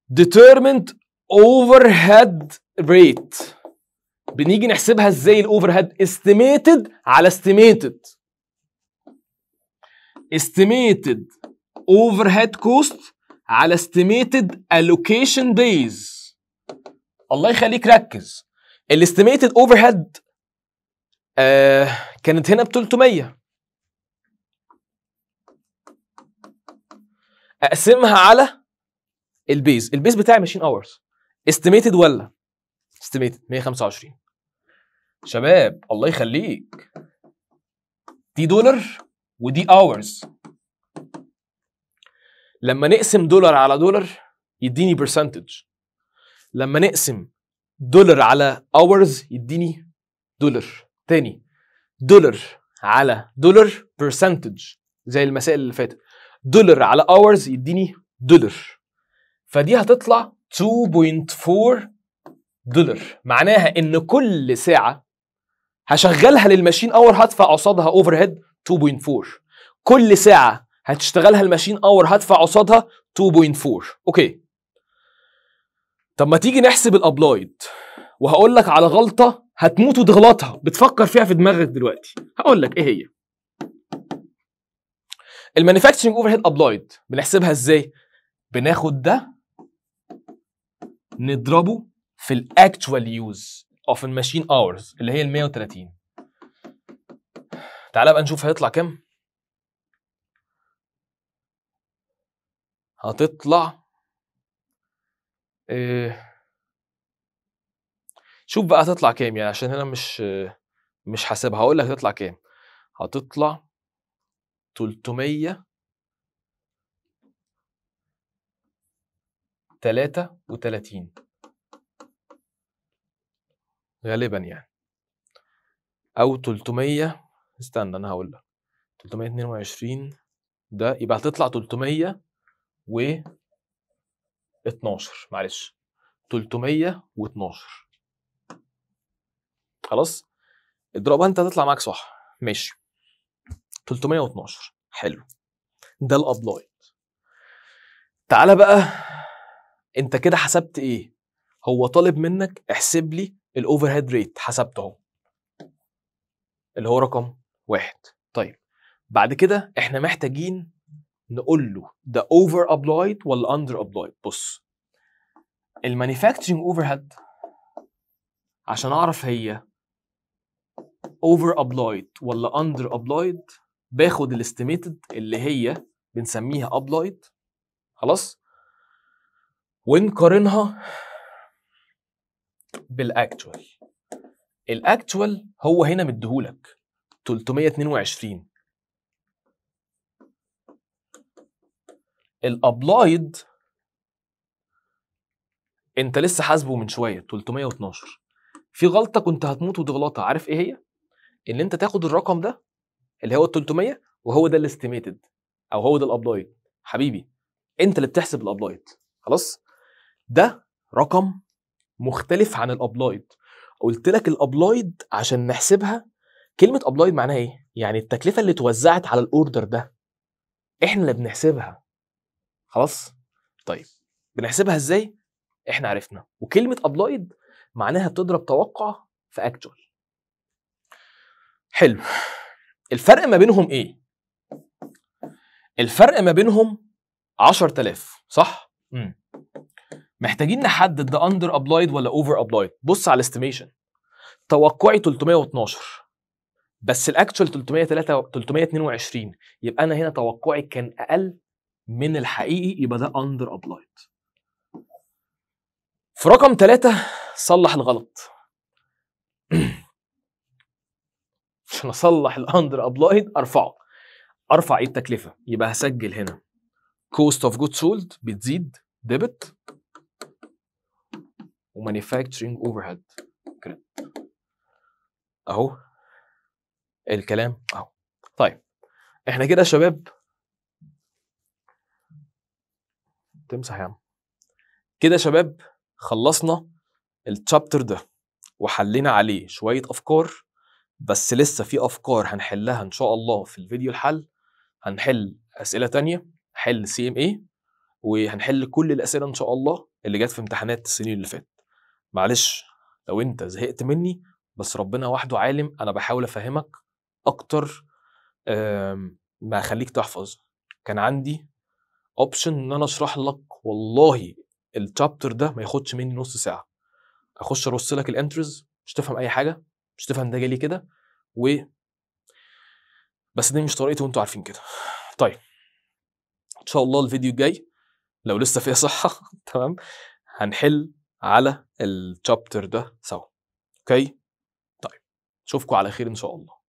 ديتيرمنت اوفر هيد ريت بنيجي نحسبها ازاي الاوفر هيد استيميتد على استيميتد استيميتد اوفر هيد كوست على استيميتد allocation دايز الله يخليك ركز الاستيميتد اوفر آه، هيد كانت هنا ب 300 اقسمها على البيز البيز بتاعي ماشين اورز استيميتد ولا استيميتد 125 شباب الله يخليك دي دولار ودي اورز لما نقسم دولار على دولار يديني برسنتج لما نقسم دولار على اورز يديني دولار تاني دولار على دولار برسنتج زي المسائل اللي فاتت دولار على اورز يديني دولار فدي هتطلع 2.4 دولار معناها ان كل ساعه هشغلها للماشين اور هدفع قصادها اوفر هيد 2.4 كل ساعه هتشتغلها الماشين اور هدفع قصادها 2.4 اوكي طب ما تيجي نحسب الابلايد وهقول لك على غلطه هتموت وتغلطها بتفكر فيها في دماغك دلوقتي هقول لك ايه هي المانيفاكتشرنج اوفر هيد ابلايد بنحسبها ازاي بناخد ده نضربه في الاكتوال يوز اوف الماشين اورز اللي هي ال 130 تعالى بقى نشوف هيطلع كام هتطلع آه. شوف بقى هتطلع كام يعني عشان هنا مش مش حاسبها هقول لك هتطلع كام هتطلع 300 33 غالبا يعني او 300 استنى انا هقول لك 322 ده يبقى هتطلع 300 و 12 معلش 312 خلاص اضربها انت هتطلع معاك صح ماشي 312 حلو ده الابلايد تعالى بقى انت كده حسبت ايه هو طالب منك احسب لي الاوفر هيد ريت حسبته اهو اللي هو رقم واحد طيب بعد كده احنا محتاجين نقول له ده اوفر ابلايد ولا اندر ابلايد بص المانيفاكتشرنج اوفر هيد عشان اعرف هي اوفر ابلايد ولا اندر ابلايد باخد الاستيميتد اللي هي بنسميها ابلايد خلاص ونقارنها بالاكتوال الاكتوال هو هنا مديهولك 322 الابلايد انت لسه حاسبه من شويه 312 في غلطه كنت هتموت ودي غلطه عارف ايه هي ان انت تاخد الرقم ده اللي هو ال 300 وهو ده الاستيميتد او هو ده الابلايد حبيبي انت اللي بتحسب الابلايد خلاص ده رقم مختلف عن الابلايد قلت لك الابلايد عشان نحسبها كلمه ابلايد معناها ايه يعني التكلفه اللي اتوزعت على الاوردر ده احنا اللي بنحسبها خلاص طيب بنحسبها ازاي احنا عرفنا وكلمه ابلايد معناها بتضرب توقع في اكتوال حلو الفرق ما بينهم ايه الفرق ما بينهم 10000 صح مم. محتاجين نحدد ده اندر ابلايد ولا اوفر ابلايد بص على الاستيميشن توقعي 312 بس الاكتوال 303 322 يبقى انا هنا توقعي كان اقل من الحقيقي يبقى ده اندر ابلايد في رقم ثلاثة صلح الغلط *clears throat* عشان اصلح الاندر ابلايد ارفعه ارفع ايه التكلفه يبقى هسجل هنا كوست اوف جود سولد بتزيد ديبت ومانيفاكتشرنج اوفر هيد اهو الكلام اهو طيب احنا كده يا شباب تمسح يا عم كده يا شباب خلصنا التشابتر ده وحلينا عليه شوية أفكار بس لسه في أفكار هنحلها إن شاء الله في الفيديو الحل هنحل أسئلة تانية حل سي ام اي وهنحل كل الأسئلة إن شاء الله اللي جت في امتحانات السنين اللي فاتت معلش لو أنت زهقت مني بس ربنا وحده عالم أنا بحاول أفهمك أكتر ما أخليك تحفظ كان عندي اوبشن ان انا اشرح لك والله التشابتر ده ما ياخدش مني نص ساعه اخش ارص لك الانترز مش تفهم اي حاجه مش تفهم ده جالي كده و بس دي مش طريقتي وانتوا عارفين كده طيب ان شاء الله الفيديو الجاي لو لسه فيها صحه *laughs* تمام هنحل على التشابتر ده سوا اوكي طيب اشوفكم على خير ان شاء الله